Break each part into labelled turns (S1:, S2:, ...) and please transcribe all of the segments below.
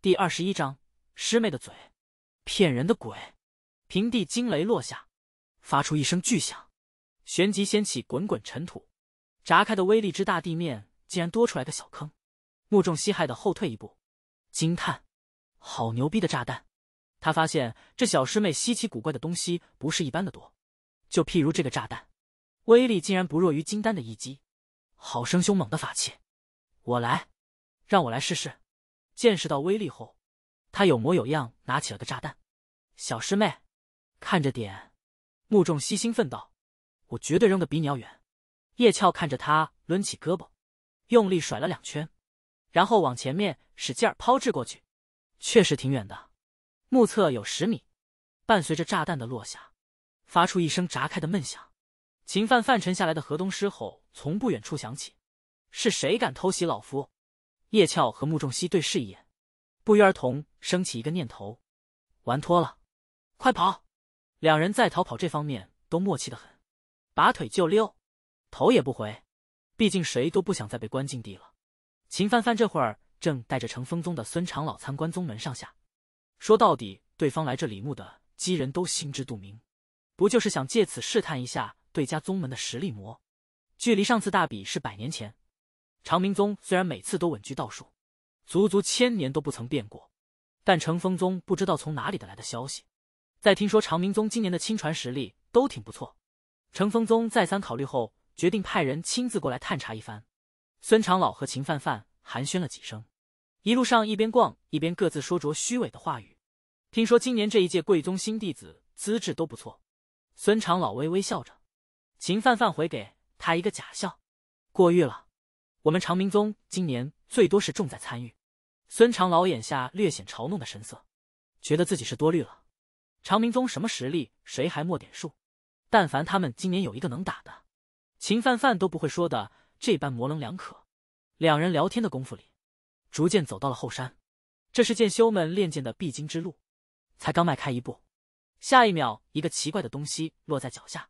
S1: 第二十一章，师妹的嘴，骗人的鬼！平地惊雷落下，发出一声巨响，旋即掀起滚滚尘土，炸开的威力之大，地面竟然多出来个小坑。目中西害的后退一步，惊叹：好牛逼的炸弹！他发现这小师妹稀奇古怪的东西不是一般的多，就譬如这个炸弹，威力竟然不弱于金丹的一击，好生凶猛的法器。我来，让我来试试。见识到威力后，他有模有样拿起了个炸弹。小师妹，看着点。穆仲熙兴奋道：“我绝对扔的比你要远。”叶俏看着他抡起胳膊，用力甩了两圈，然后往前面使劲抛掷过去。确实挺远的，目测有十米。伴随着炸弹的落下，发出一声炸开的闷响。秦犯范沉下来的河东狮吼从不远处响起：“是谁敢偷袭老夫？”叶俏和穆仲熙对视一眼，不约而同升起一个念头：玩脱了，快跑！两人在逃跑这方面都默契的很，拔腿就溜，头也不回。毕竟谁都不想再被关禁地了。秦帆帆这会儿正带着乘风宗的孙长老参观宗门上下。说到底，对方来这里墓的机人都心知肚明，不就是想借此试探一下对家宗门的实力么？距离上次大比是百年前。长明宗虽然每次都稳居倒数，足足千年都不曾变过，但程风宗不知道从哪里得来的消息，在听说长明宗今年的亲传实力都挺不错，程风宗再三考虑后，决定派人亲自过来探查一番。孙长老和秦范范寒暄了几声，一路上一边逛一边各自说着虚伪的话语。听说今年这一届贵宗新弟子资质都不错，孙长老微微笑着，秦范范回给他一个假笑，过誉了。我们长明宗今年最多是重在参与，孙长老眼下略显嘲弄的神色，觉得自己是多虑了。长明宗什么实力，谁还没点数？但凡他们今年有一个能打的，秦范范都不会说的这般模棱两可。两人聊天的功夫里，逐渐走到了后山，这是剑修们练剑的必经之路。才刚迈开一步，下一秒一个奇怪的东西落在脚下。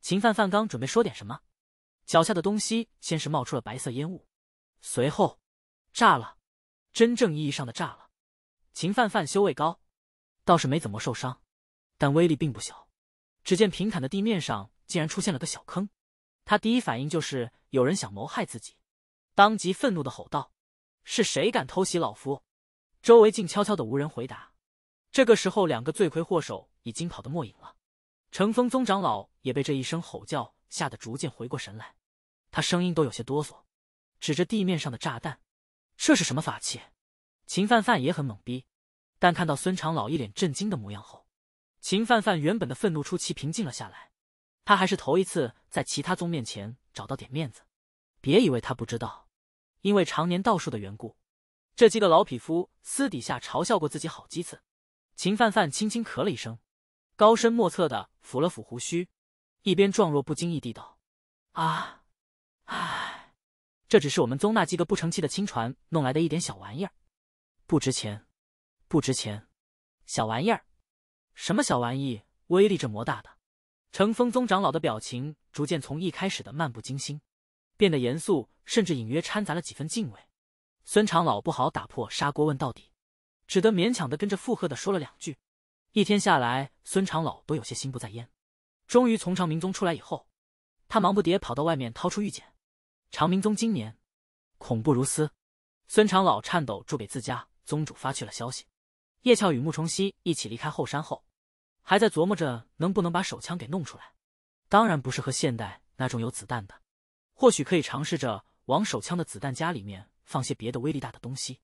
S1: 秦范范刚准备说点什么。脚下的东西先是冒出了白色烟雾，随后，炸了，真正意义上的炸了。秦范范修为高，倒是没怎么受伤，但威力并不小。只见平坦的地面上竟然出现了个小坑，他第一反应就是有人想谋害自己，当即愤怒的吼道：“是谁敢偷袭老夫？”周围静悄悄的，无人回答。这个时候，两个罪魁祸首已经跑得没影了。乘风宗长老也被这一声吼叫。吓得逐渐回过神来，他声音都有些哆嗦，指着地面上的炸弹：“这是什么法器？”秦范范也很懵逼，但看到孙长老一脸震惊的模样后，秦范范原本的愤怒出奇平静了下来。他还是头一次在其他宗面前找到点面子。别以为他不知道，因为常年道术的缘故，这几个老匹夫私底下嘲笑过自己好几次。秦范范轻轻咳了一声，高深莫测的抚了抚胡须。一边状若不经意地道：“啊，唉，这只是我们宗那几个不成器的亲传弄来的一点小玩意儿，不值钱，不值钱，小玩意儿，什么小玩意威力这魔大的？”乘风宗长老的表情逐渐从一开始的漫不经心，变得严肃，甚至隐约掺杂了几分敬畏。孙长老不好打破砂锅问到底，只得勉强的跟着附和的说了两句。一天下来，孙长老都有些心不在焉。终于从长明宗出来以后，他忙不迭跑到外面，掏出玉简。长明宗今年恐怖如斯，孙长老颤抖住给自家宗主发去了消息。叶俏与穆崇熙一起离开后山后，还在琢磨着能不能把手枪给弄出来。当然不是和现代那种有子弹的，或许可以尝试着往手枪的子弹夹里面放些别的威力大的东西。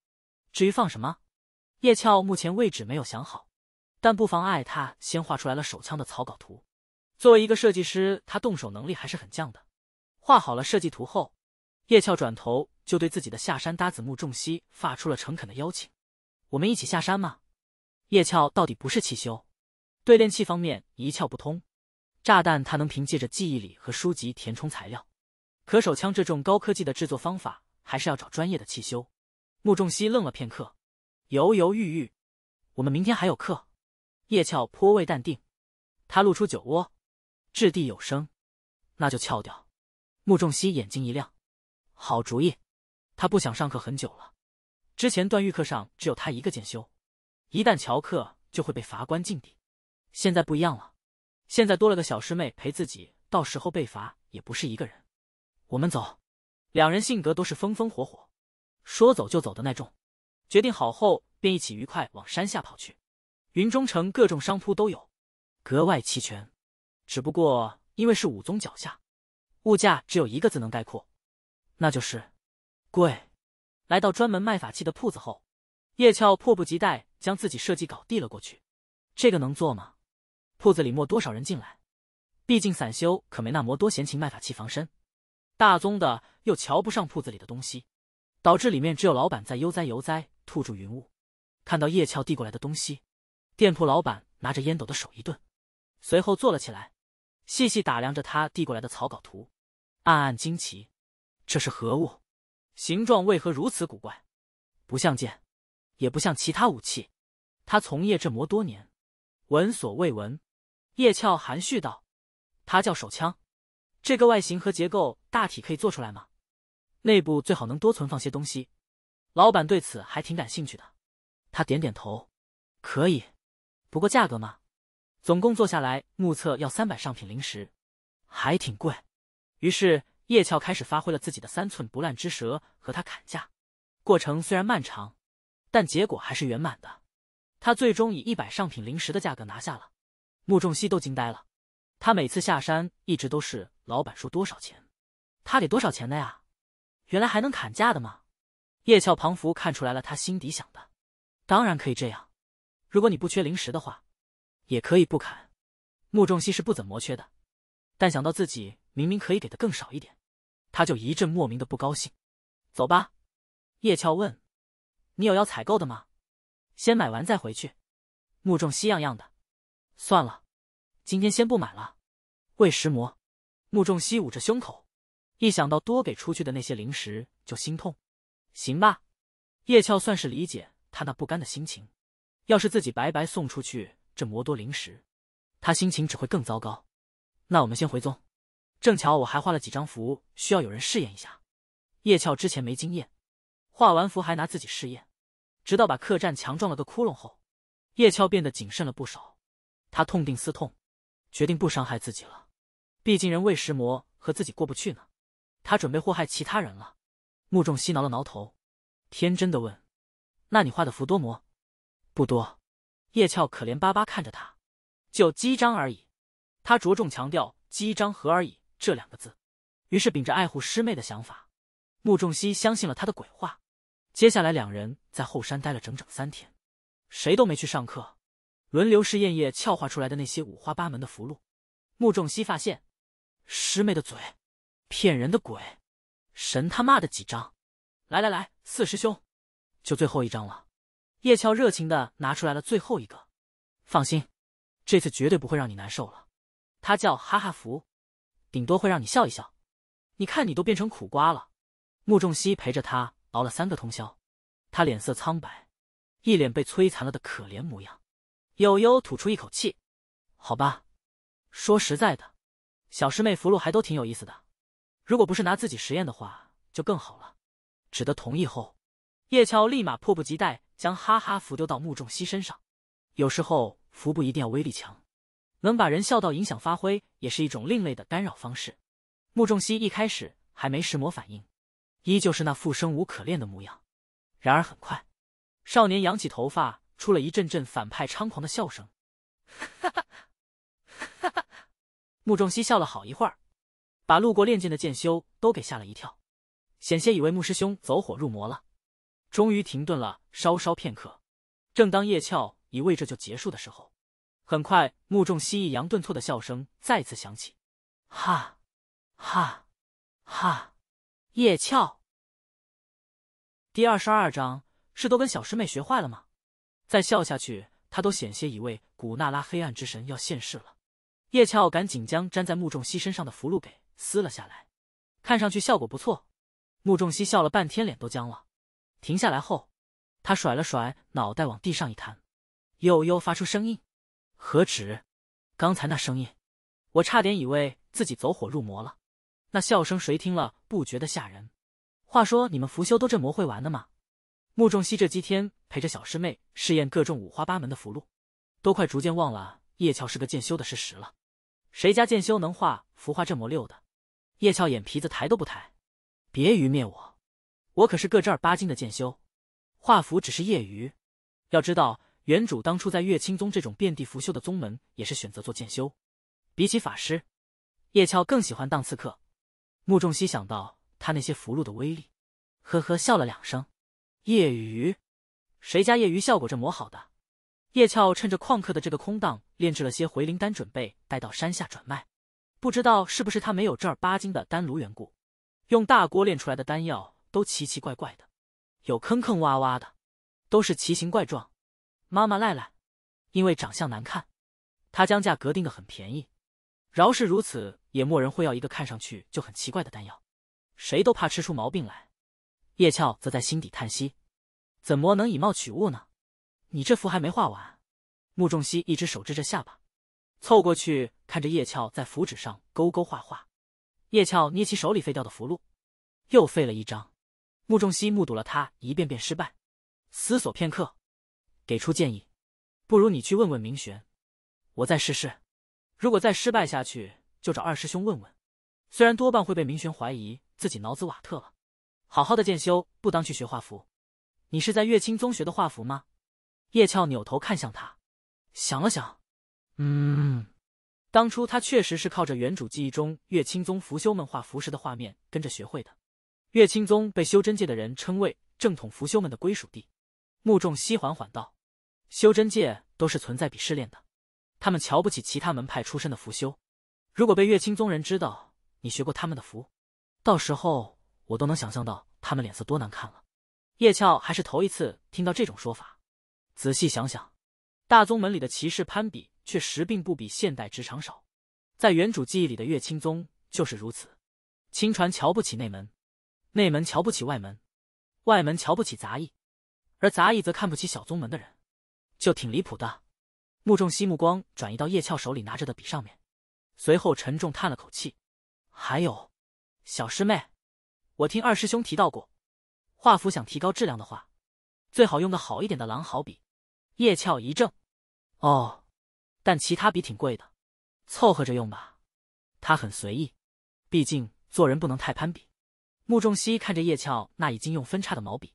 S1: 至于放什么，叶俏目前位置没有想好，但不妨碍他先画出来了手枪的草稿图。作为一个设计师，他动手能力还是很强的。画好了设计图后，叶俏转头就对自己的下山搭子穆仲熙发出了诚恳的邀请：“我们一起下山吗？”叶俏到底不是汽修，对炼器方面一窍不通。炸弹他能凭借着记忆里和书籍填充材料，可手枪这种高科技的制作方法还是要找专业的汽修。穆仲熙愣了片刻，犹犹豫豫：“我们明天还有课。”叶俏颇为淡定，他露出酒窝。掷地有声，那就撬掉。穆仲熙眼睛一亮，好主意。他不想上课很久了。之前段誉课上只有他一个检修，一旦翘课就会被罚关禁地。现在不一样了，现在多了个小师妹陪自己，到时候被罚也不是一个人。我们走。两人性格都是风风火火，说走就走的那种。决定好后，便一起愉快往山下跑去。云中城各种商铺都有，格外齐全。只不过因为是武宗脚下，物价只有一个字能概括，那就是贵。来到专门卖法器的铺子后，叶俏迫不及待将自己设计稿递了过去：“这个能做吗？”铺子里没多少人进来，毕竟散修可没那么多闲情卖法器防身，大宗的又瞧不上铺子里的东西，导致里面只有老板在悠哉悠哉吐出云雾。看到叶俏递过来的东西，店铺老板拿着烟斗的手一顿，随后坐了起来。细细打量着他递过来的草稿图，暗暗惊奇：这是何物？形状为何如此古怪？不像剑，也不像其他武器。他从业这魔多年，闻所未闻。叶俏含蓄道：“它叫手枪。这个外形和结构大体可以做出来吗？内部最好能多存放些东西。老板对此还挺感兴趣的。”他点点头：“可以。不过价格嘛。”总共做下来，目测要三百上品灵石，还挺贵。于是叶俏开始发挥了自己的三寸不烂之舌，和他砍价。过程虽然漫长，但结果还是圆满的。他最终以一百上品灵石的价格拿下了。穆仲熙都惊呆了，他每次下山一直都是老板说多少钱，他给多少钱的呀？原来还能砍价的吗？叶俏庞福看出来了，他心底想的，当然可以这样。如果你不缺灵石的话。也可以不砍，穆仲熙是不怎么缺的，但想到自己明明可以给的更少一点，他就一阵莫名的不高兴。走吧，叶俏问：“你有要采购的吗？先买完再回去。”穆仲熙样样的，算了，今天先不买了。为石魔，穆仲熙捂着胸口，一想到多给出去的那些零食就心痛。行吧，叶俏算是理解他那不甘的心情。要是自己白白送出去。这魔多灵石，他心情只会更糟糕。那我们先回宗。正巧我还画了几张符，需要有人试验一下。叶俏之前没经验，画完符还拿自己试验，直到把客栈墙撞了个窟窿后，叶俏变得谨慎了不少。他痛定思痛，决定不伤害自己了。毕竟人为食魔，和自己过不去呢。他准备祸害其他人了。穆仲熙挠了挠头，天真的问：“那你画的符多魔不多？”叶俏可怜巴巴看着他，就几张而已。他着重强调“几张”和“而已”这两个字。于是，秉着爱护师妹的想法，穆仲熙相信了他的鬼话。接下来，两人在后山待了整整三天，谁都没去上课，轮流试验叶俏画出来的那些五花八门的符箓。穆仲熙发现，师妹的嘴，骗人的鬼，神他妈的几张！来来来，四师兄，就最后一张了。叶俏热情的拿出来了最后一个，放心，这次绝对不会让你难受了。他叫哈哈福，顶多会让你笑一笑。你看，你都变成苦瓜了。穆仲熙陪着他熬了三个通宵，他脸色苍白，一脸被摧残了的可怜模样。悠悠吐出一口气，好吧，说实在的，小师妹福禄还都挺有意思的。如果不是拿自己实验的话，就更好了。只得同意后，叶俏立马迫不及待。将哈哈符丢到穆仲熙身上，有时候符不一定要威力强，能把人笑到影响发挥，也是一种另类的干扰方式。穆仲熙一开始还没石魔反应，依旧是那副生无可恋的模样。然而很快，少年扬起头发，出了一阵阵反派猖狂的笑声，哈哈，哈哈。穆仲熙笑了好一会儿，把路过练剑的剑修都给吓了一跳，险些以为穆师兄走火入魔了。终于停顿了，稍稍片刻。正当叶俏以为这就结束的时候，很快，穆仲熙抑扬顿挫的笑声再次响起，哈哈哈！叶俏，第二十二章是都跟小师妹学坏了吗？再笑下去，他都险些以为古娜拉黑暗之神要现世了。叶俏赶紧将粘在穆仲熙身上的符箓给撕了下来，看上去效果不错。穆仲熙笑了半天，脸都僵了。停下来后，他甩了甩脑袋，往地上一摊，悠悠发出声音：“何止？刚才那声音，我差点以为自己走火入魔了。那笑声，谁听了不觉得吓人？话说，你们符修都这魔会玩的吗？”穆仲熙这几天陪着小师妹试验各种五花八门的符箓，都快逐渐忘了叶俏是个剑修的事实了。谁家剑修能画符画这魔六的？叶俏眼皮子抬都不抬，别愚灭我。我可是个正儿八经的剑修，画符只是业余。要知道，原主当初在月清宗这种遍地拂袖的宗门，也是选择做剑修。比起法师，叶俏更喜欢当刺客。穆仲熙想到他那些符箓的威力，呵呵笑了两声。业余？谁家业余效果这么好的？叶俏趁着旷课的这个空档，炼制了些回灵丹，准备带到山下转卖。不知道是不是他没有正儿八经的丹炉缘故，用大锅炼出来的丹药。都奇奇怪怪的，有坑坑洼洼的，都是奇形怪状。妈妈赖赖，因为长相难看，她将价格定得很便宜。饶是如此，也没人会要一个看上去就很奇怪的丹药。谁都怕吃出毛病来。叶俏则在心底叹息：怎么能以貌取物呢？你这符还没画完。穆仲熙一只手支着下巴，凑过去看着叶俏在符纸上勾勾画画。叶俏捏起手里废掉的符箓，又废了一张。穆仲熙目睹了他一遍遍失败，思索片刻，给出建议：“不如你去问问明玄，我再试试。如果再失败下去，就找二师兄问问。虽然多半会被明玄怀疑自己脑子瓦特了，好好的剑修不当去学画符。你是在月清宗学的画符吗？”叶俏扭头看向他，想了想：“嗯，当初他确实是靠着原主记忆中月清宗符修们画符时的画面跟着学会的。”月清宗被修真界的人称为正统福修们的归属地，穆仲西缓缓道：“修真界都是存在比试练的，他们瞧不起其他门派出身的福修。如果被月清宗人知道你学过他们的符，到时候我都能想象到他们脸色多难看了。”叶俏还是头一次听到这种说法，仔细想想，大宗门里的歧视攀比，却实并不比现代职场少。在原主记忆里的月清宗就是如此，亲传瞧不起内门。内门瞧不起外门，外门瞧不起杂役，而杂役则看不起小宗门的人，就挺离谱的。穆仲熙目光转移到叶俏手里拿着的笔上面，随后沉重叹了口气。还有，小师妹，我听二师兄提到过，画符想提高质量的话，最好用个好一点的狼毫笔。叶俏一怔，哦，但其他笔挺贵的，凑合着用吧。他很随意，毕竟做人不能太攀比。穆仲熙看着叶俏那已经用分叉的毛笔，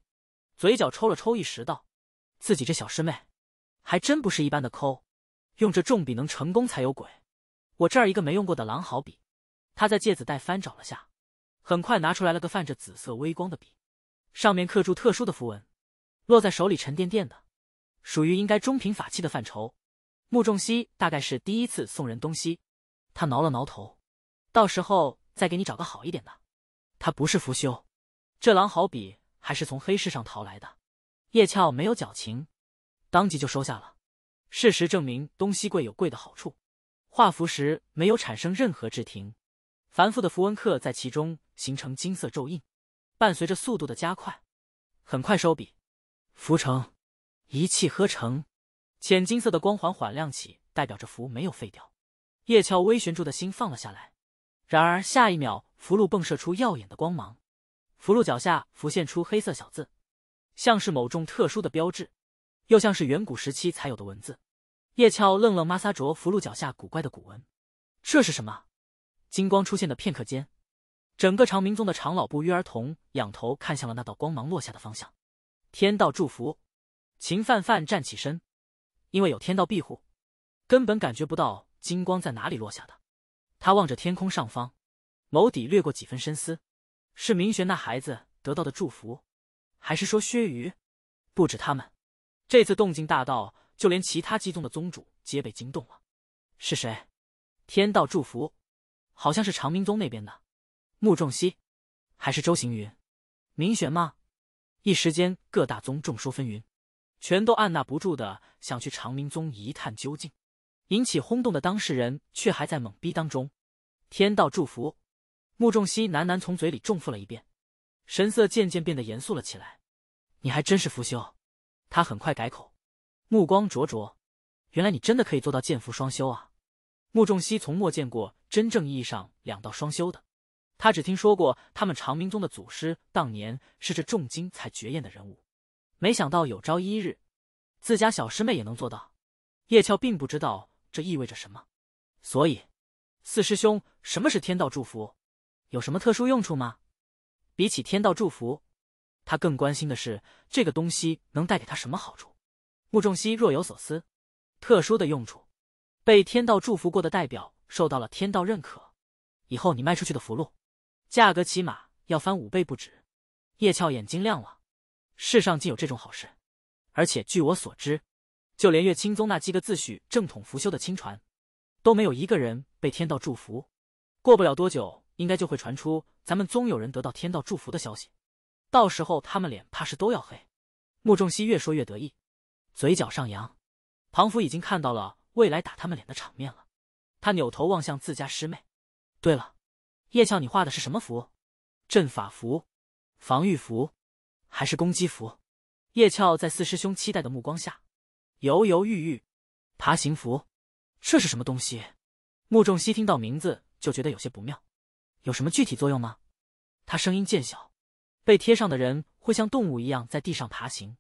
S1: 嘴角抽了抽，一时道：“自己这小师妹，还真不是一般的抠，用这重笔能成功才有鬼。我这儿一个没用过的狼毫笔。”他在借子袋翻找了下，很快拿出来了个泛着紫色微光的笔，上面刻住特殊的符文，落在手里沉甸甸的，属于应该中品法器的范畴。穆仲熙大概是第一次送人东西，他挠了挠头，到时候再给你找个好一点的。他不是福修，这狼毫笔还是从黑市上淘来的。叶俏没有矫情，当即就收下了。事实证明，东西贵有贵的好处。画符时没有产生任何滞停，繁复的符文刻在其中形成金色咒印，伴随着速度的加快，很快收笔，符成，一气呵成。浅金色的光环缓亮起，代表着符没有废掉。叶俏微悬住的心放了下来。然而下一秒。福禄迸射出耀眼的光芒，福禄脚下浮现出黑色小字，像是某种特殊的标志，又像是远古时期才有的文字。叶俏愣愣抹挲着福禄脚下古怪的古文，这是什么？金光出现的片刻间，整个长明宗的长老不约而同仰头看向了那道光芒落下的方向。天道祝福，秦范范站起身，因为有天道庇护，根本感觉不到金光在哪里落下的。他望着天空上方。眸底略过几分深思，是明玄那孩子得到的祝福，还是说薛瑜？不止他们，这次动静大到就连其他几宗的宗主皆被惊动了。是谁？天道祝福？好像是长明宗那边的穆仲熙，还是周行云？明玄吗？一时间各大宗众说纷纭，全都按捺不住的想去长明宗一探究竟。引起轰动的当事人却还在懵逼当中。天道祝福。穆仲熙喃喃从嘴里重复了一遍，神色渐渐变得严肃了起来。你还真是福修，他很快改口，目光灼灼。原来你真的可以做到剑福双修啊！穆仲熙从没见过真正意义上两道双修的，他只听说过他们长明宗的祖师当年是这重金才绝艳的人物。没想到有朝一日，自家小师妹也能做到。叶俏并不知道这意味着什么，所以，四师兄，什么是天道祝福？有什么特殊用处吗？比起天道祝福，他更关心的是这个东西能带给他什么好处。穆仲熙若有所思。特殊的用处，被天道祝福过的代表受到了天道认可，以后你卖出去的符箓，价格起码要翻五倍不止。叶俏眼睛亮了，世上竟有这种好事！而且据我所知，就连岳清宗那几个自诩正统符修的亲传，都没有一个人被天道祝福。过不了多久。应该就会传出咱们宗有人得到天道祝福的消息，到时候他们脸怕是都要黑。穆仲熙越说越得意，嘴角上扬。庞福已经看到了未来打他们脸的场面了，他扭头望向自家师妹。对了，叶俏，你画的是什么符？阵法符、防御符，还是攻击符？叶俏在四师兄期待的目光下，犹犹豫豫。爬行符，这是什么东西？穆仲熙听到名字就觉得有些不妙。有什么具体作用吗？他声音渐小，被贴上的人会像动物一样在地上爬行。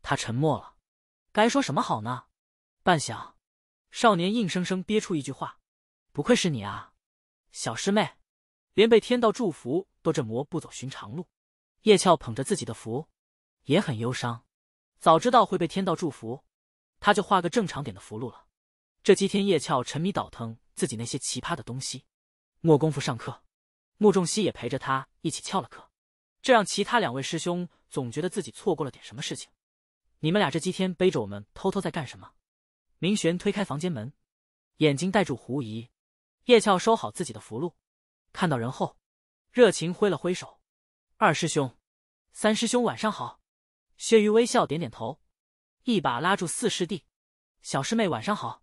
S1: 他沉默了，该说什么好呢？半晌，少年硬生生憋出一句话：“不愧是你啊，小师妹，连被天道祝福都这么不走寻常路。”叶俏捧着自己的符，也很忧伤。早知道会被天道祝福，他就画个正常点的符箓了。这几天，叶俏沉迷倒腾自己那些奇葩的东西，没工夫上课。穆仲熙也陪着他一起翘了课，这让其他两位师兄总觉得自己错过了点什么事情。你们俩这几天背着我们偷偷在干什么？明玄推开房间门，眼睛带住狐疑。叶俏收好自己的符箓，看到人后，热情挥了挥手：“二师兄，三师兄，晚上好。”薛瑜微笑点点头，一把拉住四师弟：“小师妹，晚上好，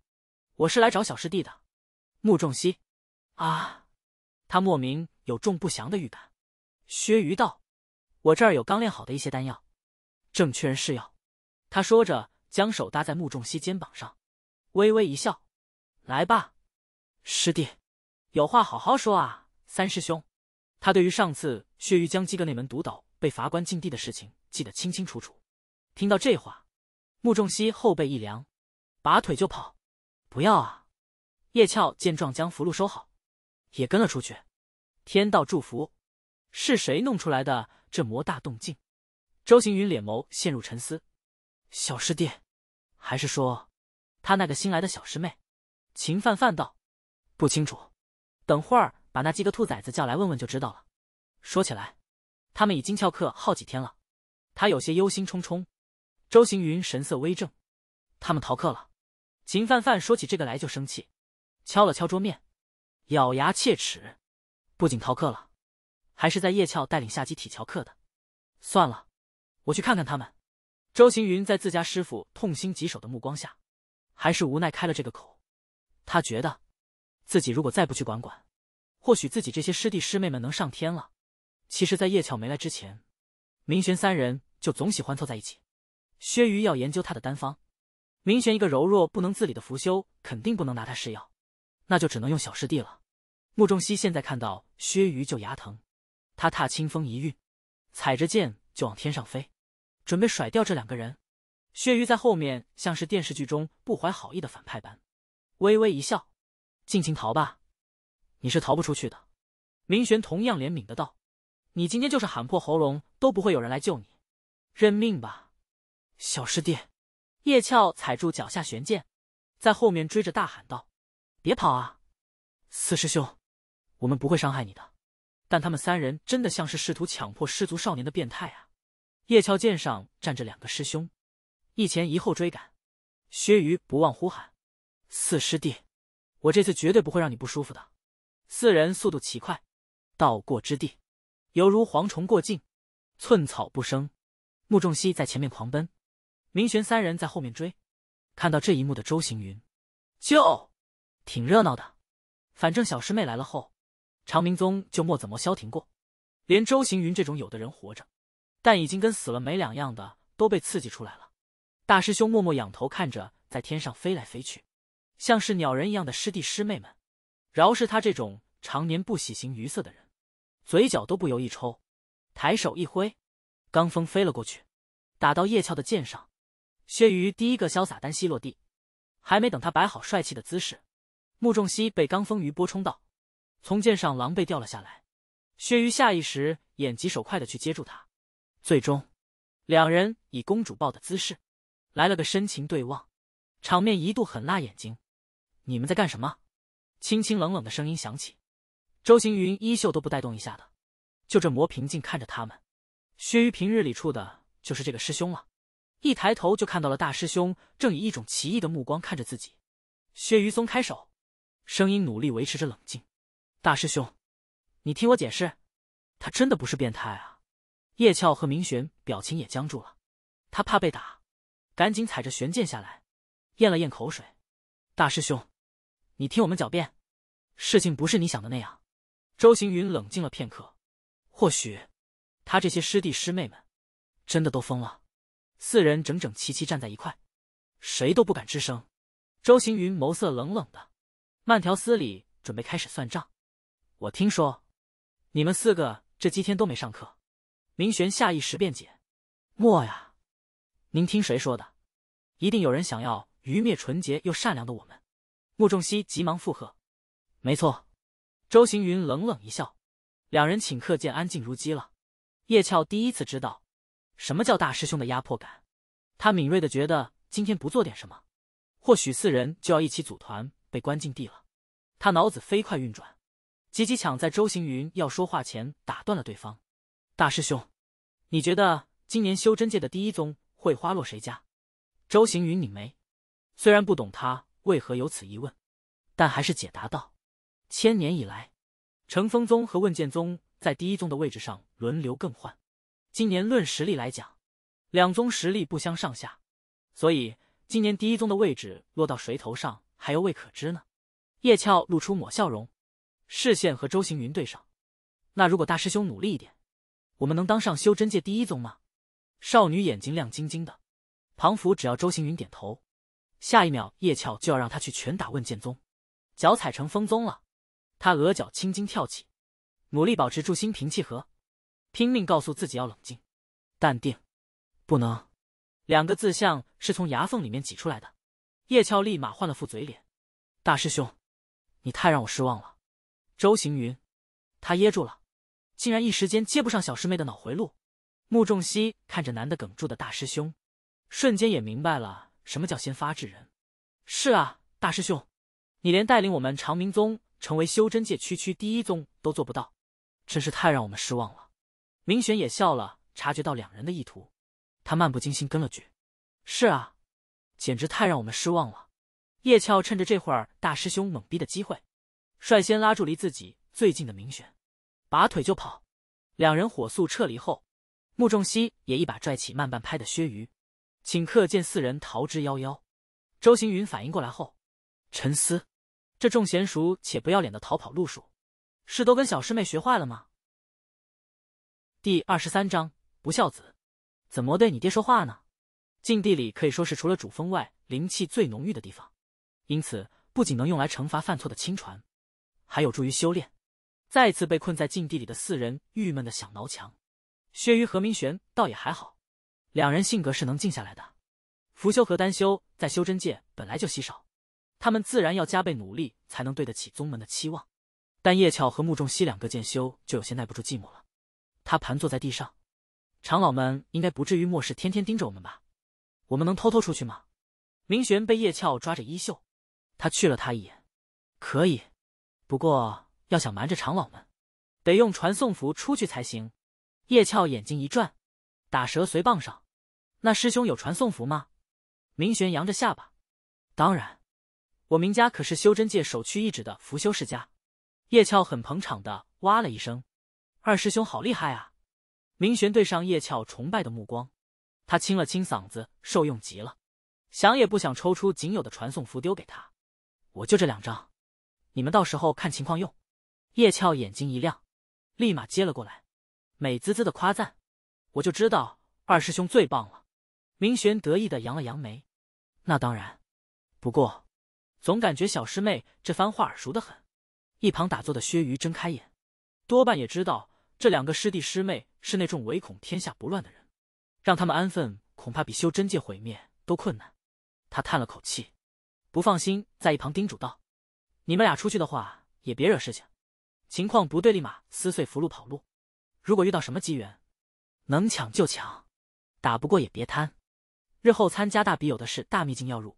S1: 我是来找小师弟的。”穆仲熙，啊，他莫名。有种不祥的预感，薛瑜道：“我这儿有刚炼好的一些丹药，正缺人试药。”他说着，将手搭在穆仲熙肩膀上，微微一笑：“来吧，师弟，有话好好说啊。”三师兄，他对于上次薛鱼将鸡哥内门独岛被罚关禁地的事情记得清清楚楚。听到这话，穆仲熙后背一凉，拔腿就跑。不要啊！叶俏见状，将符箓收好，也跟了出去。天道祝福，是谁弄出来的这魔大动静？周行云脸眸陷入沉思。小师弟，还是说，他那个新来的小师妹？秦范范道，不清楚。等会儿把那几个兔崽子叫来问问就知道了。说起来，他们已经翘课好几天了，他有些忧心忡忡。周行云神色微正，他们逃课了。秦范范说起这个来就生气，敲了敲桌面，咬牙切齿。不仅逃课了，还是在叶俏带领下集体翘课的。算了，我去看看他们。周行云在自家师傅痛心疾首的目光下，还是无奈开了这个口。他觉得，自己如果再不去管管，或许自己这些师弟师妹们能上天了。其实，在叶俏没来之前，明玄三人就总喜欢凑在一起。薛瑜要研究他的丹方，明玄一个柔弱不能自理的服修，肯定不能拿他试药，那就只能用小师弟了。穆仲熙现在看到。薛瑜就牙疼，他踏清风一跃，踩着剑就往天上飞，准备甩掉这两个人。薛瑜在后面像是电视剧中不怀好意的反派般，微微一笑，尽情逃吧，你是逃不出去的。明玄同样怜悯的道，你今天就是喊破喉咙都不会有人来救你，认命吧。小师弟，叶俏踩住脚下玄剑，在后面追着大喊道，别跑啊，四师兄。我们不会伤害你的，但他们三人真的像是试图强迫失足少年的变态啊！叶鞘剑上站着两个师兄，一前一后追赶。薛瑜不忘呼喊：“四师弟，我这次绝对不会让你不舒服的。”四人速度奇快，到过之地，犹如蝗虫过境，寸草不生。穆仲熙在前面狂奔，明玄三人在后面追。看到这一幕的周行云，就挺热闹的。反正小师妹来了后。长明宗就没怎么消停过，连周行云这种有的人活着，但已经跟死了没两样的都被刺激出来了。大师兄默默仰头看着在天上飞来飞去，像是鸟人一样的师弟师妹们，饶是他这种常年不喜形于色的人，嘴角都不由一抽，抬手一挥，罡风飞了过去，打到叶俏的剑上。薛瑜第一个潇洒单膝落地，还没等他摆好帅气的姿势，穆仲熙被罡风余波冲到。从剑上狼狈掉了下来，薛瑜下意识眼疾手快的去接住他，最终，两人以公主抱的姿势，来了个深情对望，场面一度很辣眼睛。你们在干什么？清清冷冷的声音响起，周行云衣袖都不带动一下的，就这模平静看着他们。薛瑜平日里处的就是这个师兄了，一抬头就看到了大师兄正以一种奇异的目光看着自己。薛瑜松开手，声音努力维持着冷静。大师兄，你听我解释，他真的不是变态啊！叶俏和明玄表情也僵住了，他怕被打，赶紧踩着玄剑下来，咽了咽口水。大师兄，你听我们狡辩，事情不是你想的那样。周行云冷静了片刻，或许他这些师弟师妹们真的都疯了。四人整整齐齐站在一块，谁都不敢吱声。周行云眸色冷冷的，慢条斯理准备开始算账。我听说，你们四个这几天都没上课。明玄下意识辩解：“莫呀，您听谁说的？一定有人想要愚灭纯洁又善良的我们。”穆仲熙急忙附和：“没错。”周行云冷冷一笑，两人顷刻间安静如鸡了。叶俏第一次知道什么叫大师兄的压迫感，他敏锐的觉得今天不做点什么，或许四人就要一起组团被关禁地了。他脑子飞快运转。急急抢在周行云要说话前打断了对方：“大师兄，你觉得今年修真界的第一宗会花落谁家？”周行云拧眉，虽然不懂他为何有此疑问，但还是解答道：“千年以来，乘风宗和问剑宗在第一宗的位置上轮流更换。今年论实力来讲，两宗实力不相上下，所以今年第一宗的位置落到谁头上，还犹未可知呢。”叶俏露出抹笑容。视线和周行云对上，那如果大师兄努力一点，我们能当上修真界第一宗吗？少女眼睛亮晶晶的，庞福只要周行云点头，下一秒叶俏就要让他去拳打问剑宗，脚踩成风宗了。他额角青筋跳起，努力保持住心平气和，拼命告诉自己要冷静淡定，不能，两个字像是从牙缝里面挤出来的。叶俏立马换了副嘴脸，大师兄，你太让我失望了。周行云，他噎住了，竟然一时间接不上小师妹的脑回路。穆仲熙看着难的哽住的大师兄，瞬间也明白了什么叫先发制人。是啊，大师兄，你连带领我们长明宗成为修真界区区第一宗都做不到，真是太让我们失望了。明玄也笑了，察觉到两人的意图，他漫不经心跟了句：“是啊，简直太让我们失望了。”叶俏趁着这会儿大师兄懵逼的机会。率先拉住离自己最近的明玄，拔腿就跑。两人火速撤离后，穆仲熙也一把拽起慢半拍的薛瑜。顷刻见四人逃之夭夭，周行云反应过来后，沉思：这众娴熟且不要脸的逃跑路数，是都跟小师妹学坏了吗？第二十三章不孝子，怎么对你爹说话呢？禁地里可以说是除了主峰外灵气最浓郁的地方，因此不仅能用来惩罚犯错的亲传。还有助于修炼。再次被困在禁地里的四人郁闷的想挠墙。薛瑜和明玄倒也还好，两人性格是能静下来的。符修和丹修在修真界本来就稀少，他们自然要加倍努力才能对得起宗门的期望。但叶俏和穆仲熙两个剑修就有些耐不住寂寞了。他盘坐在地上，长老们应该不至于末世天天盯着我们吧？我们能偷偷出去吗？明玄被叶俏抓着衣袖，他去了他一眼，可以。不过要想瞒着长老们，得用传送符出去才行。叶俏眼睛一转，打蛇随棒上。那师兄有传送符吗？明玄扬着下巴：“当然，我明家可是修真界首屈一指的符修世家。”叶俏很捧场的哇了一声：“二师兄好厉害啊！”明玄对上叶俏崇拜的目光，他清了清嗓子，受用极了，想也不想抽出仅有的传送符丢给他：“我就这两张。”你们到时候看情况用。叶俏眼睛一亮，立马接了过来，美滋滋的夸赞：“我就知道二师兄最棒了。”明玄得意的扬了扬眉：“那当然。不过，总感觉小师妹这番话耳熟的很。”一旁打坐的薛瑜睁开眼，多半也知道这两个师弟师妹是那种唯恐天下不乱的人，让他们安分恐怕比修真界毁灭都困难。他叹了口气，不放心在一旁叮嘱道。你们俩出去的话，也别惹事情。情况不对，立马撕碎符箓跑路。如果遇到什么机缘，能抢就抢，打不过也别贪。日后参加大比，有的是大秘境要入，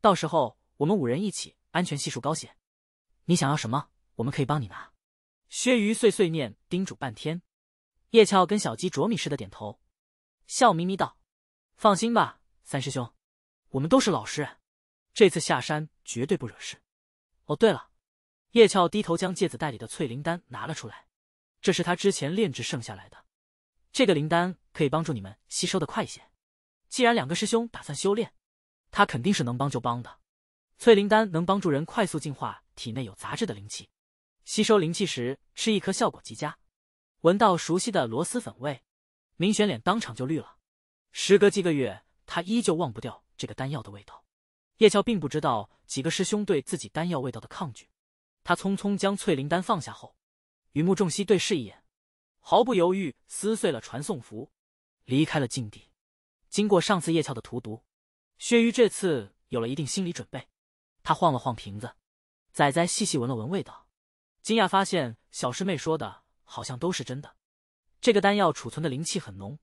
S1: 到时候我们五人一起，安全系数高些。你想要什么，我们可以帮你拿。薛鱼碎碎念叮嘱半天，叶俏跟小鸡啄米似的点头，笑眯眯道：“放心吧，三师兄，我们都是老实人，这次下山绝对不惹事。”哦，对了，叶俏低头将戒子袋里的翠灵丹拿了出来，这是他之前炼制剩下来的。这个灵丹可以帮助你们吸收的快一些。既然两个师兄打算修炼，他肯定是能帮就帮的。翠灵丹能帮助人快速净化体内有杂质的灵气，吸收灵气时吃一颗效果极佳。闻到熟悉的螺蛳粉味，明玄脸当场就绿了。时隔几个月，他依旧忘不掉这个丹药的味道。叶俏并不知道几个师兄对自己丹药味道的抗拒，他匆匆将翠灵丹放下后，与穆仲熙对视一眼，毫不犹豫撕碎了传送符，离开了禁地。经过上次叶俏的荼毒，薛瑜这次有了一定心理准备。他晃了晃瓶子，仔仔细细闻了闻味道，惊讶发现小师妹说的好像都是真的。这个丹药储存的灵气很浓，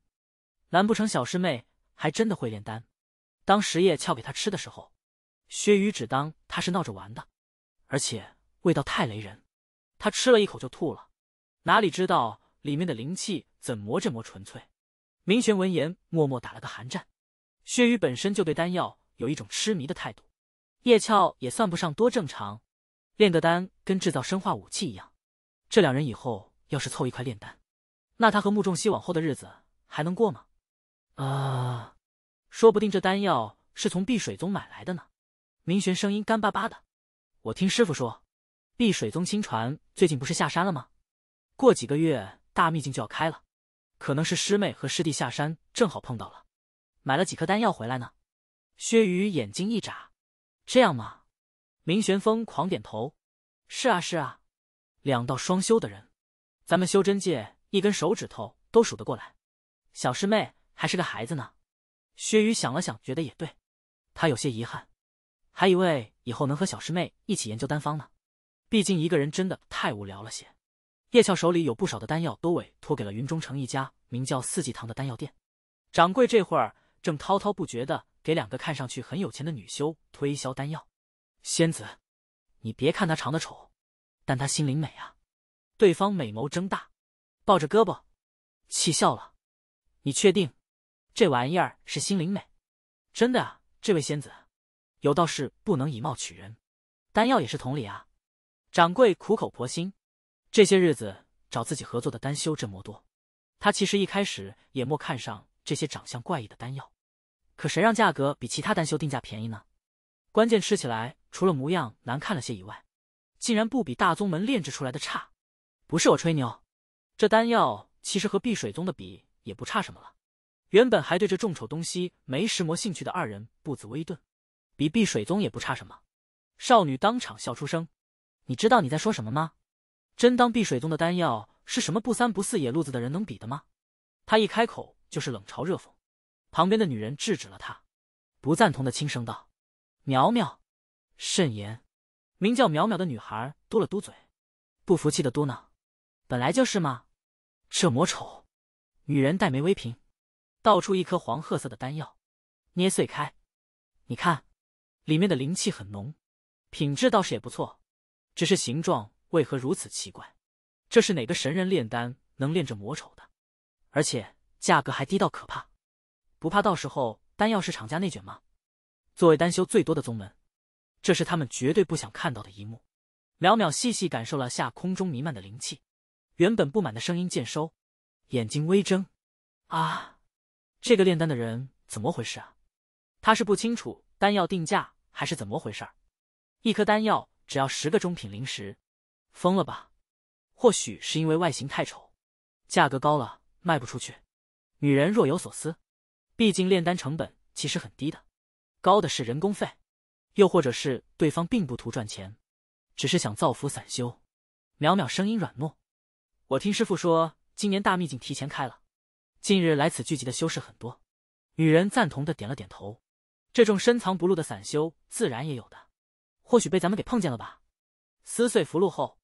S1: 难不成小师妹还真的会炼丹？当时叶俏给他吃的时候。薛雨只当他是闹着玩的，而且味道太雷人，他吃了一口就吐了。哪里知道里面的灵气怎么这么纯粹？明玄闻言默默打了个寒战。薛雨本身就对丹药有一种痴迷的态度，叶俏也算不上多正常，炼个丹跟制造生化武器一样。这两人以后要是凑一块炼丹，那他和穆仲熙往后的日子还能过吗？啊，说不定这丹药是从碧水宗买来的呢。明玄声音干巴巴的，我听师傅说，碧水宗亲传最近不是下山了吗？过几个月大秘境就要开了，可能是师妹和师弟下山正好碰到了，买了几颗丹药回来呢。薛宇眼睛一眨，这样吗？明玄风狂点头，是啊是啊，两道双修的人，咱们修真界一根手指头都数得过来。小师妹还是个孩子呢。薛宇想了想，觉得也对，他有些遗憾。还以为以后能和小师妹一起研究丹方呢，毕竟一个人真的太无聊了些。叶俏手里有不少的丹药，都委托给了云中城一家名叫四季堂的丹药店。掌柜这会儿正滔滔不绝的给两个看上去很有钱的女修推销丹药。仙子，你别看她长得丑，但她心灵美啊！对方美眸睁大，抱着胳膊，气笑了。你确定这玩意儿是心灵美？真的啊，这位仙子。有道是不能以貌取人，丹药也是同理啊。掌柜苦口婆心，这些日子找自己合作的丹修这么多，他其实一开始也莫看上这些长相怪异的丹药，可谁让价格比其他丹修定价便宜呢？关键吃起来除了模样难看了些以外，竟然不比大宗门炼制出来的差。不是我吹牛，这丹药其实和碧水宗的比也不差什么了。原本还对这众丑东西没什魔兴趣的二人步子微顿。比碧水宗也不差什么，少女当场笑出声。你知道你在说什么吗？真当碧水宗的丹药是什么不三不四野路子的人能比的吗？她一开口就是冷嘲热讽。旁边的女人制止了她，不赞同的轻声道：“苗苗，慎言。”名叫淼淼的女孩嘟了嘟嘴，不服气的嘟囔：“本来就是嘛。”这魔丑，女人黛眉微平，倒出一颗黄褐色的丹药，捏碎开，你看。里面的灵气很浓，品质倒是也不错，只是形状为何如此奇怪？这是哪个神人炼丹能炼这魔丑的？而且价格还低到可怕，不怕到时候丹药市厂家内卷吗？作为丹修最多的宗门，这是他们绝对不想看到的一幕。淼淼细细感受了下空中弥漫的灵气，原本不满的声音渐收，眼睛微睁：“啊，这个炼丹的人怎么回事啊？”他是不清楚丹药定价。还是怎么回事儿？一颗丹药只要十个中品灵石，疯了吧？或许是因为外形太丑，价格高了卖不出去。女人若有所思，毕竟炼丹成本其实很低的，高的是人工费。又或者是对方并不图赚钱，只是想造福散修。淼淼声音软糯，我听师傅说，今年大秘境提前开了，近日来此聚集的修士很多。女人赞同的点了点头。这种深藏不露的散修自然也有的，或许被咱们给碰见了吧？撕碎符箓后，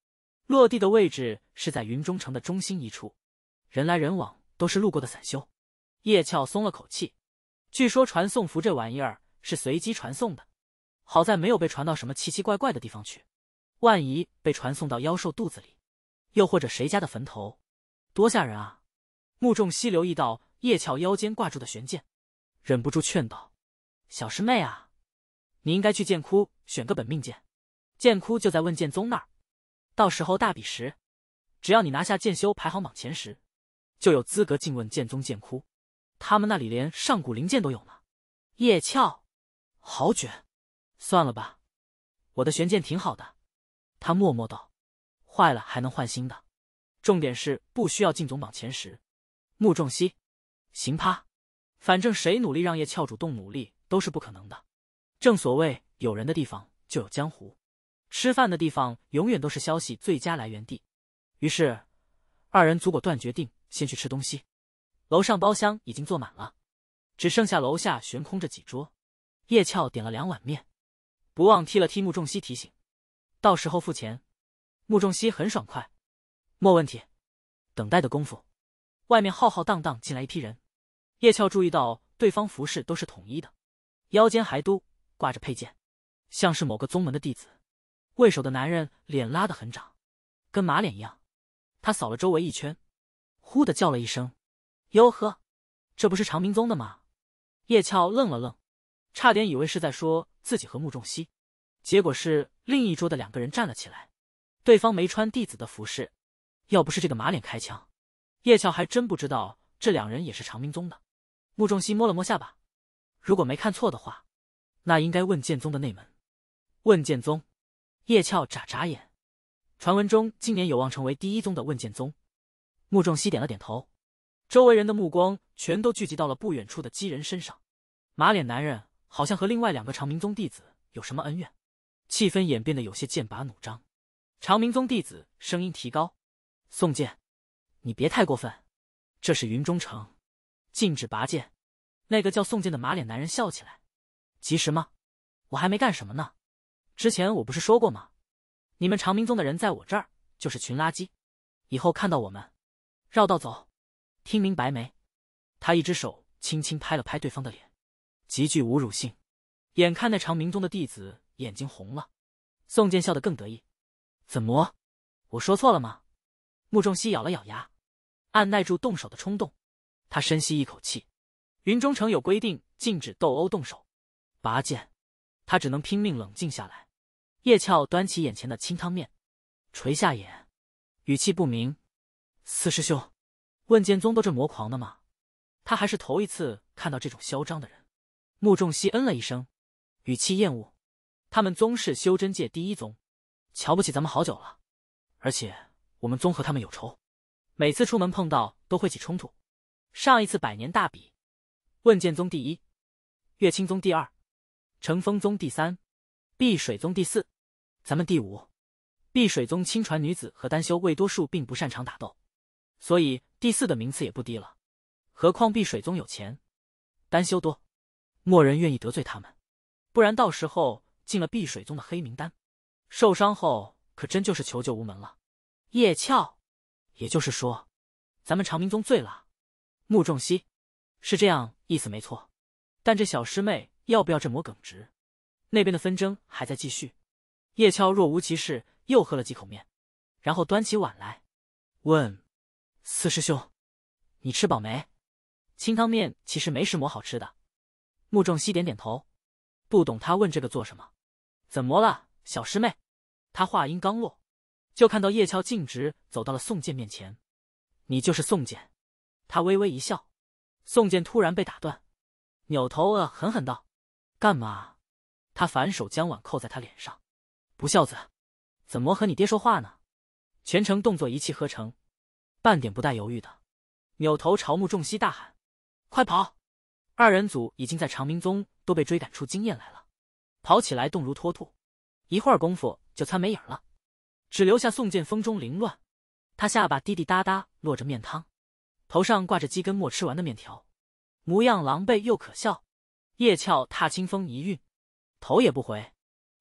S1: 落地的位置是在云中城的中心一处，人来人往都是路过的散修。叶俏松了口气，据说传送符这玩意儿是随机传送的，好在没有被传到什么奇奇怪怪的地方去。万一被传送到妖兽肚子里，又或者谁家的坟头，多吓人啊！目仲溪留意到叶俏腰间挂住的玄剑，忍不住劝道。小师妹啊，你应该去剑窟选个本命剑。剑窟就在问剑宗那儿，到时候大比时，只要你拿下剑修排行榜前十，就有资格进问剑宗剑窟。他们那里连上古灵剑都有呢。叶翘，好卷，算了吧，我的玄剑挺好的。他默默道：“坏了，还能换新的。重点是不需要进总榜前十。”穆仲熙，行趴，反正谁努力，让叶翘主动努力。都是不可能的。正所谓有人的地方就有江湖，吃饭的地方永远都是消息最佳来源地。于是，二人组果断决定先去吃东西。楼上包厢已经坐满了，只剩下楼下悬空着几桌。叶俏点了两碗面，不忘踢了踢穆仲熙，提醒：“到时候付钱。”穆仲熙很爽快，莫问题。等待的功夫，外面浩浩荡荡进来一批人。叶俏注意到对方服饰都是统一的。腰间还都挂着佩剑，像是某个宗门的弟子。为首的男人脸拉得很长，跟马脸一样。他扫了周围一圈，呼的叫了一声：“哟呵，这不是长明宗的吗？”叶俏愣了愣，差点以为是在说自己和穆仲熙，结果是另一桌的两个人站了起来。对方没穿弟子的服饰，要不是这个马脸开枪，叶俏还真不知道这两人也是长明宗的。穆仲熙摸了摸下巴。如果没看错的话，那应该问剑宗的内门。问剑宗，叶俏眨眨眼。传闻中，今年有望成为第一宗的问剑宗。穆仲熙点了点头。周围人的目光全都聚集到了不远处的姬人身上。马脸男人好像和另外两个长明宗弟子有什么恩怨。气氛演变得有些剑拔弩张。长明宗弟子声音提高：“宋剑，你别太过分。这是云中城，禁止拔剑。”那个叫宋健的马脸男人笑起来，其实嘛，我还没干什么呢。之前我不是说过吗？你们长明宗的人在我这儿就是群垃圾，以后看到我们绕道走。听明白没？他一只手轻轻拍了拍对方的脸，极具侮辱性。眼看那长明宗的弟子眼睛红了，宋健笑得更得意。怎么，我说错了吗？穆仲熙咬了咬牙，按耐住动手的冲动，他深吸一口气。云中城有规定，禁止斗殴动手，拔剑，他只能拼命冷静下来。叶俏端起眼前的清汤面，垂下眼，语气不明：“四师兄，问剑宗都这魔狂的吗？他还是头一次看到这种嚣张的人。”穆仲熙嗯了一声，语气厌恶：“他们宗是修真界第一宗，瞧不起咱们好久了。而且我们宗和他们有仇，每次出门碰到都会起冲突。上一次百年大比。”问剑宗第一，月清宗第二，乘风宗第三，碧水宗第四，咱们第五。碧水宗亲传女子和单修未多数并不擅长打斗，所以第四的名次也不低了。何况碧水宗有钱，单修多，没人愿意得罪他们，不然到时候进了碧水宗的黑名单，受伤后可真就是求救无门了。叶俏，也就是说，咱们长明宗醉了。穆仲熙。是这样意思没错，但这小师妹要不要这么耿直？那边的纷争还在继续。叶俏若无其事，又喝了几口面，然后端起碗来问：“四师兄，你吃饱没？”清汤面其实没什么好吃的。穆仲熙点点头，不懂他问这个做什么。怎么了，小师妹？他话音刚落，就看到叶俏径直走到了宋剑面前。“你就是宋剑？他微微一笑。宋剑突然被打断，扭头恶狠狠道：“干嘛？”他反手将碗扣在他脸上，“不孝子，怎么和你爹说话呢？”全程动作一气呵成，半点不带犹豫的，扭头朝穆仲熙大喊：“快跑！”二人组已经在长明宗都被追赶出经验来了，跑起来动如脱兔，一会儿功夫就窜没影了，只留下宋建风中凌乱，他下巴滴滴答答落着面汤。头上挂着几根没吃完的面条，模样狼狈又可笑。叶俏踏清风一运，头也不回。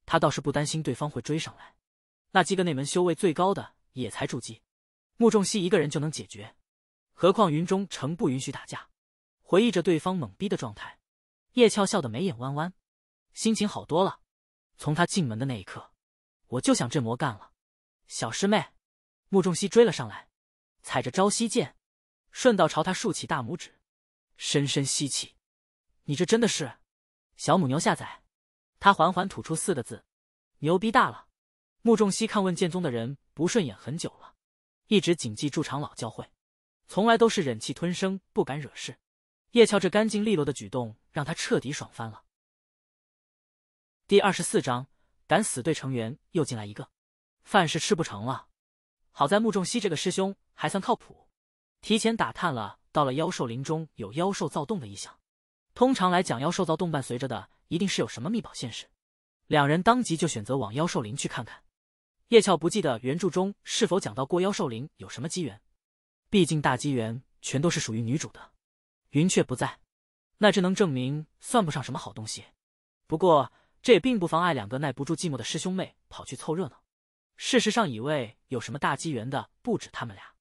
S1: 他倒是不担心对方会追上来。那几个内门修为最高的也才筑基，穆仲熙一个人就能解决。何况云中城不允许打架。回忆着对方懵逼的状态，叶俏笑得眉眼弯弯，心情好多了。从他进门的那一刻，我就想这魔干了。小师妹，穆仲熙追了上来，踩着朝夕剑。顺道朝他竖起大拇指，深深吸气，你这真的是小母牛下崽。他缓缓吐出四个字：“牛逼大了。”穆仲熙看问剑宗的人不顺眼很久了，一直谨记住长老教诲，从来都是忍气吞声，不敢惹事。叶俏这干净利落的举动让他彻底爽翻了。第二十四章，敢死队成员又进来一个，饭是吃不成了。好在穆仲熙这个师兄还算靠谱。提前打探了，到了妖兽林中有妖兽躁动的异象。通常来讲，妖兽躁动伴随着的一定是有什么秘宝现世。两人当即就选择往妖兽林去看看。叶俏不记得原著中是否讲到过妖兽林有什么机缘，毕竟大机缘全都是属于女主的。云雀不在，那只能证明算不上什么好东西。不过这也并不妨碍两个耐不住寂寞的师兄妹跑去凑热闹。事实上，以为有什么大机缘的不止他们俩。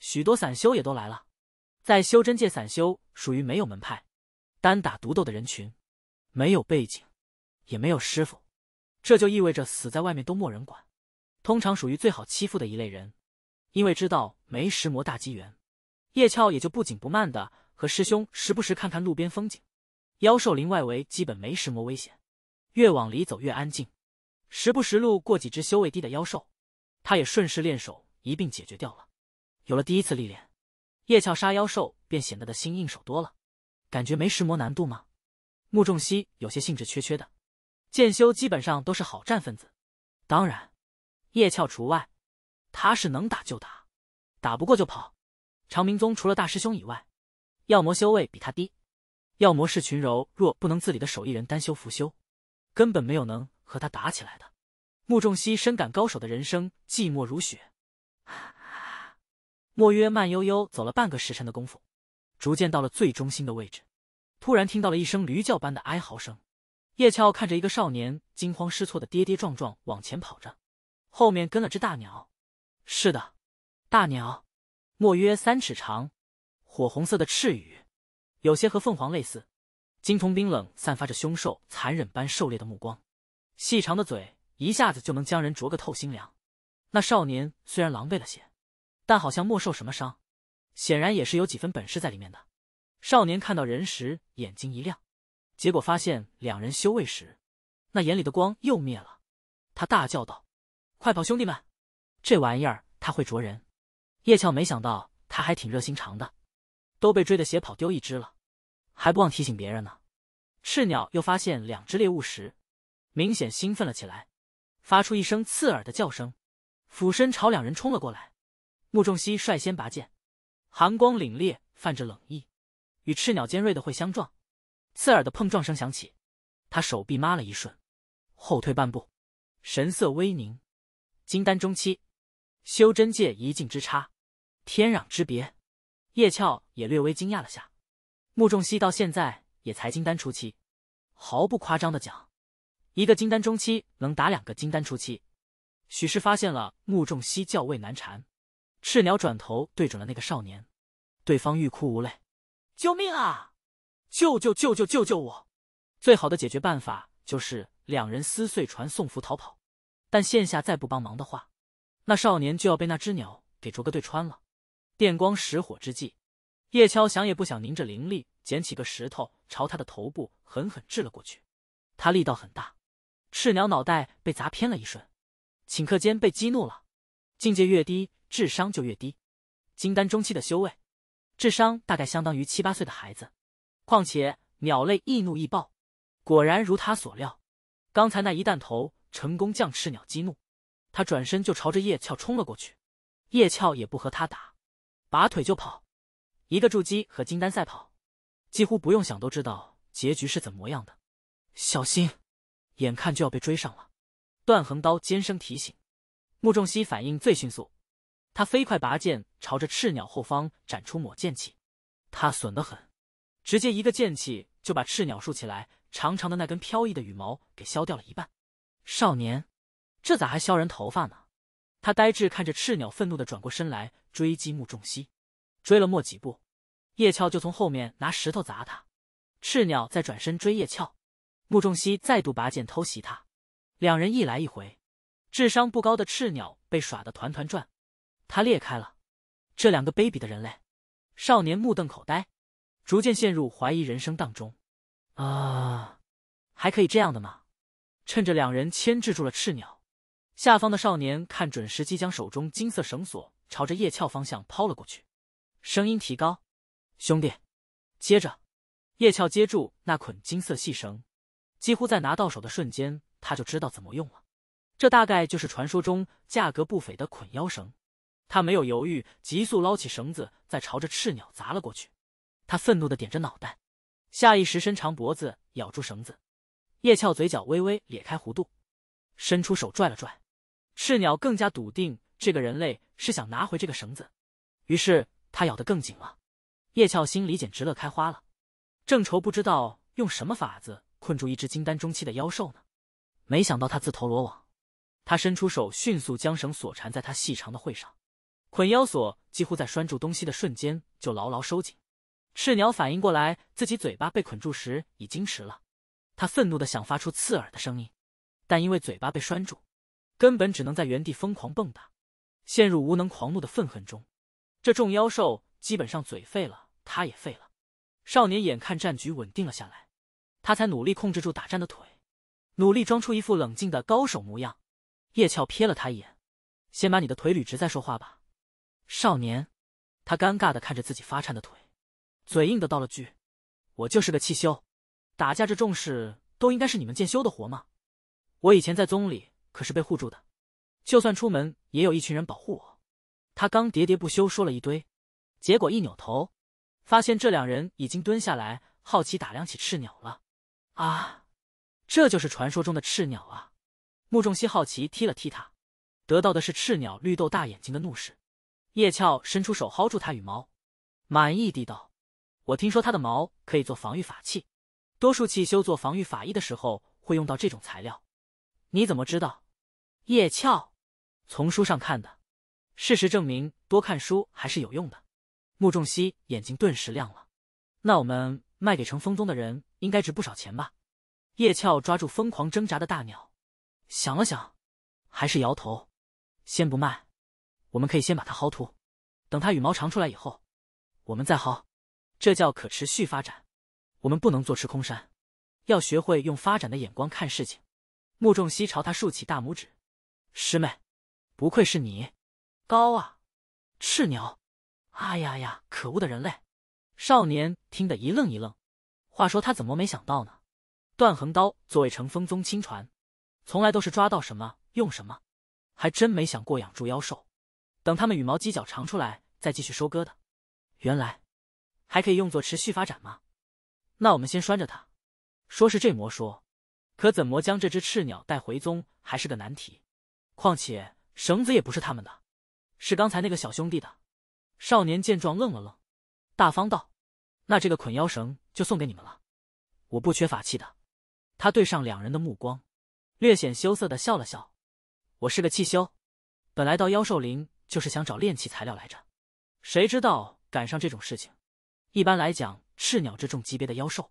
S1: 许多散修也都来了，在修真界，散修属于没有门派、单打独斗的人群，没有背景，也没有师傅，这就意味着死在外面都没人管，通常属于最好欺负的一类人，因为知道没石魔大机缘，叶俏也就不紧不慢的和师兄时不时看看路边风景。妖兽林外围基本没石魔危险，越往里走越安静，时不时路过几只修为低的妖兽，他也顺势练手，一并解决掉了。有了第一次历练，叶鞘杀妖兽便显得的心应手多了，感觉没石魔难度吗？穆仲熙有些兴致缺缺的。剑修基本上都是好战分子，当然，叶鞘除外，他是能打就打，打不过就跑。长明宗除了大师兄以外，药魔修为比他低，药魔是群柔弱不能自理的手艺人单修复修，根本没有能和他打起来的。穆仲熙深感高手的人生寂寞如雪。莫约慢悠悠走了半个时辰的功夫，逐渐到了最中心的位置，突然听到了一声驴叫般的哀嚎声。叶俏看着一个少年惊慌失措的跌跌撞撞往前跑着，后面跟了只大鸟。是的，大鸟，莫约三尺长，火红色的翅羽，有些和凤凰类似，金瞳冰冷，散发着凶兽残忍般狩猎的目光，细长的嘴一下子就能将人啄个透心凉。那少年虽然狼狈了些。但好像没受什么伤，显然也是有几分本事在里面的。少年看到人时眼睛一亮，结果发现两人修为时，那眼里的光又灭了。他大叫道：“快跑，兄弟们！这玩意儿他会啄人。”叶俏没想到他还挺热心肠的，都被追得血跑丢一只了，还不忘提醒别人呢。赤鸟又发现两只猎物时，明显兴奋了起来，发出一声刺耳的叫声，俯身朝两人冲了过来。穆仲熙率先拔剑，寒光凛冽，泛着冷意，与赤鸟尖锐的喙相撞，刺耳的碰撞声响起。他手臂抹了一瞬，后退半步，神色微凝。金丹中期，修真界一境之差，天壤之别。叶俏也略微惊讶了下。穆仲熙到现在也才金丹初期，毫不夸张的讲，一个金丹中期能打两个金丹初期，许是发现了穆仲熙较为难缠。赤鸟转头对准了那个少年，对方欲哭无泪：“救命啊！救救救救救救我！”最好的解决办法就是两人撕碎传送符逃跑，但现下再不帮忙的话，那少年就要被那只鸟给啄个对穿了。电光石火之际，叶敲想也不想，凝着灵力捡起个石头朝他的头部狠狠掷了过去。他力道很大，赤鸟脑袋被砸偏了一瞬，顷刻间被激怒了，境界越低。智商就越低，金丹中期的修为，智商大概相当于七八岁的孩子。况且鸟类易怒易暴，果然如他所料，刚才那一弹头成功将赤鸟激怒，他转身就朝着叶俏冲了过去。叶俏也不和他打，拔腿就跑。一个筑基和金丹赛跑，几乎不用想都知道结局是怎么样的。小心，眼看就要被追上了！断横刀尖声提醒，穆仲熙反应最迅速。他飞快拔剑，朝着赤鸟后方斩出抹剑气，他损得很，直接一个剑气就把赤鸟竖起来长长的那根飘逸的羽毛给削掉了一半。少年，这咋还削人头发呢？他呆滞看着赤鸟，愤怒的转过身来追击穆仲熙，追了没几步，叶俏就从后面拿石头砸他。赤鸟再转身追叶俏，穆仲熙再度拔剑偷袭他，两人一来一回，智商不高的赤鸟被耍得团团转。它裂开了，这两个卑鄙的人类！少年目瞪口呆，逐渐陷入怀疑人生当中。啊，还可以这样的吗？趁着两人牵制住了赤鸟，下方的少年看准时机，将手中金色绳索朝着叶鞘方向抛了过去。声音提高：“兄弟！”接着，叶鞘接住那捆金色细绳，几乎在拿到手的瞬间，他就知道怎么用了。这大概就是传说中价格不菲的捆妖绳。他没有犹豫，急速捞起绳子，再朝着赤鸟砸了过去。他愤怒的点着脑袋，下意识伸长脖子咬住绳子。叶俏嘴角微微咧开弧度，伸出手拽了拽。赤鸟更加笃定这个人类是想拿回这个绳子，于是他咬得更紧了。叶俏心里简直乐开花了，正愁不知道用什么法子困住一只金丹中期的妖兽呢，没想到他自投罗网。他伸出手，迅速将绳索缠在他细长的喙上。捆妖索几乎在拴住东西的瞬间就牢牢收紧，赤鸟反应过来自己嘴巴被捆住时已经迟了，他愤怒的想发出刺耳的声音，但因为嘴巴被拴住，根本只能在原地疯狂蹦跶，陷入无能狂怒的愤恨中。这众妖兽基本上嘴废了，他也废了。少年眼看战局稳定了下来，他才努力控制住打战的腿，努力装出一副冷静的高手模样。叶俏瞥了他一眼，先把你的腿捋直再说话吧。少年，他尴尬的看着自己发颤的腿，嘴硬的道了句：“我就是个汽修，打架这重事都应该是你们剑修的活吗？我以前在宗里可是被护住的，就算出门也有一群人保护我。”他刚喋喋不休说了一堆，结果一扭头，发现这两人已经蹲下来，好奇打量起赤鸟了。啊，这就是传说中的赤鸟啊！穆仲熙好奇踢了踢他，得到的是赤鸟绿豆大眼睛的怒视。叶俏伸出手薅住它羽毛，满意地道：“我听说它的毛可以做防御法器，多数汽修做防御法衣的时候会用到这种材料。你怎么知道？”叶俏：“从书上看的。”事实证明，多看书还是有用的。穆仲熙眼睛顿时亮了：“那我们卖给乘风宗的人，应该值不少钱吧？”叶俏抓住疯狂挣扎的大鸟，想了想，还是摇头：“先不卖。”我们可以先把它薅秃，等它羽毛长出来以后，我们再薅，这叫可持续发展。我们不能坐吃空山，要学会用发展的眼光看事情。穆仲熙朝他竖起大拇指：“师妹，不愧是你，高啊！赤鸟，哎呀呀，可恶的人类！”少年听得一愣一愣。话说他怎么没想到呢？段横刀作为乘风宗亲传，从来都是抓到什么用什么，还真没想过养住妖兽。等他们羽毛犄角长出来，再继续收割的。原来还可以用作持续发展吗？那我们先拴着它。说是这魔说，可怎么将这只赤鸟带回宗还是个难题。况且绳子也不是他们的，是刚才那个小兄弟的。少年见状愣了愣，大方道：“那这个捆妖绳就送给你们了，我不缺法器的。”他对上两人的目光，略显羞涩的笑了笑：“我是个气修，本来到妖兽林。”就是想找炼器材料来着，谁知道赶上这种事情。一般来讲，赤鸟这种级别的妖兽，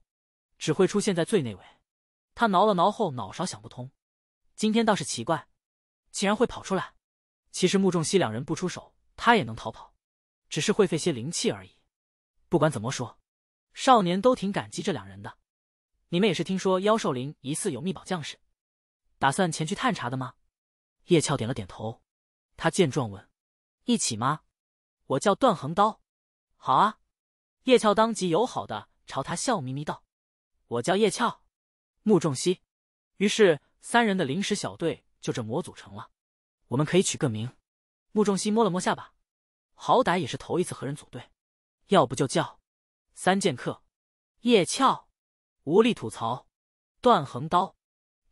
S1: 只会出现在最内围。他挠了挠后脑勺，想不通。今天倒是奇怪，竟然会跑出来。其实穆仲熙两人不出手，他也能逃跑，只是会费些灵气而已。不管怎么说，少年都挺感激这两人的。你们也是听说妖兽林疑似有秘宝将士，打算前去探查的吗？叶俏点了点头。他见状问。一起吗？我叫段横刀。好啊！叶俏当即友好的朝他笑眯眯道：“我叫叶俏，穆仲熙。”于是三人的临时小队就这模组成了。我们可以取个名。穆仲熙摸了摸下巴，好歹也是头一次和人组队，要不就叫“三剑客”。叶俏无力吐槽：“段横刀。”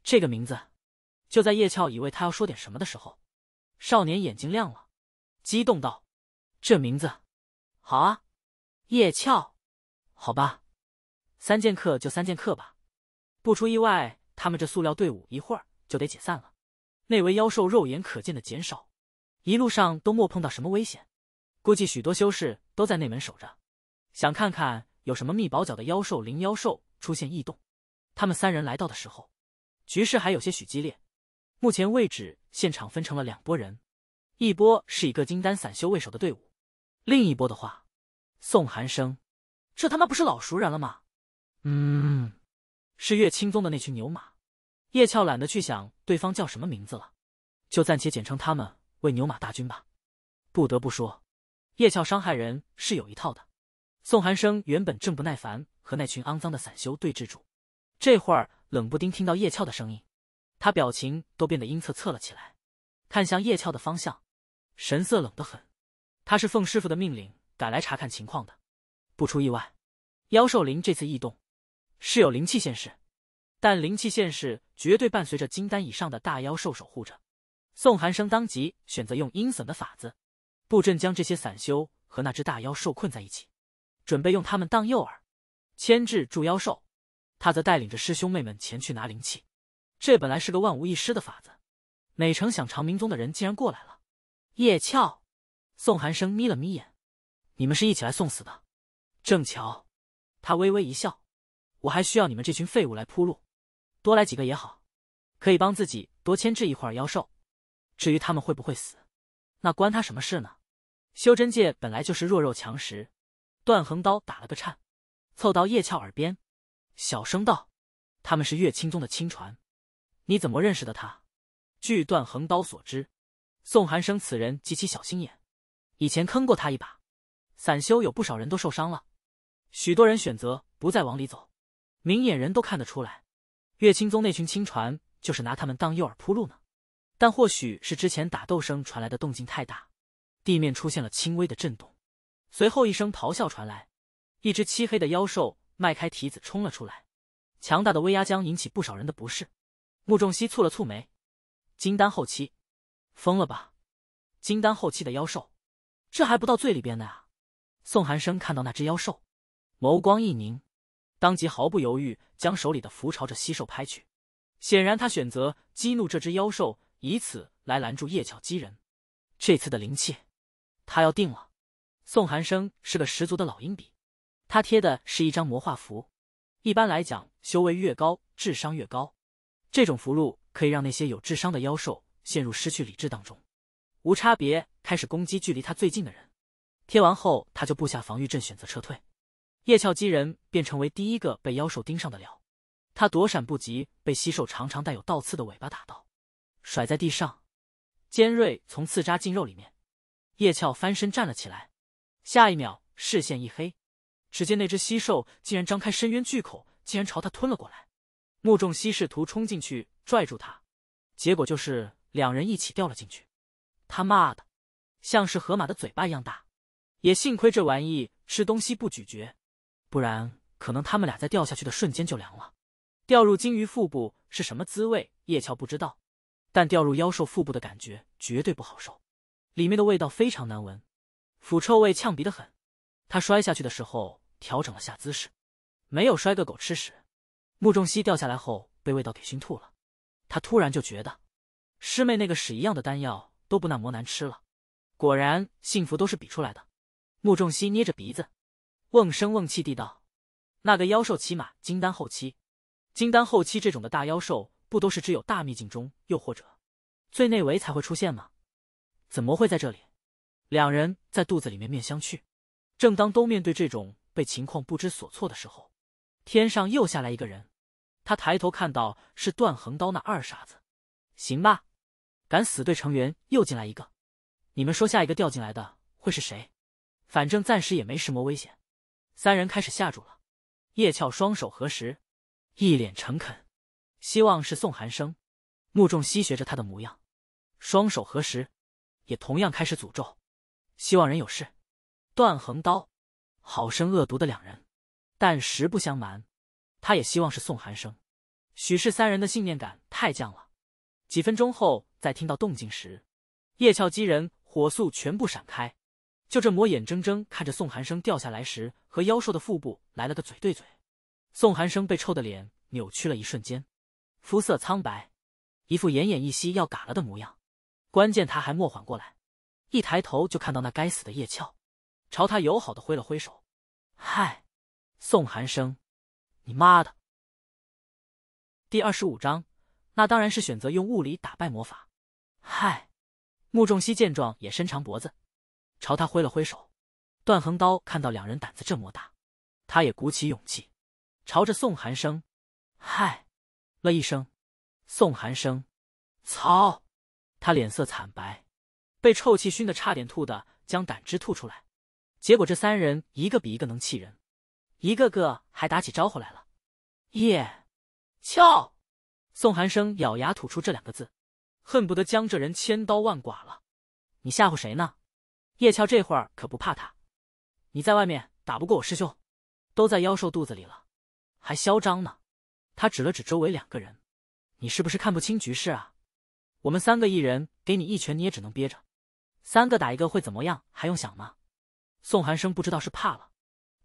S1: 这个名字，就在叶俏以为他要说点什么的时候，少年眼睛亮了。激动道：“这名字，好啊，叶俏，好吧，三剑客就三剑客吧。不出意外，他们这塑料队伍一会儿就得解散了。内围妖兽肉眼可见的减少，一路上都莫碰到什么危险。估计许多修士都在内门守着，想看看有什么密保角的妖兽、灵妖兽出现异动。他们三人来到的时候，局势还有些许激烈。目前位置现场分成了两拨人。”一波是一个金丹散修为首的队伍，另一波的话，宋寒生，这他妈不是老熟人了吗？嗯，是月清宗的那群牛马。叶俏懒得去想对方叫什么名字了，就暂且简称他们为牛马大军吧。不得不说，叶俏伤害人是有一套的。宋寒生原本正不耐烦和那群肮脏的散修对峙住，这会儿冷不丁听到叶俏的声音，他表情都变得阴恻恻了起来，看向叶俏的方向。神色冷得很，他是奉师傅的命令赶来查看情况的。不出意外，妖兽林这次异动，是有灵气现世。但灵气现世绝对伴随着金丹以上的大妖兽守护着。宋寒生当即选择用阴损的法子，布阵将这些散修和那只大妖兽困在一起，准备用他们当诱饵，牵制住妖兽。他则带领着师兄妹们前去拿灵气。这本来是个万无一失的法子，哪成想长明宗的人竟然过来了。叶俏，宋寒生眯了眯眼，你们是一起来送死的？正巧，他微微一笑，我还需要你们这群废物来铺路，多来几个也好，可以帮自己多牵制一会儿妖兽。至于他们会不会死，那关他什么事呢？修真界本来就是弱肉强食。段横刀打了个颤，凑到叶俏耳边，小声道：“他们是月清宗的亲传，你怎么认识的他？”据段横刀所知。宋寒生此人极其小心眼，以前坑过他一把，散修有不少人都受伤了，许多人选择不再往里走，明眼人都看得出来，月清宗那群亲传就是拿他们当诱饵铺路呢。但或许是之前打斗声传来的动静太大，地面出现了轻微的震动，随后一声咆哮传来，一只漆黑的妖兽迈开蹄子冲了出来，强大的威压将引起不少人的不适。穆仲熙蹙了蹙眉，金丹后期。疯了吧，金丹后期的妖兽，这还不到最里边的啊！宋寒生看到那只妖兽，眸光一凝，当即毫不犹豫将手里的符朝着吸兽拍去。显然，他选择激怒这只妖兽，以此来拦住叶巧机人。这次的灵气，他要定了。宋寒生是个十足的老鹰笔，他贴的是一张魔化符。一般来讲，修为越高，智商越高，这种符箓可以让那些有智商的妖兽。陷入失去理智当中，无差别开始攻击距离他最近的人。贴完后，他就布下防御阵，选择撤退。叶鞘机人便成为第一个被妖兽盯上的鸟，他躲闪不及，被吸兽长长带有倒刺的尾巴打到，甩在地上，尖锐从刺扎进肉里面。叶鞘翻身站了起来，下一秒视线一黑，只见那只吸兽竟然张开深渊巨口，竟然朝他吞了过来。穆仲熙试图冲进去拽住他，结果就是。两人一起掉了进去，他妈的，像是河马的嘴巴一样大。也幸亏这玩意吃东西不咀嚼，不然可能他们俩在掉下去的瞬间就凉了。掉入鲸鱼腹部是什么滋味？叶桥不知道，但掉入妖兽腹部的感觉绝对不好受，里面的味道非常难闻，腐臭味呛鼻的很。他摔下去的时候调整了下姿势，没有摔个狗吃屎。穆仲熙掉下来后被味道给熏吐了，他突然就觉得。师妹那个屎一样的丹药都不那么难吃了，果然幸福都是比出来的。穆仲熙捏着鼻子，瓮声瓮气地道：“那个妖兽起码金丹后期，金丹后期这种的大妖兽不都是只有大秘境中，又或者最内围才会出现吗？怎么会在这里？”两人在肚子里面面相觑。正当都面对这种被情况不知所措的时候，天上又下来一个人。他抬头看到是断横刀那二傻子。行吧，敢死队成员又进来一个，你们说下一个掉进来的会是谁？反正暂时也没什么危险。三人开始吓住了，叶俏双手合十，一脸诚恳，希望是宋寒生。穆仲熙学着他的模样，双手合十，也同样开始诅咒，希望人有事。段横刀，好生恶毒的两人，但实不相瞒，他也希望是宋寒生。许氏三人的信念感太犟了。几分钟后，在听到动静时，叶鞘机人火速全部闪开。就这魔眼，睁睁看着宋寒生掉下来时，和妖兽的腹部来了个嘴对嘴。宋寒生被臭的脸扭曲了一瞬间，肤色苍白，一副奄奄一息要嘎了的模样。关键他还没缓过来，一抬头就看到那该死的叶鞘，朝他友好的挥了挥手：“嗨，宋寒生，你妈的！”第二十五章。那当然是选择用物理打败魔法。嗨，穆仲熙见状也伸长脖子，朝他挥了挥手。段横刀看到两人胆子这么大，他也鼓起勇气，朝着宋寒生嗨了一声。宋寒生，操！他脸色惨白，被臭气熏得差点吐的将胆汁吐出来。结果这三人一个比一个能气人，一个个还打起招呼来了。耶，俏。宋寒生咬牙吐出这两个字，恨不得将这人千刀万剐了。你吓唬谁呢？叶俏这会儿可不怕他。你在外面打不过我师兄，都在妖兽肚子里了，还嚣张呢？他指了指周围两个人，你是不是看不清局势啊？我们三个一人给你一拳，你也只能憋着。三个打一个会怎么样？还用想吗？宋寒生不知道是怕了，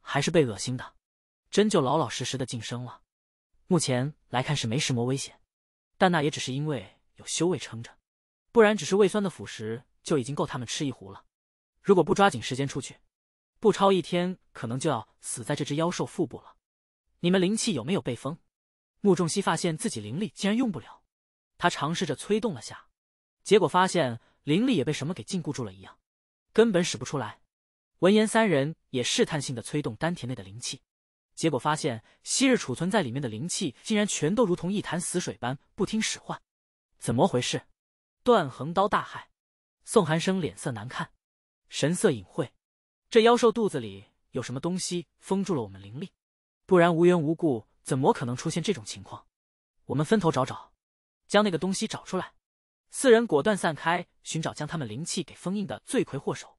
S1: 还是被恶心的，真就老老实实的晋升了。目前来看是没什么危险。但那也只是因为有修为撑着，不然只是胃酸的腐蚀就已经够他们吃一壶了。如果不抓紧时间出去，不超一天，可能就要死在这只妖兽腹部了。你们灵气有没有被封？穆仲熙发现自己灵力竟然用不了，他尝试着催动了下，结果发现灵力也被什么给禁锢住了一样，根本使不出来。闻言，三人也试探性的催动丹田内的灵气。结果发现，昔日储存在里面的灵气竟然全都如同一潭死水般不听使唤，怎么回事？断横刀大骇，宋寒生脸色难看，神色隐晦。这妖兽肚子里有什么东西封住了我们灵力？不然无缘无故怎么可能出现这种情况？我们分头找找，将那个东西找出来。四人果断散开，寻找将他们灵气给封印的罪魁祸首。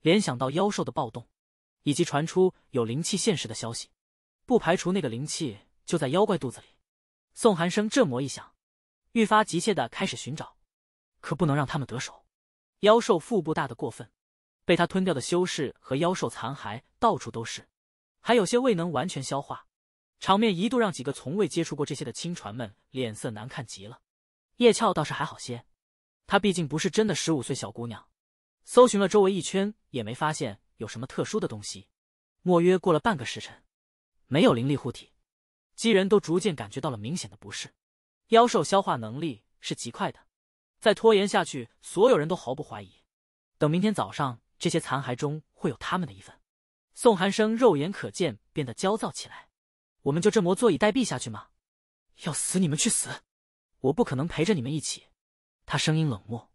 S1: 联想到妖兽的暴动，以及传出有灵气现世的消息。不排除那个灵气就在妖怪肚子里。宋寒生这魔一想，愈发急切的开始寻找，可不能让他们得手。妖兽腹部大的过分，被他吞掉的修士和妖兽残骸到处都是，还有些未能完全消化，场面一度让几个从未接触过这些的亲传们脸色难看极了。叶俏倒是还好些，她毕竟不是真的十五岁小姑娘。搜寻了周围一圈，也没发现有什么特殊的东西。莫约过了半个时辰。没有灵力护体，几人都逐渐感觉到了明显的不适。妖兽消化能力是极快的，再拖延下去，所有人都毫不怀疑。等明天早上，这些残骸中会有他们的一份。宋寒生肉眼可见变得焦躁起来。我们就这么坐以待毙下去吗？要死你们去死！我不可能陪着你们一起。他声音冷漠。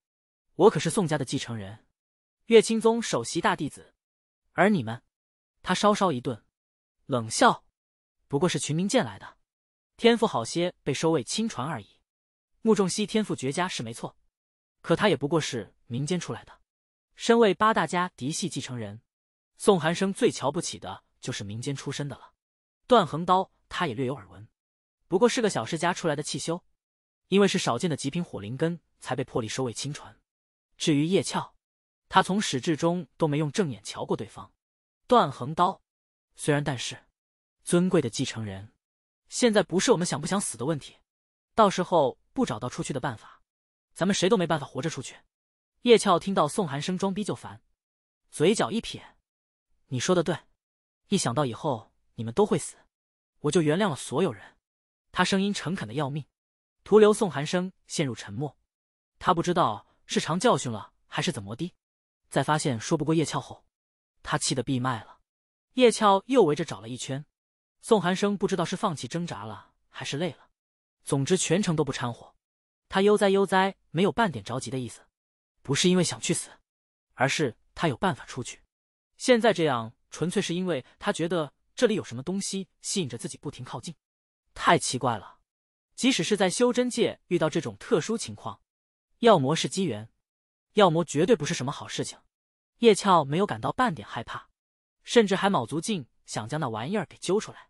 S1: 我可是宋家的继承人，月清宗首席大弟子。而你们……他稍稍一顿。冷笑，不过是群名剑来的，天赋好些，被收为亲传而已。穆仲熙天赋绝佳是没错，可他也不过是民间出来的。身为八大家嫡系继承人，宋寒生最瞧不起的就是民间出身的了。断横刀，他也略有耳闻，不过是个小世家出来的汽修，因为是少见的极品火灵根，才被破例收为亲传。至于叶俏，他从始至终都没用正眼瞧过对方。断横刀。虽然，但是，尊贵的继承人，现在不是我们想不想死的问题。到时候不找到出去的办法，咱们谁都没办法活着出去。叶俏听到宋寒生装逼就烦，嘴角一撇：“你说的对。”一想到以后你们都会死，我就原谅了所有人。他声音诚恳的要命，徒留宋寒生陷入沉默。他不知道是尝教训了还是怎么的，在发现说不过叶俏后，他气得闭麦了。叶俏又围着找了一圈，宋寒生不知道是放弃挣扎了还是累了，总之全程都不掺和，他悠哉悠哉，没有半点着急的意思。不是因为想去死，而是他有办法出去。现在这样纯粹是因为他觉得这里有什么东西吸引着自己不停靠近，太奇怪了。即使是在修真界遇到这种特殊情况，要么是机缘，要么绝对不是什么好事情。叶俏没有感到半点害怕。甚至还卯足劲想将那玩意儿给揪出来，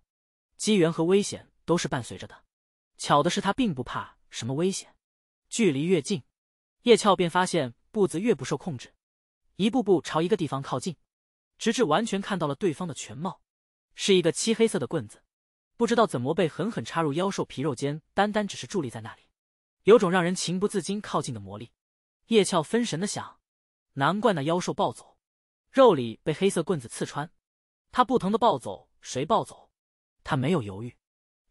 S1: 机缘和危险都是伴随着的。巧的是，他并不怕什么危险。距离越近，叶翘便发现步子越不受控制，一步步朝一个地方靠近，直至完全看到了对方的全貌。是一个漆黑色的棍子，不知道怎么被狠狠插入妖兽皮肉间，单单只是伫立在那里，有种让人情不自禁靠近的魔力。叶翘分神的想，难怪那妖兽暴走。肉里被黑色棍子刺穿，他不疼的暴走，谁暴走？他没有犹豫，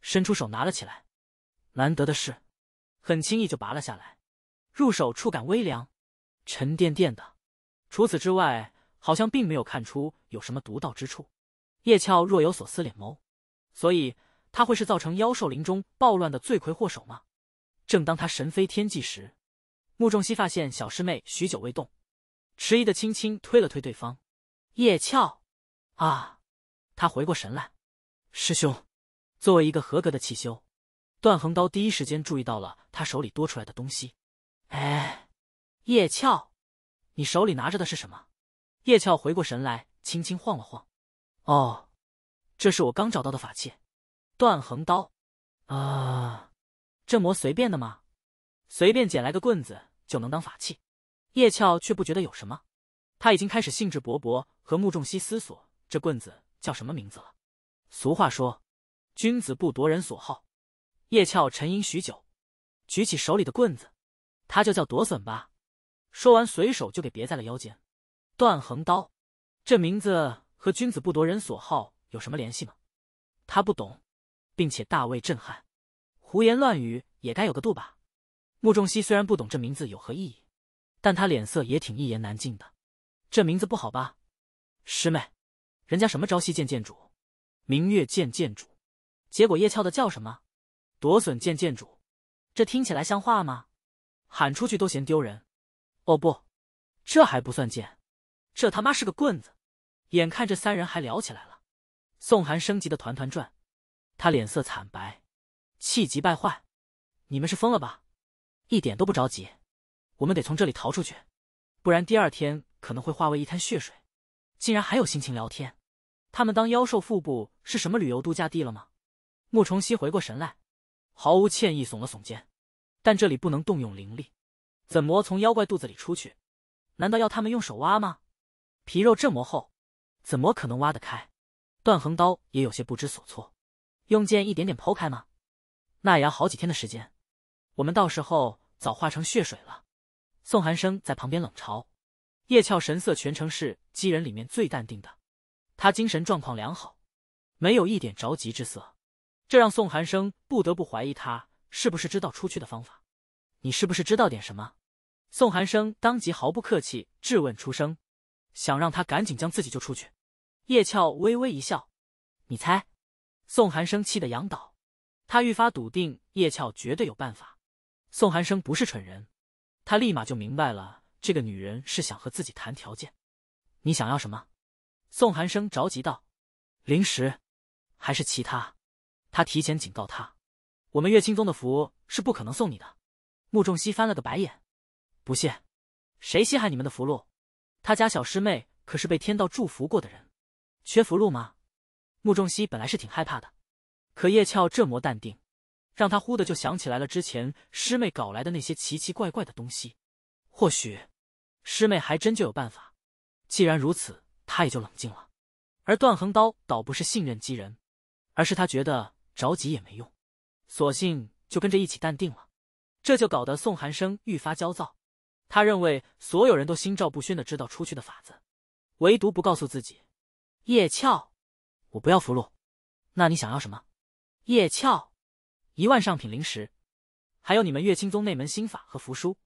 S1: 伸出手拿了起来。难得的是，很轻易就拔了下来，入手触感微凉，沉甸甸的。除此之外，好像并没有看出有什么独到之处。叶俏若有所思，脸眸。所以他会是造成妖兽林中暴乱的罪魁祸首吗？正当他神飞天际时，穆仲熙发现小师妹许久未动。迟疑的，轻轻推了推对方，叶俏，啊！他回过神来，师兄，作为一个合格的气修，断横刀第一时间注意到了他手里多出来的东西。哎，叶俏，你手里拿着的是什么？叶俏回过神来，轻轻晃了晃，哦，这是我刚找到的法器，断横刀。啊，这魔随便的吗？随便捡来个棍子就能当法器？叶俏却不觉得有什么，他已经开始兴致勃勃和穆仲熙思索这棍子叫什么名字了。俗话说，君子不夺人所好。叶俏沉吟许久，举起手里的棍子，他就叫夺笋吧。说完，随手就给别在了腰间。断横刀，这名字和君子不夺人所好有什么联系吗？他不懂，并且大为震撼。胡言乱语也该有个度吧。穆仲熙虽然不懂这名字有何意义。但他脸色也挺一言难尽的，这名字不好吧？师妹，人家什么朝夕见剑主，明月见剑主，结果叶俏的叫什么？夺笋见剑主，这听起来像话吗？喊出去都嫌丢人。哦不，这还不算剑，这他妈是个棍子！眼看这三人还聊起来了，宋寒升级的团团转，他脸色惨白，气急败坏，你们是疯了吧？一点都不着急。我们得从这里逃出去，不然第二天可能会化为一滩血水。竟然还有心情聊天？他们当妖兽腹部是什么旅游度假地了吗？穆重熙回过神来，毫无歉意，耸了耸肩。但这里不能动用灵力，怎么从妖怪肚子里出去？难道要他们用手挖吗？皮肉这么厚，怎么可能挖得开？断横刀也有些不知所措，用剑一点点剖开吗？那也要好几天的时间，我们到时候早化成血水了。宋寒生在旁边冷嘲，叶俏神色全程是机人里面最淡定的，他精神状况良好，没有一点着急之色，这让宋寒生不得不怀疑他是不是知道出去的方法。你是不是知道点什么？宋寒生当即毫不客气质问出声，想让他赶紧将自己救出去。叶俏微微一笑，你猜？宋寒生气得仰倒，他愈发笃定叶俏绝对有办法。宋寒生不是蠢人。他立马就明白了，这个女人是想和自己谈条件。你想要什么？宋寒生着急道。零食，还是其他？他提前警告他，我们岳清宗的符是不可能送你的。穆仲熙翻了个白眼，不屑。谁稀罕你们的符禄？他家小师妹可是被天道祝福过的人，缺符禄吗？穆仲熙本来是挺害怕的，可叶俏这么淡定。让他忽的就想起来了之前师妹搞来的那些奇奇怪怪的东西，或许师妹还真就有办法。既然如此，他也就冷静了。而段横刀倒不是信任姬人，而是他觉得着急也没用，索性就跟着一起淡定了。这就搞得宋寒生愈发焦躁。他认为所有人都心照不宣的知道出去的法子，唯独不告诉自己。叶俏，我不要符箓，那你想要什么？叶俏。一万上品灵石，还有你们月清宗内门心法和符书。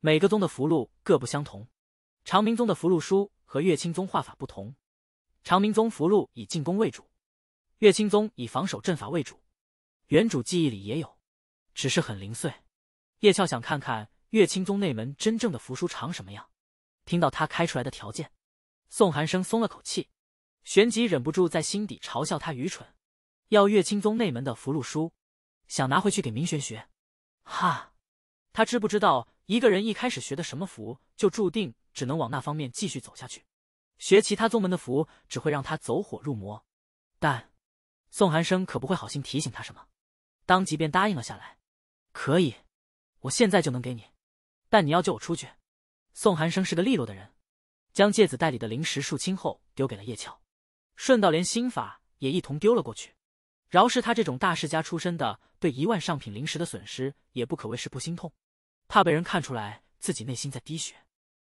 S1: 每个宗的符箓各不相同。长明宗的符箓书和月清宗画法不同。长明宗符箓以进攻为主，月清宗以防守阵法为主。原主记忆里也有，只是很零碎。叶俏想看看月清宗内门真正的符书长什么样。听到他开出来的条件，宋寒生松了口气，旋即忍不住在心底嘲笑他愚蠢，要月清宗内门的符箓书。想拿回去给明玄学，哈，他知不知道一个人一开始学的什么符，就注定只能往那方面继续走下去，学其他宗门的符只会让他走火入魔。但宋寒生可不会好心提醒他什么，当即便答应了下来。可以，我现在就能给你，但你要救我出去。宋寒生是个利落的人，将戒子袋里的灵石树清后丢给了叶乔，顺道连心法也一同丢了过去。饶是他这种大世家出身的，对一万上品灵石的损失也不可谓是不心痛，怕被人看出来自己内心在滴血，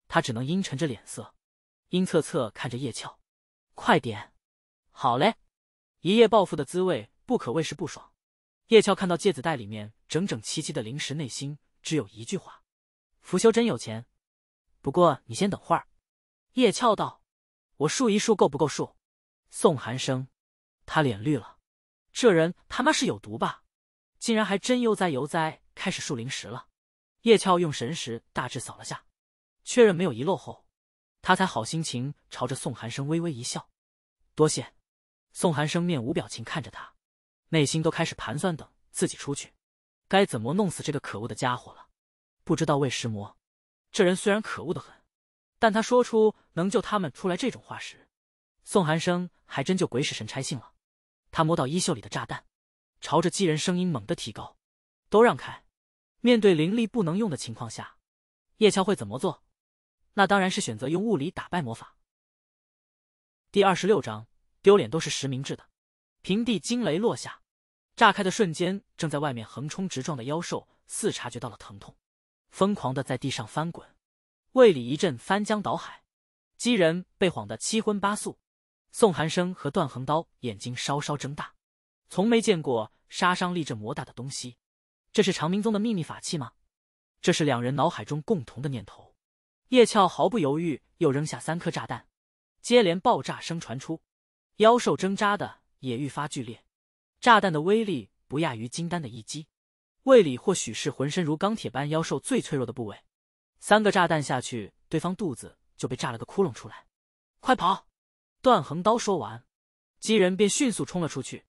S1: 他只能阴沉着脸色，阴恻恻看着叶俏：“快点！”“好嘞！”一夜暴富的滋味不可谓是不爽。叶俏看到戒指袋里面整整齐齐的灵石，内心只有一句话：“福修真有钱。”不过你先等会儿，叶俏道：“我数一数够不够数？”宋寒生，他脸绿了。这人他妈是有毒吧？竟然还真悠哉悠哉开始数灵石了。叶俏用神识大致扫了下，确认没有遗漏后，他才好心情朝着宋寒生微微一笑：“多谢。”宋寒生面无表情看着他，内心都开始盘算等自己出去，该怎么弄死这个可恶的家伙了。不知道魏石魔，这人虽然可恶的很，但他说出能救他们出来这种话时，宋寒生还真就鬼使神差信了。他摸到衣袖里的炸弹，朝着机人声音猛的提高：“都让开！”面对灵力不能用的情况下，叶乔会怎么做？那当然是选择用物理打败魔法。第二十六章丢脸都是实名制的。平地惊雷落下，炸开的瞬间，正在外面横冲直撞的妖兽似察觉到了疼痛，疯狂的在地上翻滚，胃里一阵翻江倒海，机人被晃得七荤八素。宋寒生和段恒刀眼睛稍稍睁大，从没见过杀伤力这魔大的东西。这是长明宗的秘密法器吗？这是两人脑海中共同的念头。叶俏毫不犹豫又扔下三颗炸弹，接连爆炸声传出，妖兽挣扎的也愈发剧烈。炸弹的威力不亚于金丹的一击，胃里或许是浑身如钢铁般妖兽最脆弱的部位。三个炸弹下去，对方肚子就被炸了个窟窿出来。快跑！段横刀说完，几人便迅速冲了出去。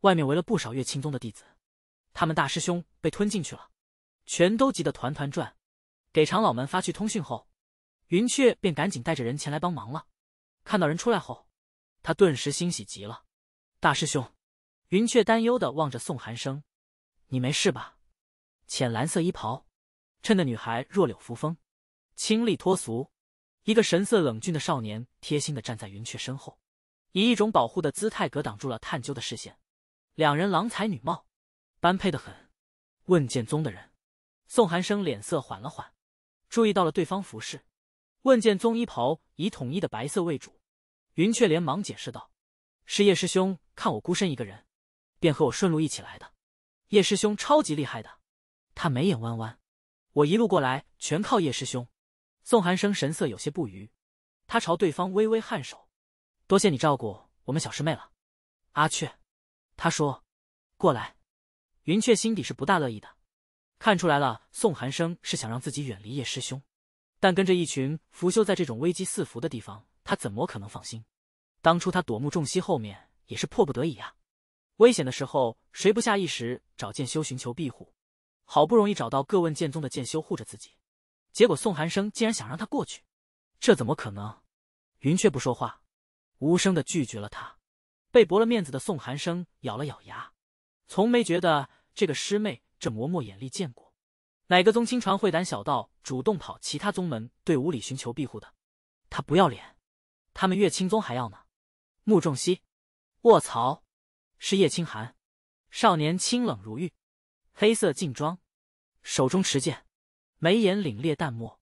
S1: 外面围了不少月清宗的弟子，他们大师兄被吞进去了，全都急得团团转。给长老们发去通讯后，云雀便赶紧带着人前来帮忙了。看到人出来后，他顿时欣喜极了。大师兄，云雀担忧的望着宋寒生：“你没事吧？”浅蓝色衣袍，衬得女孩弱柳扶风，清丽脱俗。一个神色冷峻的少年贴心的站在云雀身后，以一种保护的姿态隔挡住了探究的视线。两人郎才女貌，般配的很。问剑宗的人，宋寒生脸色缓了缓，注意到了对方服饰。问剑宗衣袍以统一的白色为主。云雀连忙解释道：“是叶师兄看我孤身一个人，便和我顺路一起来的。叶师兄超级厉害的，他眉眼弯弯，我一路过来全靠叶师兄。”宋寒生神色有些不愉，他朝对方微微颔首，多谢你照顾我们小师妹了，阿雀。他说，过来。云雀心底是不大乐意的，看出来了，宋寒生是想让自己远离叶师兄，但跟着一群拂修在这种危机四伏的地方，他怎么可能放心？当初他躲目重熙后面也是迫不得已呀，危险的时候谁不下意识找剑修寻求庇护？好不容易找到各问剑宗的剑修护着自己。结果宋寒生竟然想让他过去，这怎么可能？云雀不说话，无声的拒绝了他。被驳了面子的宋寒生咬了咬牙，从没觉得这个师妹这磨墨眼力见过，哪个宗亲传会胆小到主动跑其他宗门队伍里寻求庇护的？他不要脸，他们岳清宗还要呢。穆仲熙，卧槽，是叶清寒，少年清冷如玉，黑色劲装，手中持剑。眉眼凛冽淡漠，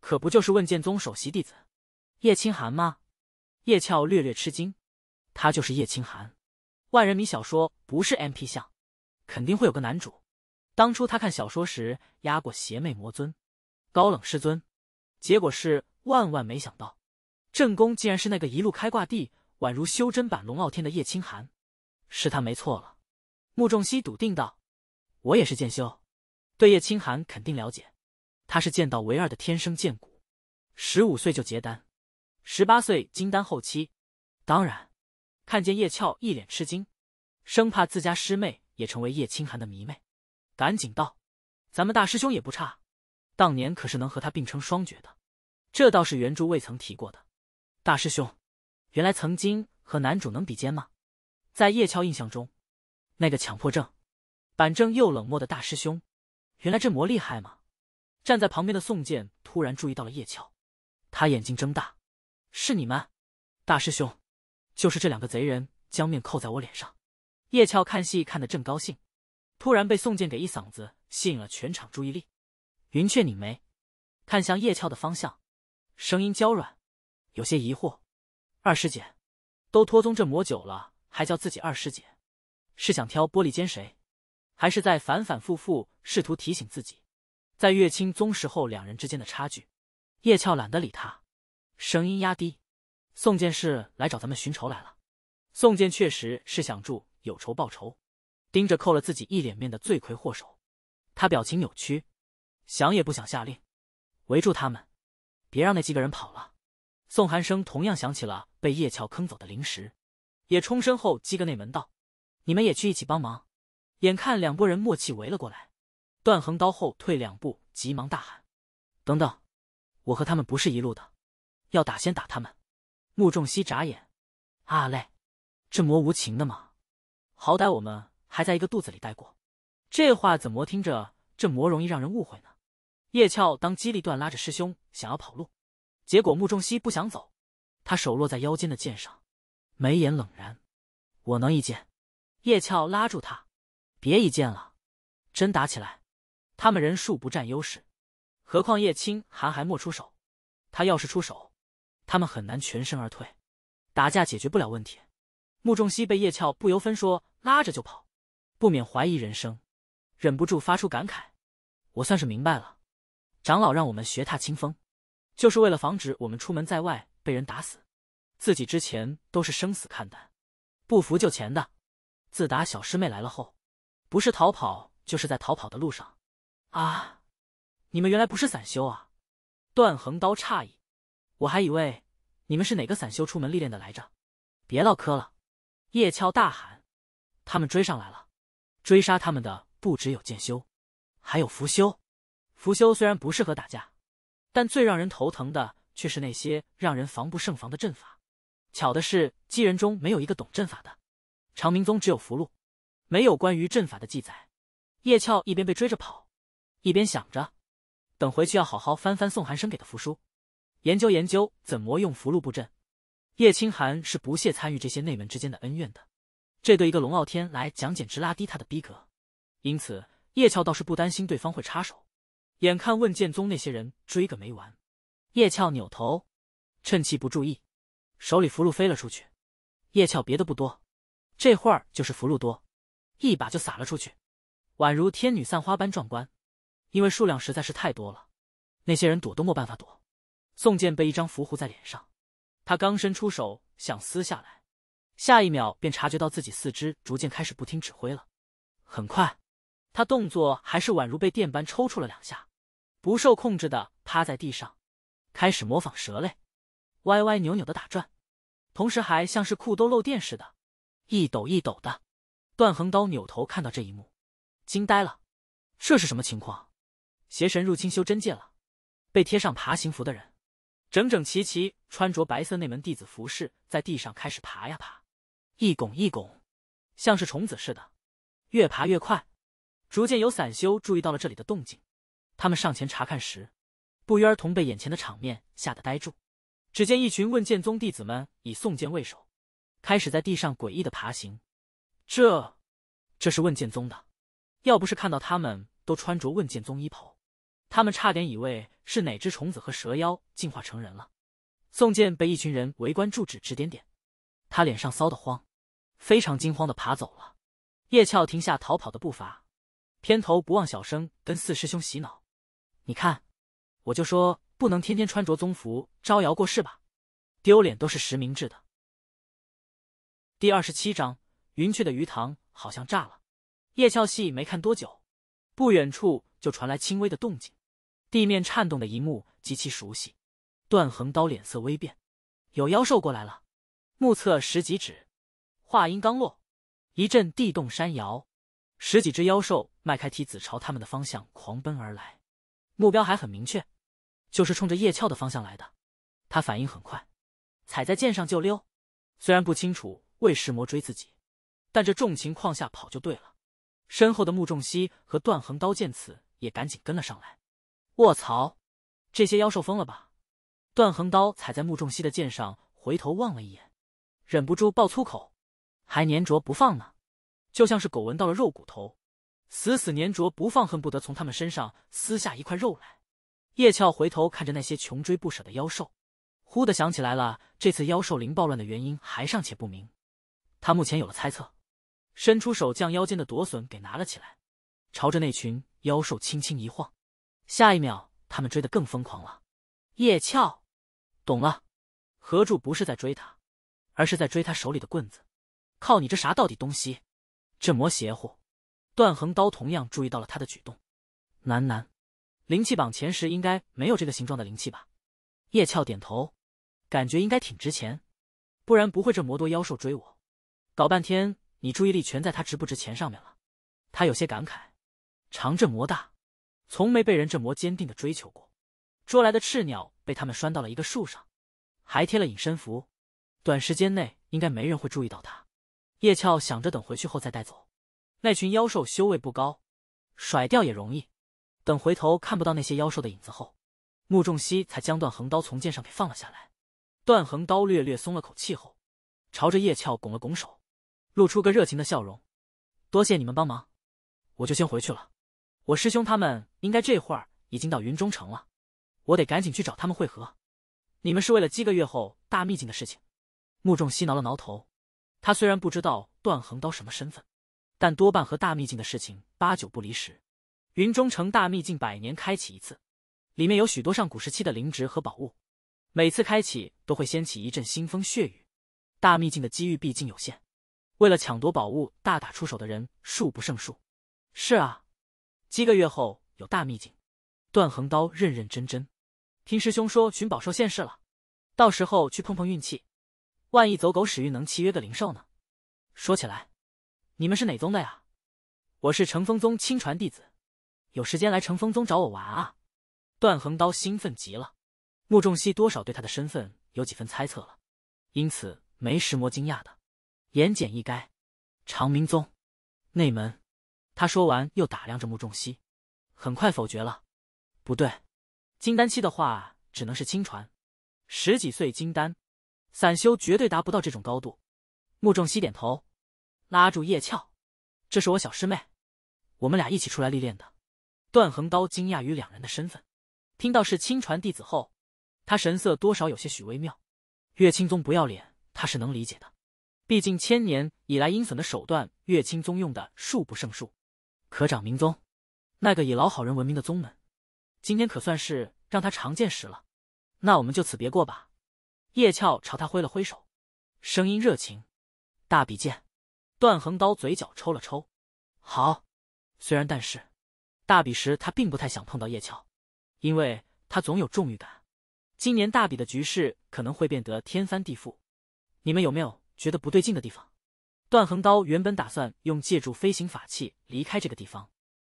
S1: 可不就是问剑宗首席弟子叶清寒吗？叶俏略略吃惊，他就是叶清寒。万人迷小说不是 M P 向，肯定会有个男主。当初他看小说时压过邪魅魔尊、高冷师尊，结果是万万没想到，正宫竟然是那个一路开挂地，宛如修真版龙傲天的叶清寒。是他没错了。穆仲熙笃定道：“我也是剑修，对叶清寒肯定了解。”他是剑道唯二的天生剑骨，十五岁就结丹，十八岁金丹后期。当然，看见叶俏一脸吃惊，生怕自家师妹也成为叶清寒的迷妹，赶紧道：“咱们大师兄也不差，当年可是能和他并称双绝的。”这倒是原著未曾提过的。大师兄，原来曾经和男主能比肩吗？在叶俏印象中，那个强迫症、板正又冷漠的大师兄，原来这么厉害吗？站在旁边的宋剑突然注意到了叶俏，他眼睛睁大：“是你们，大师兄，就是这两个贼人将面扣在我脸上。”叶俏看戏看得正高兴，突然被宋剑给一嗓子吸引了全场注意力。云雀拧眉，看向叶俏的方向，声音娇软，有些疑惑：“二师姐，都脱宗这魔久了，还叫自己二师姐，是想挑玻璃间谁，还是在反反复复试图提醒自己？”在月清宗时候，两人之间的差距，叶俏懒得理他，声音压低，宋建是来找咱们寻仇来了。宋建确实是想助有仇报仇，盯着扣了自己一脸面的罪魁祸首，他表情扭曲，想也不想下令，围住他们，别让那几个人跑了。宋寒生同样想起了被叶俏坑走的灵石，也冲身后击个内门道，你们也去一起帮忙。眼看两拨人默契围了过来。断横刀后退两步，急忙大喊：“等等，我和他们不是一路的，要打先打他们。”穆仲熙眨眼：“啊嘞，这魔无情的嘛，好歹我们还在一个肚子里待过。”这话怎么听着这魔容易让人误会呢？叶俏当机立断拉着师兄想要跑路，结果穆仲熙不想走，他手落在腰间的剑上，眉眼冷然：“我能一剑。”叶俏拉住他：“别一剑了，真打起来。”他们人数不占优势，何况叶青寒还莫出手，他要是出手，他们很难全身而退。打架解决不了问题。穆仲熙被叶俏不由分说拉着就跑，不免怀疑人生，忍不住发出感慨：“我算是明白了，长老让我们学踏清风，就是为了防止我们出门在外被人打死。自己之前都是生死看淡，不服就钱的，自打小师妹来了后，不是逃跑就是在逃跑的路上。”啊！你们原来不是散修啊！段横刀诧异，我还以为你们是哪个散修出门历练的来着。别唠嗑了！叶俏大喊，他们追上来了！追杀他们的不只有剑修，还有符修。符修虽然不适合打架，但最让人头疼的却是那些让人防不胜防的阵法。巧的是，机人中没有一个懂阵法的。长明宗只有符箓，没有关于阵法的记载。叶俏一边被追着跑。一边想着，等回去要好好翻翻宋寒生给的符书，研究研究怎么用符箓布阵。叶清寒是不屑参与这些内门之间的恩怨的，这对一个龙傲天来讲简直拉低他的逼格。因此，叶俏倒是不担心对方会插手。眼看问剑宗那些人追个没完，叶俏扭头，趁其不注意，手里符箓飞了出去。叶俏别的不多，这会儿就是符箓多，一把就撒了出去，宛如天女散花般壮观。因为数量实在是太多了，那些人躲都没办法躲。宋健被一张符糊在脸上，他刚伸出手想撕下来，下一秒便察觉到自己四肢逐渐开始不听指挥了。很快，他动作还是宛如被电般抽搐了两下，不受控制的趴在地上，开始模仿蛇类，歪歪扭扭的打转，同时还像是裤兜漏电似的，一抖一抖的。段横刀扭头看到这一幕，惊呆了，这是什么情况？邪神入侵修真界了，被贴上爬行符的人，整整齐齐穿着白色内门弟子服饰，在地上开始爬呀爬，一拱一拱，像是虫子似的，越爬越快。逐渐有散修注意到了这里的动静，他们上前查看时，不约而同被眼前的场面吓得呆住。只见一群问剑宗弟子们以送剑为首，开始在地上诡异的爬行。这，这是问剑宗的。要不是看到他们都穿着问剑宗衣袍。他们差点以为是哪只虫子和蛇妖进化成人了。宋健被一群人围观住，指指点点，他脸上臊得慌，非常惊慌的爬走了。叶俏停下逃跑的步伐，偏头不忘小声跟四师兄洗脑：“你看，我就说不能天天穿着宗服招摇过市吧，丢脸都是实名制的。”第二十七章，云雀的鱼塘好像炸了。叶俏戏没看多久，不远处就传来轻微的动静。地面颤动的一幕极其熟悉，段横刀脸色微变，有妖兽过来了，目测十几指，话音刚落，一阵地动山摇，十几只妖兽迈开蹄子朝他们的方向狂奔而来，目标还很明确，就是冲着叶鞘的方向来的。他反应很快，踩在剑上就溜。虽然不清楚为什魔追自己，但这重情况下跑就对了。身后的穆仲熙和段横刀见此也赶紧跟了上来。卧槽，这些妖兽疯了吧！断横刀踩在穆仲熙的剑上，回头望了一眼，忍不住爆粗口，还粘着不放呢，就像是狗闻到了肉骨头，死死粘着不放，恨不得从他们身上撕下一块肉来。叶俏回头看着那些穷追不舍的妖兽，忽的想起来了，这次妖兽灵暴乱的原因还尚且不明，他目前有了猜测，伸出手将腰间的夺笋给拿了起来，朝着那群妖兽轻轻一晃。下一秒，他们追得更疯狂了。叶俏，懂了，何柱不是在追他，而是在追他手里的棍子。靠你这啥到底东西，这魔邪乎。段横刀同样注意到了他的举动，楠楠，灵气榜前十应该没有这个形状的灵气吧？”叶俏点头，感觉应该挺值钱，不然不会这魔多妖兽追我。搞半天，你注意力全在他值不值钱上面了。他有些感慨，长这魔大。从没被人这么坚定的追求过。捉来的赤鸟被他们拴到了一个树上，还贴了隐身符，短时间内应该没人会注意到它。叶俏想着，等回去后再带走。那群妖兽修为不高，甩掉也容易。等回头看不到那些妖兽的影子后，穆仲熙才将断横刀从剑上给放了下来。断横刀略略松了口气后，朝着叶俏拱了拱手，露出个热情的笑容：“多谢你们帮忙，我就先回去了。”我师兄他们应该这会儿已经到云中城了，我得赶紧去找他们会合。你们是为了几个月后大秘境的事情？穆仲熙挠了挠头，他虽然不知道段横刀什么身份，但多半和大秘境的事情八九不离十。云中城大秘境百年开启一次，里面有许多上古时期的灵植和宝物，每次开启都会掀起一阵腥风血雨。大秘境的机遇毕竟有限，为了抢夺宝物大打出手的人数不胜数。是啊。七个月后有大秘境，段横刀认认真真。听师兄说寻宝兽现世了，到时候去碰碰运气，万一走狗屎运能契约个灵兽呢。说起来，你们是哪宗的呀？我是乘风宗亲传弟子，有时间来乘风宗找我玩啊！段横刀兴奋极了。穆仲熙多少对他的身份有几分猜测了，因此没石磨惊讶的，言简意赅：长明宗，内门。他说完，又打量着穆仲熙，很快否决了。不对，金丹期的话只能是亲传，十几岁金丹，散修绝对达不到这种高度。穆仲熙点头，拉住叶俏：“这是我小师妹，我们俩一起出来历练的。”段横刀惊讶于两人的身份，听到是亲传弟子后，他神色多少有些许微妙。岳清宗不要脸，他是能理解的，毕竟千年以来阴损的手段，岳清宗用的数不胜数。可长明宗，那个以老好人闻名的宗门，今天可算是让他长见识了。那我们就此别过吧。叶俏朝他挥了挥手，声音热情。大比剑。”段横刀嘴角抽了抽。好，虽然但是，大比时他并不太想碰到叶俏，因为他总有重欲感。今年大比的局势可能会变得天翻地覆，你们有没有觉得不对劲的地方？段横刀原本打算用借助飞行法器离开这个地方，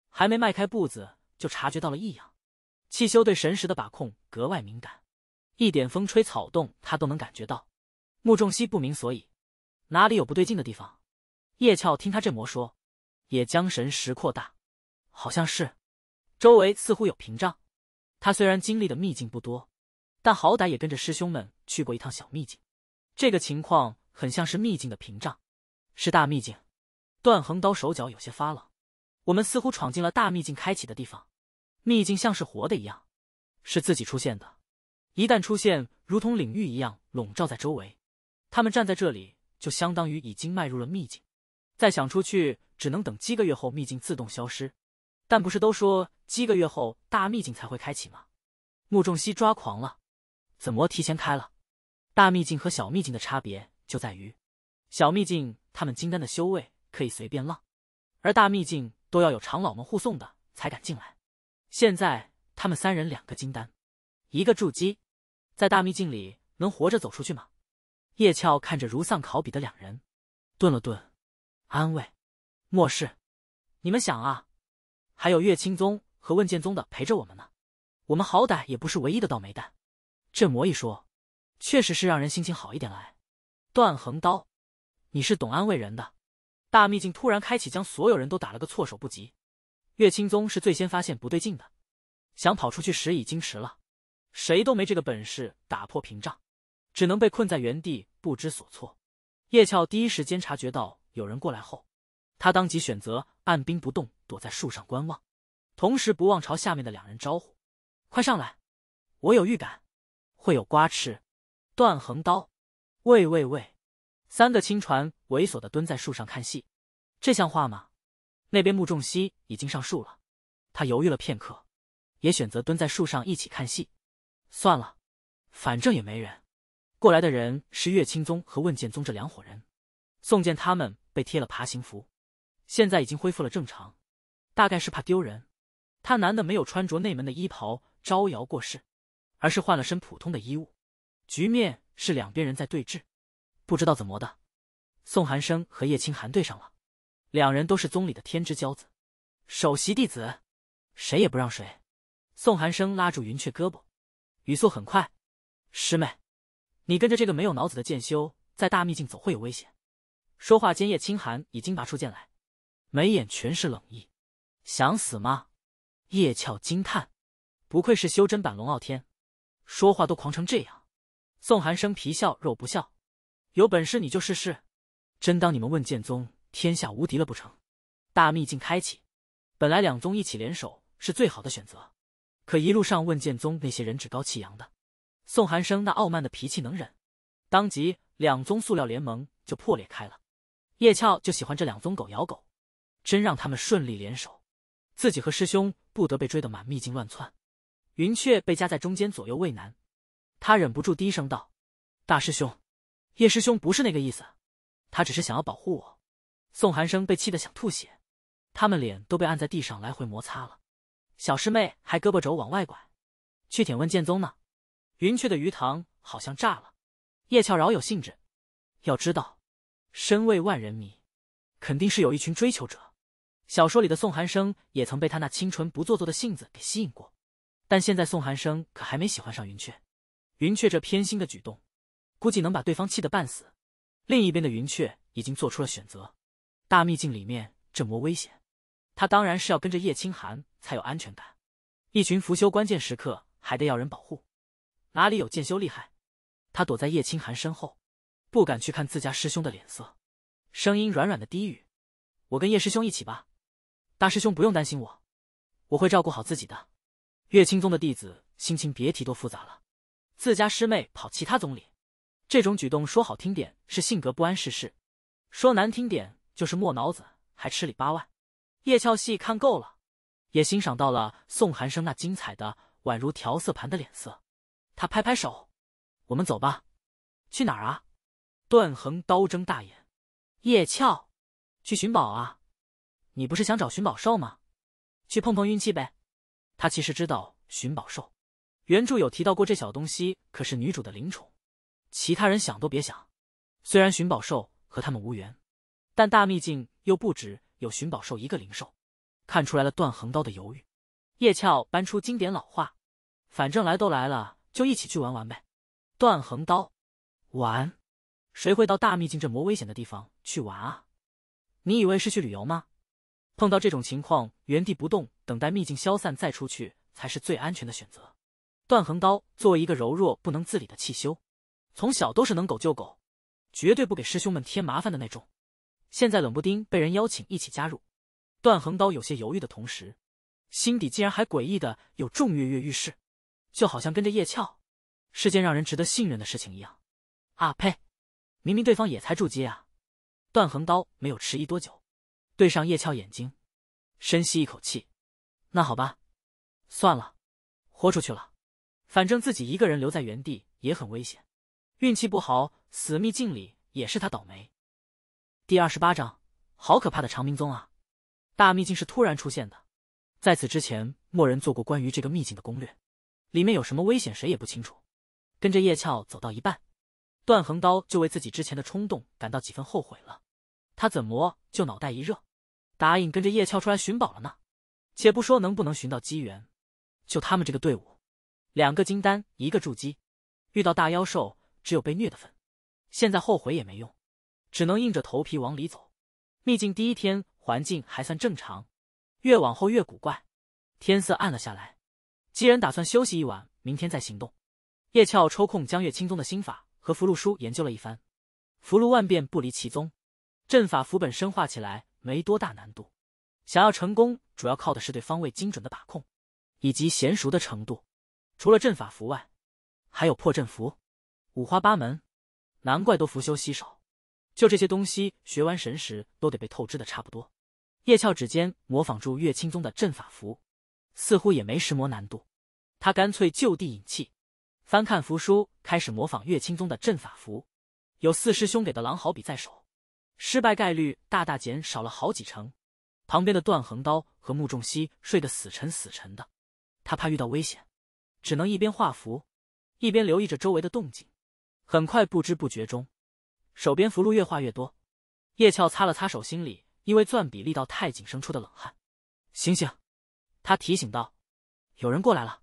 S1: 还没迈开步子就察觉到了异样。汽修对神识的把控格外敏感，一点风吹草动他都能感觉到。穆仲熙不明所以，哪里有不对劲的地方？叶俏听他这么说，也将神识扩大，好像是，周围似乎有屏障。他虽然经历的秘境不多，但好歹也跟着师兄们去过一趟小秘境，这个情况很像是秘境的屏障。是大秘境，段横刀手脚有些发冷。我们似乎闯进了大秘境开启的地方，秘境像是活的一样，是自己出现的。一旦出现，如同领域一样笼罩在周围。他们站在这里，就相当于已经迈入了秘境。再想出去，只能等七个月后秘境自动消失。但不是都说七个月后大秘境才会开启吗？穆仲熙抓狂了，怎么提前开了？大秘境和小秘境的差别就在于，小秘境。他们金丹的修为可以随便浪，而大秘境都要有长老们护送的才敢进来。现在他们三人两个金丹，一个筑基，在大秘境里能活着走出去吗？叶俏看着如丧考妣的两人，顿了顿，安慰：“莫氏，你们想啊，还有月清宗和问剑宗的陪着我们呢，我们好歹也不是唯一的倒霉蛋。这魔一说，确实是让人心情好一点来。断横刀。你是懂安慰人的，大秘境突然开启，将所有人都打了个措手不及。岳清宗是最先发现不对劲的，想跑出去时已经迟了，谁都没这个本事打破屏障，只能被困在原地不知所措。叶俏第一时间察觉到有人过来后，他当即选择按兵不动，躲在树上观望，同时不忘朝下面的两人招呼：“快上来，我有预感，会有瓜吃。”断横刀，喂喂喂。三个青船猥琐的蹲在树上看戏，这像话吗？那边穆仲熙已经上树了，他犹豫了片刻，也选择蹲在树上一起看戏。算了，反正也没人。过来的人是岳清宗和问剑宗这两伙人。宋剑他们被贴了爬行符，现在已经恢复了正常，大概是怕丢人。他男的没有穿着内门的衣袍招摇过市，而是换了身普通的衣物。局面是两边人在对峙。不知道怎么的，宋寒生和叶青寒对上了，两人都是宗里的天之骄子，首席弟子，谁也不让谁。宋寒生拉住云雀胳膊，语速很快：“师妹，你跟着这个没有脑子的剑修在大秘境走，会有危险。”说话间，叶青寒已经拔出剑来，眉眼全是冷意：“想死吗？”叶俏惊叹：“不愧是修真版龙傲天，说话都狂成这样。”宋寒生皮笑肉不笑。有本事你就试试，真当你们问剑宗天下无敌了不成？大秘境开启，本来两宗一起联手是最好的选择，可一路上问剑宗那些人趾高气扬的，宋寒生那傲慢的脾气能忍？当即两宗塑料联盟就破裂开了。叶俏就喜欢这两宗狗咬狗，真让他们顺利联手，自己和师兄不得被追得满秘境乱窜？云雀被夹在中间左右为难，他忍不住低声道：“大师兄。”叶师兄不是那个意思，他只是想要保护我。宋寒生被气得想吐血，他们脸都被按在地上来回摩擦了，小师妹还胳膊肘往外拐，去舔问剑宗呢。云雀的鱼塘好像炸了。叶俏饶有兴致，要知道，身为万人迷，肯定是有一群追求者。小说里的宋寒生也曾被他那清纯不做作的性子给吸引过，但现在宋寒生可还没喜欢上云雀。云雀这偏心的举动。估计能把对方气得半死。另一边的云雀已经做出了选择。大秘境里面这么危险，他当然是要跟着叶清寒才有安全感。一群浮修关键时刻还得要人保护，哪里有剑修厉害？他躲在叶清寒身后，不敢去看自家师兄的脸色，声音软软的低语：“我跟叶师兄一起吧，大师兄不用担心我，我会照顾好自己的。”月清宗的弟子心情别提多复杂了，自家师妹跑其他宗里。这种举动说好听点是性格不谙世事，说难听点就是没脑子还吃里扒外。叶俏戏看够了，也欣赏到了宋寒生那精彩的宛如调色盘的脸色，他拍拍手：“我们走吧，去哪儿啊？”段恒刀睁大眼：“叶俏，去寻宝啊！你不是想找寻宝兽吗？去碰碰运气呗。”他其实知道寻宝兽，原著有提到过这小东西可是女主的灵宠。其他人想都别想，虽然寻宝兽和他们无缘，但大秘境又不止有寻宝兽一个灵兽。看出来了，断横刀的犹豫，叶俏搬出经典老话：“反正来都来了，就一起去玩玩呗。”断横刀，玩？谁会到大秘境这魔危险的地方去玩啊？你以为是去旅游吗？碰到这种情况，原地不动，等待秘境消散再出去，才是最安全的选择。断横刀作为一个柔弱不能自理的气修。从小都是能狗就狗，绝对不给师兄们添麻烦的那种。现在冷不丁被人邀请一起加入，段横刀有些犹豫的同时，心底竟然还诡异的有重跃跃欲试，就好像跟着叶俏是件让人值得信任的事情一样。啊呸！明明对方也才筑基啊！段横刀没有迟疑多久，对上叶俏眼睛，深吸一口气：“那好吧，算了，豁出去了。反正自己一个人留在原地也很危险。”运气不好，死秘境里也是他倒霉。第二十八章，好可怕的长明宗啊！大秘境是突然出现的，在此之前，莫人做过关于这个秘境的攻略，里面有什么危险，谁也不清楚。跟着叶俏走到一半，段横刀就为自己之前的冲动感到几分后悔了。他怎么就脑袋一热，答应跟着叶俏出来寻宝了呢？且不说能不能寻到机缘，就他们这个队伍，两个金丹，一个筑基，遇到大妖兽。只有被虐的份，现在后悔也没用，只能硬着头皮往里走。秘境第一天环境还算正常，越往后越古怪。天色暗了下来，几人打算休息一晚，明天再行动。叶俏抽空将岳清宗的心法和符箓书研究了一番。符箓万变不离其宗，阵法符本身化起来没多大难度，想要成功主要靠的是对方位精准的把控，以及娴熟的程度。除了阵法符外，还有破阵符。五花八门，难怪都福修稀少。就这些东西，学完神识都得被透支的差不多。叶翘指尖模仿住岳清宗的阵法符，似乎也没什么难度。他干脆就地引气，翻看符书，开始模仿岳清宗的阵法符。有四师兄给的狼毫笔在手，失败概率大大减少了好几成。旁边的段横刀和穆仲熙睡得死沉死沉的，他怕遇到危险，只能一边画符，一边留意着周围的动静。很快，不知不觉中，手边符箓越画越多。叶俏擦了擦手心里因为钻笔力道太紧生出的冷汗。醒醒！他提醒道：“有人过来了。”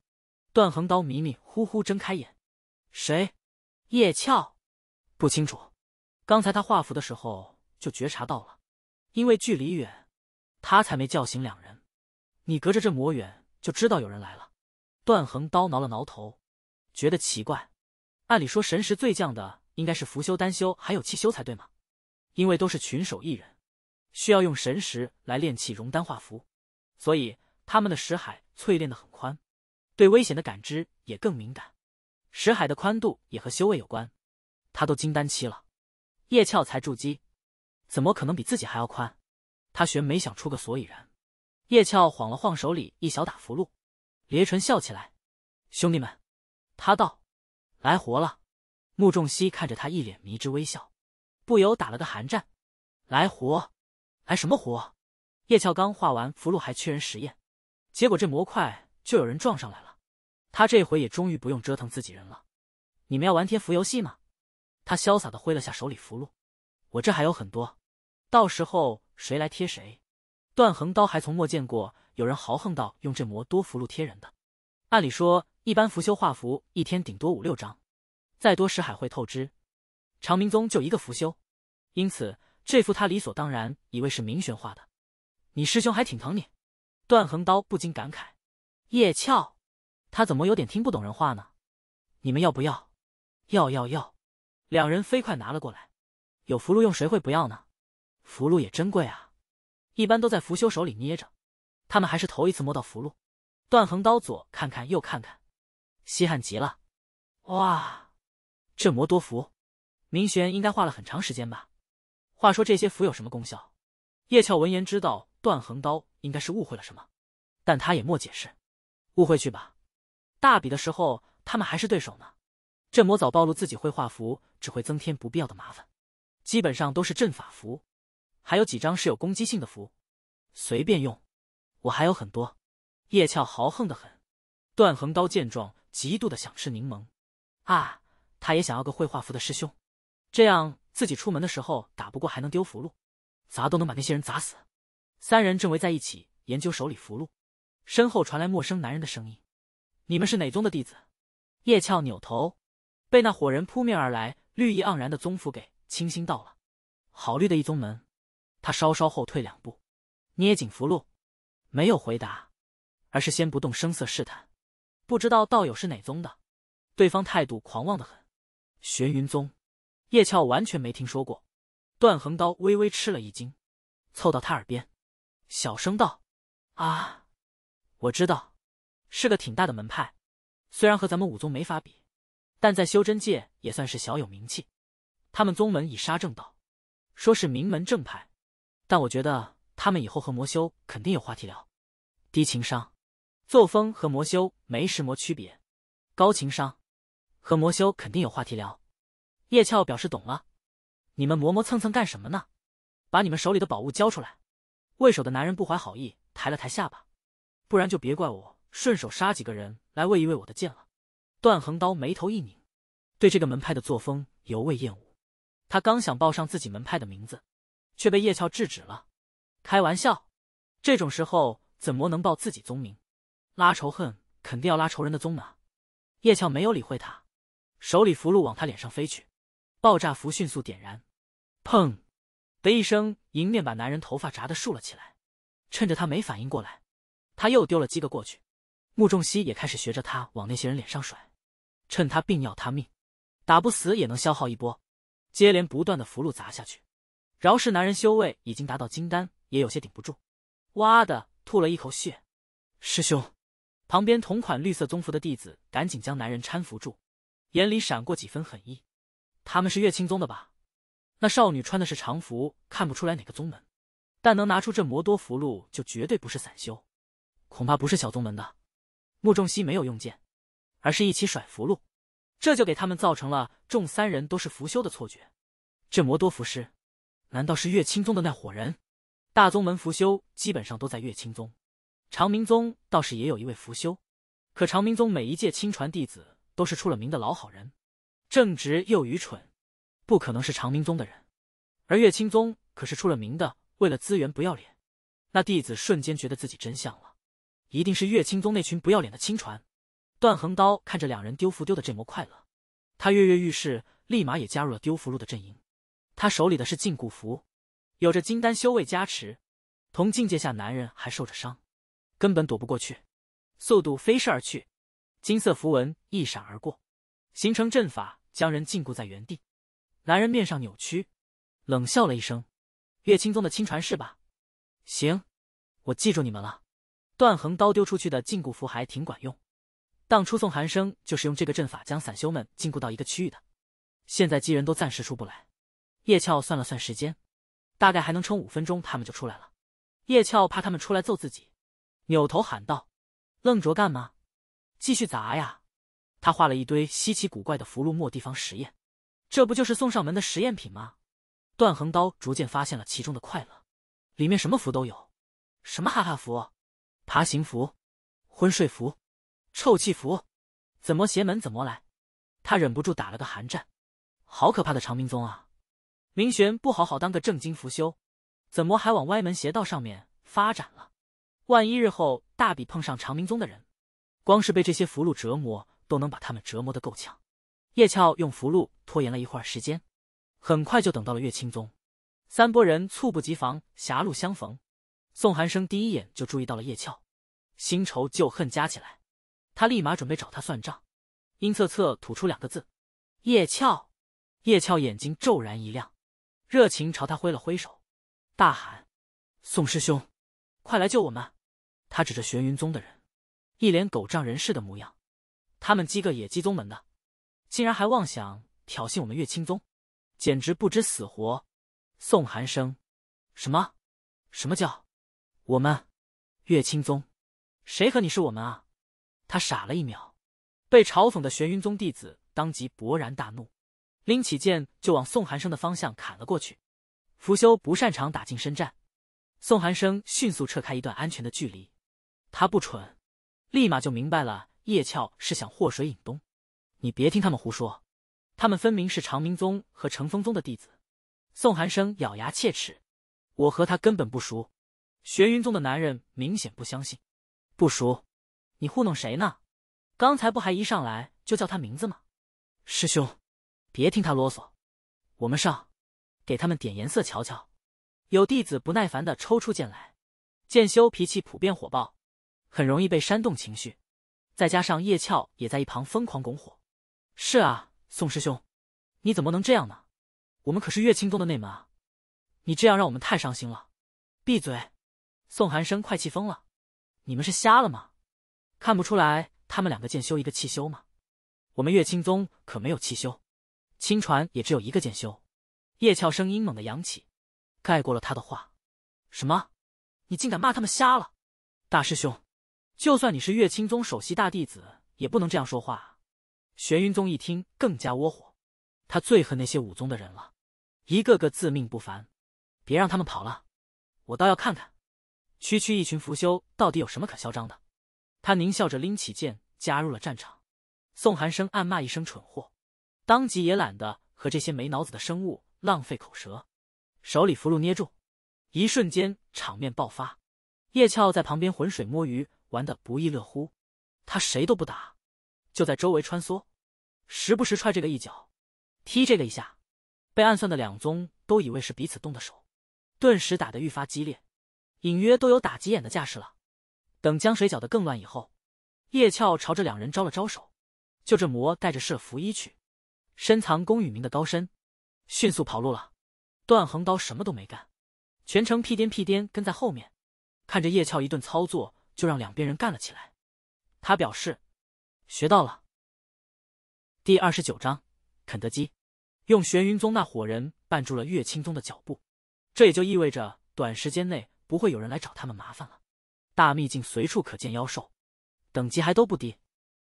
S1: 段横刀迷迷糊糊睁开眼：“谁？”叶俏：“不清楚。刚才他画符的时候就觉察到了，因为距离远，他才没叫醒两人。你隔着这魔远就知道有人来了。”段横刀挠了挠头，觉得奇怪。按理说，神识最降的应该是福修、丹修，还有气修才对嘛？因为都是群手一人，需要用神识来炼气、融丹、化符，所以他们的识海淬炼的很宽，对危险的感知也更敏感。识海的宽度也和修为有关。他都金丹期了，叶俏才筑基，怎么可能比自己还要宽？他玄没想出个所以然。叶俏晃了晃手里一小打符箓，咧唇笑起来：“兄弟们，他道。”来活了，穆仲熙看着他一脸迷之微笑，不由打了个寒战。来活，来什么活？叶俏刚画完符箓还缺人实验，结果这模块就有人撞上来了。他这回也终于不用折腾自己人了。你们要玩贴符游戏吗？他潇洒的挥了下手里符箓，我这还有很多，到时候谁来贴谁。段横刀还从没见过有人豪横到用这魔多符箓贴人的。按理说，一般符修画符一天顶多五六张，再多时海会透支。长明宗就一个符修，因此这幅他理所当然以为是明玄画的。你师兄还挺疼你，段横刀不禁感慨。叶俏，他怎么有点听不懂人话呢？你们要不要？要要要！两人飞快拿了过来。有符箓用，谁会不要呢？符箓也珍贵啊，一般都在符修手里捏着，他们还是头一次摸到符箓。断横刀左看看右看看，稀罕极了，哇，这魔多符，明玄应该画了很长时间吧？话说这些符有什么功效？叶俏闻言知道断横刀应该是误会了什么，但他也莫解释，误会去吧。大比的时候他们还是对手呢，这魔早暴露自己会画符，只会增添不必要的麻烦。基本上都是阵法符，还有几张是有攻击性的符，随便用。我还有很多。叶俏豪横的很，段横刀见状，极度的想吃柠檬啊！他也想要个会画符的师兄，这样自己出门的时候打不过还能丢符箓，砸都能把那些人砸死。三人正围在一起研究手里符箓，身后传来陌生男人的声音：“你们是哪宗的弟子？”叶俏扭头，被那伙人扑面而来绿意盎然的宗符给清新到了，好绿的一宗门。他稍稍后退两步，捏紧符箓，没有回答。而是先不动声色试探，不知道道友是哪宗的？对方态度狂妄的很。玄云宗，叶俏完全没听说过。段横刀微微吃了一惊，凑到他耳边，小声道：“啊，我知道，是个挺大的门派，虽然和咱们武宗没法比，但在修真界也算是小有名气。他们宗门以杀正道，说是名门正派，但我觉得他们以后和魔修肯定有话题聊。低情商。”作风和魔修没什么区别，高情商，和魔修肯定有话题聊。叶俏表示懂了，你们磨磨蹭蹭干什么呢？把你们手里的宝物交出来！为首的男人不怀好意，抬了抬下巴，不然就别怪我顺手杀几个人来喂一喂我的剑了。段横刀眉头一拧，对这个门派的作风尤为厌恶。他刚想报上自己门派的名字，却被叶俏制止了。开玩笑，这种时候怎么能报自己宗名？拉仇恨肯定要拉仇人的宗门。叶俏没有理会他，手里符箓往他脸上飞去，爆炸符迅速点燃，砰的一声，迎面把男人头发炸得竖了起来。趁着他没反应过来，他又丢了几个过去。穆仲熙也开始学着他往那些人脸上甩，趁他病要他命，打不死也能消耗一波。接连不断的符箓砸下去，饶是男人修为已经达到金丹，也有些顶不住，哇的吐了一口血。师兄。旁边同款绿色宗服的弟子赶紧将男人搀扶住，眼里闪过几分狠意。他们是月清宗的吧？那少女穿的是长服，看不出来哪个宗门，但能拿出这摩多符箓，就绝对不是散修，恐怕不是小宗门的。穆仲熙没有用剑，而是一起甩符箓，这就给他们造成了众三人都是符修的错觉。这摩多符师，难道是月清宗的那伙人？大宗门符修基本上都在月清宗。长明宗倒是也有一位福修，可长明宗每一届亲传弟子都是出了名的老好人，正直又愚蠢，不可能是长明宗的人。而月清宗可是出了名的为了资源不要脸，那弟子瞬间觉得自己真相了，一定是月清宗那群不要脸的亲传。段横刀看着两人丢符丢的这么快乐，他跃跃欲试，立马也加入了丢符禄的阵营。他手里的是禁锢符，有着金丹修为加持，同境界下男人还受着伤。根本躲不过去，速度飞逝而去，金色符文一闪而过，形成阵法将人禁锢在原地。男人面上扭曲，冷笑了一声：“月清宗的亲传是吧？行，我记住你们了。”断横刀丢出去的禁锢符还挺管用，当初宋寒生就是用这个阵法将散修们禁锢到一个区域的。现在几人都暂时出不来。叶俏算了算时间，大概还能撑五分钟，他们就出来了。叶俏怕他们出来揍自己。扭头喊道：“愣着干嘛？继续砸呀！”他画了一堆稀奇古怪的符箓，末地方实验，这不就是送上门的实验品吗？段横刀逐渐发现了其中的快乐，里面什么符都有，什么哈哈符、爬行符、昏睡符、臭气符，怎么邪门怎么来。他忍不住打了个寒战，好可怕的长明宗啊！明玄不好好当个正经符修，怎么还往歪门邪道上面发展了？万一日后大比碰上长明宗的人，光是被这些符箓折磨，都能把他们折磨的够呛。叶俏用符箓拖延了一会儿时间，很快就等到了岳清宗。三波人猝不及防，狭路相逢。宋寒生第一眼就注意到了叶俏，新仇旧恨加起来，他立马准备找他算账。阴恻恻吐出两个字：“叶俏。”叶俏眼睛骤然一亮，热情朝他挥了挥手，大喊：“宋师兄，快来救我们！”他指着玄云宗的人，一脸狗仗人势的模样。他们几个野鸡宗门的，竟然还妄想挑衅我们月清宗，简直不知死活！宋寒生，什么？什么叫我们月清宗？谁和你是我们啊？他傻了一秒，被嘲讽的玄云宗弟子当即勃然大怒，拎起剑就往宋寒生的方向砍了过去。拂修不擅长打近身战，宋寒生迅速撤开一段安全的距离。他不蠢，立马就明白了叶俏是想祸水引东。你别听他们胡说，他们分明是长明宗和乘风宗的弟子。宋寒生咬牙切齿：“我和他根本不熟。”玄云宗的男人明显不相信：“不熟？你糊弄谁呢？刚才不还一上来就叫他名字吗？”师兄，别听他啰嗦，我们上，给他们点颜色瞧瞧。有弟子不耐烦的抽出剑来，剑修脾气普遍火爆。很容易被煽动情绪，再加上叶俏也在一旁疯狂拱火。是啊，宋师兄，你怎么能这样呢？我们可是月清宗的内门啊，你这样让我们太伤心了。闭嘴！宋寒生快气疯了，你们是瞎了吗？看不出来他们两个剑修一个气修吗？我们月清宗可没有气修，清传也只有一个剑修。叶俏声音猛的扬起，盖过了他的话。什么？你竟敢骂他们瞎了？大师兄！就算你是月清宗首席大弟子，也不能这样说话。玄云宗一听更加窝火，他最恨那些武宗的人了，一个个自命不凡。别让他们跑了，我倒要看看，区区一群腐修到底有什么可嚣张的。他狞笑着拎起剑，加入了战场。宋寒生暗骂一声蠢货，当即也懒得和这些没脑子的生物浪费口舌，手里符箓捏住，一瞬间场面爆发。叶俏在旁边浑水摸鱼。玩的不亦乐乎，他谁都不打，就在周围穿梭，时不时踹这个一脚，踢这个一下。被暗算的两宗都以为是彼此动的手，顿时打得愈发激烈，隐约都有打急眼的架势了。等江水搅得更乱以后，叶俏朝着两人招了招手，就这魔带着摄福衣去，深藏功与名的高深迅速跑路了。段横刀什么都没干，全程屁颠屁颠跟在后面，看着叶俏一顿操作。就让两边人干了起来。他表示，学到了。第二十九章，肯德基用玄云宗那伙人绊住了月清宗的脚步，这也就意味着短时间内不会有人来找他们麻烦了。大秘境随处可见妖兽，等级还都不低。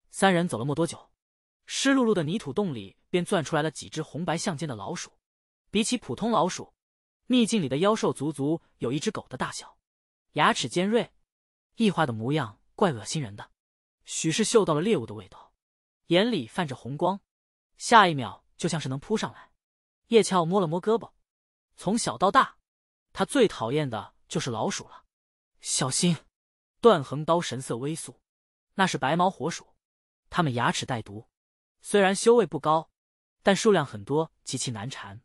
S1: 三人走了没多久，湿漉漉的泥土洞里便钻出来了几只红白相间的老鼠。比起普通老鼠，秘境里的妖兽足足有一只狗的大小，牙齿尖锐。异化的模样怪恶心人的，许是嗅到了猎物的味道，眼里泛着红光，下一秒就像是能扑上来。叶俏摸了摸胳膊，从小到大，他最讨厌的就是老鼠了。小心！断横刀神色微肃，那是白毛火鼠，它们牙齿带毒，虽然修为不高，但数量很多，极其难缠。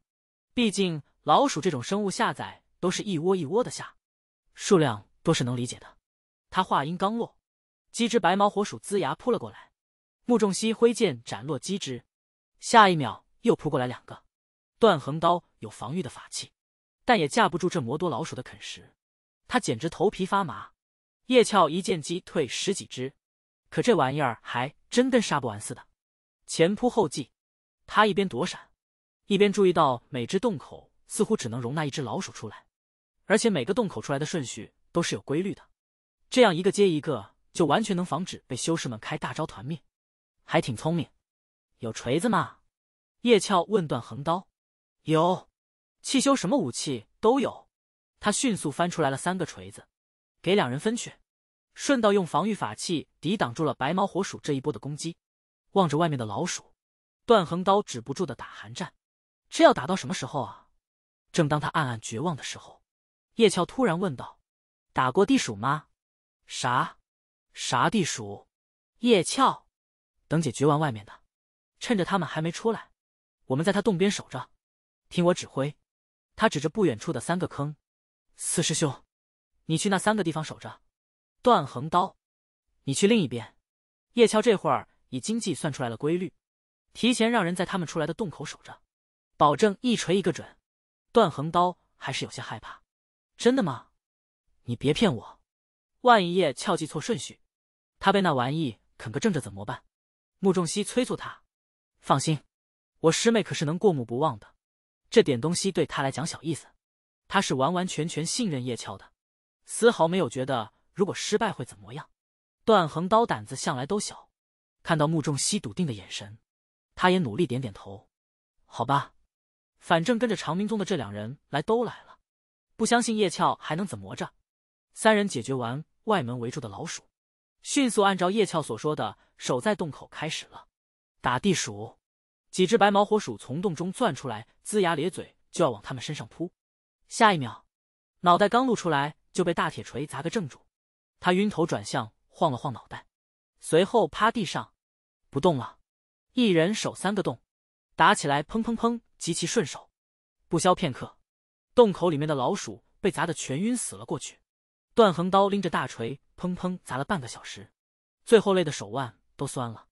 S1: 毕竟老鼠这种生物下崽都是一窝一窝的下，数量多是能理解的。他话音刚落，几只白毛火鼠龇牙扑了过来，穆仲熙挥剑斩落几只，下一秒又扑过来两个。断横刀有防御的法器，但也架不住这魔多老鼠的啃食，他简直头皮发麻。叶翘一剑击退十几只，可这玩意儿还真跟杀不完似的，前仆后继。他一边躲闪，一边注意到每只洞口似乎只能容纳一只老鼠出来，而且每个洞口出来的顺序都是有规律的。这样一个接一个，就完全能防止被修士们开大招团灭，还挺聪明。有锤子吗？叶翘问。段横刀，有。汽修什么武器都有。他迅速翻出来了三个锤子，给两人分去，顺道用防御法器抵挡住了白毛火鼠这一波的攻击。望着外面的老鼠，段横刀止不住的打寒战。这要打到什么时候啊？正当他暗暗绝望的时候，叶俏突然问道：“打过地鼠吗？”啥？啥地鼠？叶俏，等解决完外面的，趁着他们还没出来，我们在他洞边守着，听我指挥。他指着不远处的三个坑：“四师兄，你去那三个地方守着。”段横刀，你去另一边。叶俏这会儿已经计算出来了规律，提前让人在他们出来的洞口守着，保证一锤一个准。段横刀还是有些害怕：“真的吗？你别骗我。”万一叶俏记错顺序，他被那玩意啃个正着怎么办？穆仲熙催促他：“放心，我师妹可是能过目不忘的，这点东西对他来讲小意思。他是完完全全信任叶俏的，丝毫没有觉得如果失败会怎么样。”段横刀胆子向来都小，看到穆仲熙笃定的眼神，他也努力点点头：“好吧，反正跟着长明宗的这两人来都来了，不相信叶俏还能怎么着？”三人解决完。外门围住的老鼠，迅速按照叶俏所说的守在洞口开始了打地鼠。几只白毛火鼠从洞中钻出来，龇牙咧嘴就要往他们身上扑。下一秒，脑袋刚露出来就被大铁锤砸个正住，他晕头转向，晃了晃脑袋，随后趴地上不动了。一人守三个洞，打起来砰砰砰，极其顺手。不消片刻，洞口里面的老鼠被砸得全晕死了过去。断横刀拎着大锤，砰砰砸了半个小时，最后累的手腕都酸了，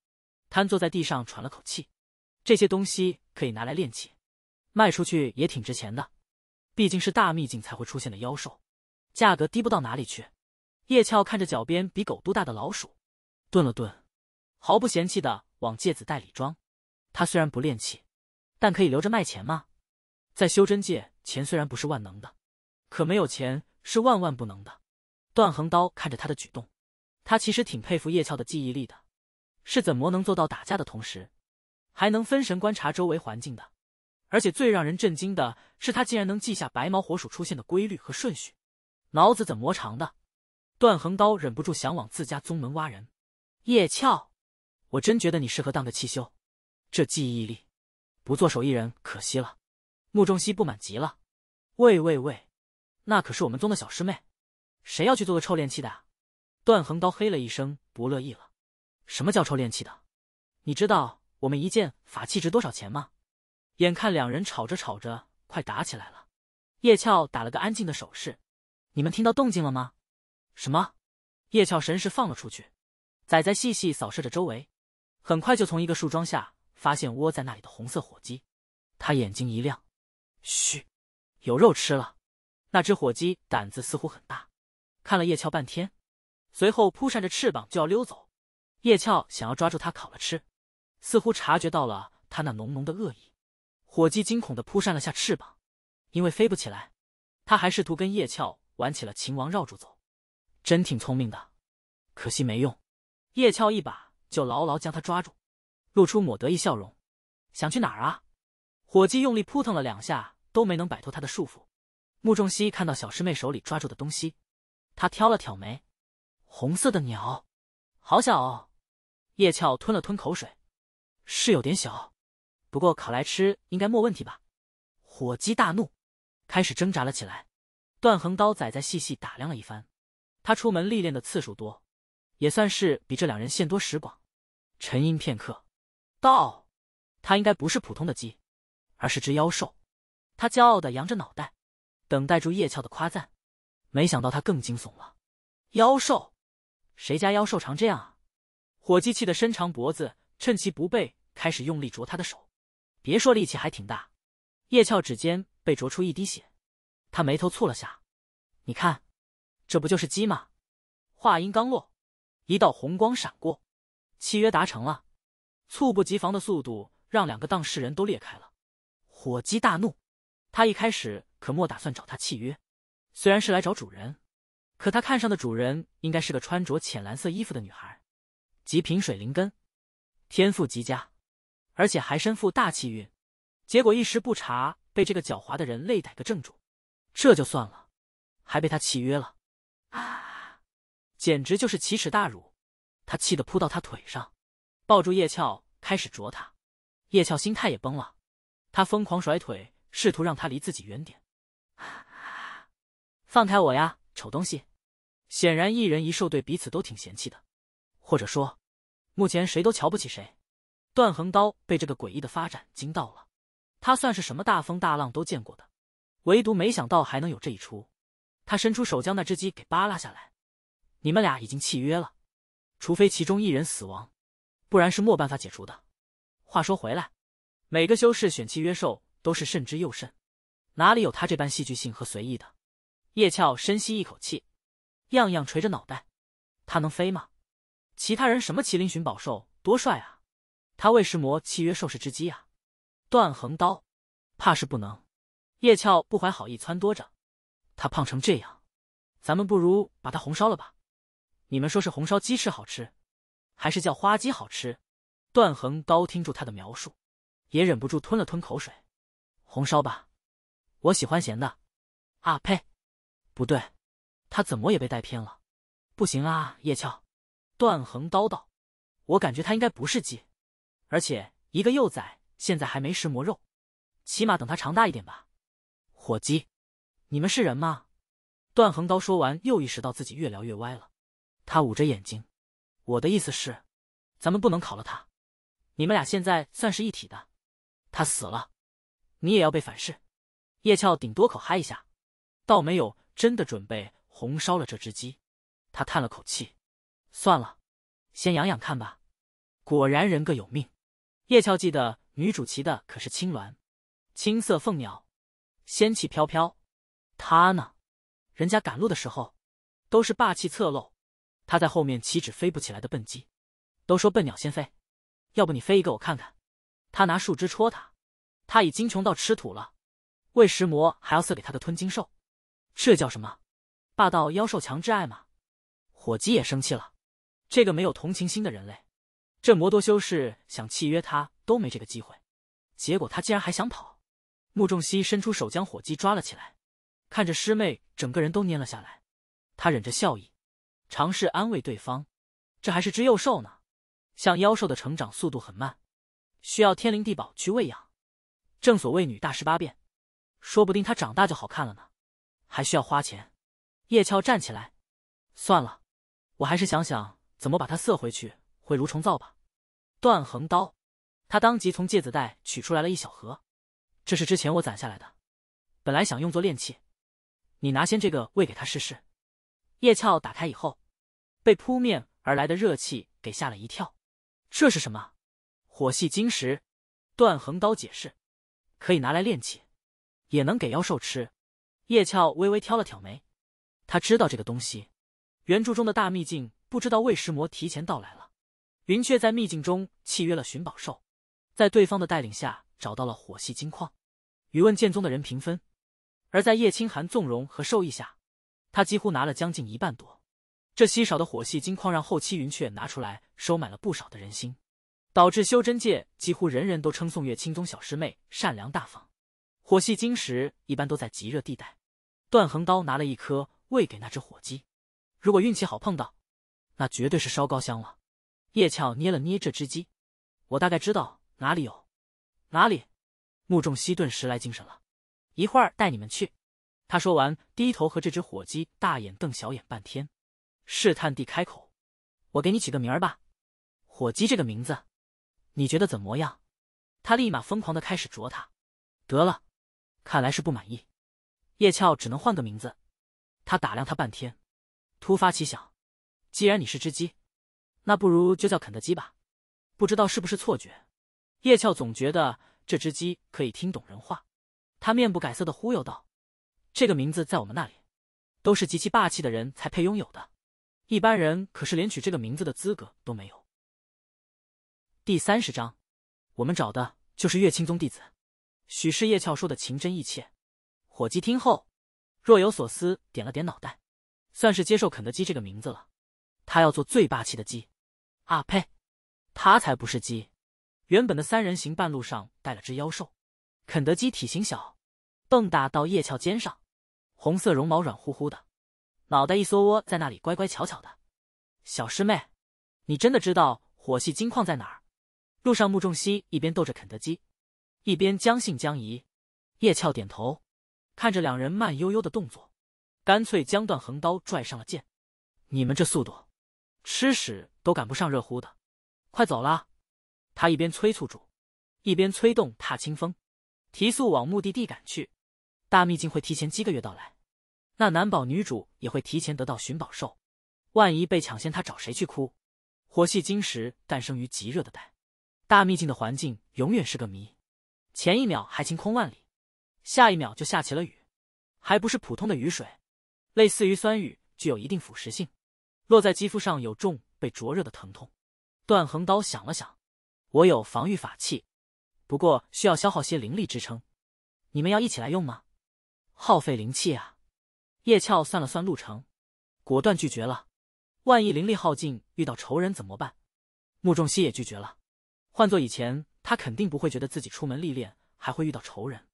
S1: 瘫坐在地上喘了口气。这些东西可以拿来练气，卖出去也挺值钱的，毕竟是大秘境才会出现的妖兽，价格低不到哪里去。叶翘看着脚边比狗都大的老鼠，顿了顿，毫不嫌弃的往戒子袋里装。他虽然不练气，但可以留着卖钱吗？在修真界，钱虽然不是万能的，可没有钱是万万不能的。段横刀看着他的举动，他其实挺佩服叶俏的记忆力的，是怎么能做到打架的同时，还能分神观察周围环境的？而且最让人震惊的是，他竟然能记下白毛火鼠出现的规律和顺序，脑子怎么长的？段横刀忍不住想往自家宗门挖人。叶俏，我真觉得你适合当个气修，这记忆力，不做手艺人可惜了。穆仲熙不满极了，喂喂喂，那可是我们宗的小师妹。谁要去做个臭炼气的？段横刀嘿了一声，不乐意了。什么叫臭炼气的？你知道我们一件法器值多少钱吗？眼看两人吵着吵着快打起来了，叶俏打了个安静的手势。你们听到动静了吗？什么？叶俏神识放了出去，仔仔细细扫射着周围，很快就从一个树桩下发现窝在那里的红色火鸡。他眼睛一亮，嘘，有肉吃了。那只火鸡胆子似乎很大。看了叶翘半天，随后扑扇着翅膀就要溜走。叶翘想要抓住它烤了吃，似乎察觉到了它那浓浓的恶意。火鸡惊恐的扑扇了下翅膀，因为飞不起来，它还试图跟叶翘玩起了秦王绕柱走，真挺聪明的，可惜没用。叶翘一把就牢牢将他抓住，露出抹得意笑容。想去哪儿啊？火鸡用力扑腾了两下都没能摆脱他的束缚。穆仲熙看到小师妹手里抓住的东西。他挑了挑眉，红色的鸟，好小哦。叶俏吞了吞口水，是有点小，不过烤来吃应该没问题吧？火鸡大怒，开始挣扎了起来。段横刀仔仔细细打量了一番，他出门历练的次数多，也算是比这两人见多识广。沉吟片刻，道：“他应该不是普通的鸡，而是只妖兽。”他骄傲的扬着脑袋，等待住叶俏的夸赞。没想到他更惊悚了，妖兽，谁家妖兽长这样啊？火鸡气得伸长脖子，趁其不备开始用力啄他的手，别说力气还挺大，叶翘指尖被啄出一滴血，他眉头蹙了下。你看，这不就是鸡吗？话音刚落，一道红光闪过，契约达成了。猝不及防的速度让两个当事人都裂开了。火鸡大怒，他一开始可莫打算找他契约。虽然是来找主人，可他看上的主人应该是个穿着浅蓝色衣服的女孩，极品水灵根，天赋极佳，而且还身负大气运，结果一时不察被这个狡猾的人类逮个正主，这就算了，还被他契约了，啊，简直就是奇耻大辱！他气得扑到他腿上，抱住叶俏开始啄他，叶俏心态也崩了，他疯狂甩腿，试图让他离自己远点，啊。放开我呀，丑东西！显然，一人一兽对彼此都挺嫌弃的，或者说，目前谁都瞧不起谁。段横刀被这个诡异的发展惊到了，他算是什么大风大浪都见过的，唯独没想到还能有这一出。他伸出手将那只鸡给扒拉下来。你们俩已经契约了，除非其中一人死亡，不然是没办法解除的。话说回来，每个修士选契约兽都是慎之又慎，哪里有他这般戏剧性和随意的？叶俏深吸一口气，样样垂着脑袋，他能飞吗？其他人什么麒麟寻宝兽多帅啊！他为食魔契约兽是鸡啊！断横刀，怕是不能。叶俏不怀好意撺掇着，他胖成这样，咱们不如把他红烧了吧？你们说是红烧鸡翅好吃，还是叫花鸡好吃？断横刀听住他的描述，也忍不住吞了吞口水，红烧吧，我喜欢咸的。啊呸！不对，他怎么也被带偏了？不行啊，叶俏，段横刀道，我感觉他应该不是鸡，而且一个幼崽现在还没食魔肉，起码等他长大一点吧。火鸡，你们是人吗？段恒刀说完，又意识到自己越聊越歪了，他捂着眼睛。我的意思是，咱们不能烤了他。你们俩现在算是一体的，他死了，你也要被反噬。叶俏顶多口嗨一下，倒没有。真的准备红烧了这只鸡，他叹了口气，算了，先养养看吧。果然人各有命。叶俏记得女主骑的可是青鸾，青色凤鸟，仙气飘飘。他呢，人家赶路的时候都是霸气侧漏，他在后面岂止飞不起来的笨鸡？都说笨鸟先飞，要不你飞一个我看看？他拿树枝戳他，他已经穷到吃土了，为食魔还要赐给他的吞金兽。这叫什么？霸道妖兽强制爱吗？火鸡也生气了，这个没有同情心的人类，这魔多修士想契约他都没这个机会，结果他竟然还想跑。穆仲熙伸出手将火鸡抓了起来，看着师妹整个人都蔫了下来，他忍着笑意，尝试安慰对方：“这还是只幼兽呢，像妖兽的成长速度很慢，需要天灵地宝去喂养。正所谓女大十八变，说不定它长大就好看了呢。”还需要花钱。叶翘站起来，算了，我还是想想怎么把它塞回去回炉重造吧。断横刀，他当即从戒指袋取出来了一小盒，这是之前我攒下来的，本来想用作炼器。你拿先这个喂给他试试。叶翘打开以后，被扑面而来的热气给吓了一跳。这是什么？火系晶石。断横刀解释，可以拿来炼器，也能给妖兽吃。叶俏微微挑了挑眉，他知道这个东西。原著中的大秘境，不知道魏石魔提前到来了。云雀在秘境中契约了寻宝兽，在对方的带领下找到了火系金矿。与问剑宗的人平分，而在叶清寒纵容和授意下，他几乎拿了将近一半多。这稀少的火系金矿让后期云雀拿出来收买了不少的人心，导致修真界几乎人人都称颂月清宗小师妹善良大方。火系晶石一般都在极热地带。段横刀拿了一颗喂给那只火鸡，如果运气好碰到，那绝对是烧高香了。叶俏捏了捏这只鸡，我大概知道哪里有，哪里。穆仲熙顿时来精神了，一会儿带你们去。他说完，低头和这只火鸡大眼瞪小眼半天，试探地开口：“我给你起个名儿吧，火鸡这个名字，你觉得怎么样？”他立马疯狂地开始啄它，得了，看来是不满意。叶俏只能换个名字，他打量他半天，突发奇想，既然你是只鸡，那不如就叫肯德基吧。不知道是不是错觉，叶俏总觉得这只鸡可以听懂人话。他面不改色的忽悠道：“这个名字在我们那里，都是极其霸气的人才配拥有的，一般人可是连取这个名字的资格都没有。”第三十章，我们找的就是月清宗弟子。许是叶俏说的情真意切。火鸡听后，若有所思，点了点脑袋，算是接受肯德基这个名字了。他要做最霸气的鸡。啊呸，他才不是鸡！原本的三人行半路上带了只妖兽，肯德基体型小，蹦跶到叶俏肩上，红色绒毛软乎乎的，脑袋一缩窝在那里，乖乖巧巧的。小师妹，你真的知道火系金矿在哪儿？路上穆仲熙一边逗着肯德基，一边将信将疑。叶俏点头。看着两人慢悠悠的动作，干脆将断横刀拽上了剑。你们这速度，吃屎都赶不上热乎的，快走啦！他一边催促住，一边催动踏清风，提速往目的地赶去。大秘境会提前几个月到来，那男宝女主也会提前得到寻宝兽。万一被抢先，他找谁去哭？火系晶石诞生于极热的带，大秘境的环境永远是个谜。前一秒还晴空万里。下一秒就下起了雨，还不是普通的雨水，类似于酸雨，具有一定腐蚀性，落在肌肤上有重被灼热的疼痛。段横刀想了想，我有防御法器，不过需要消耗些灵力支撑。你们要一起来用吗？耗费灵气啊！叶俏算了算路程，果断拒绝了。万一灵力耗尽，遇到仇人怎么办？穆仲熙也拒绝了。换做以前，他肯定不会觉得自己出门历练还会遇到仇人。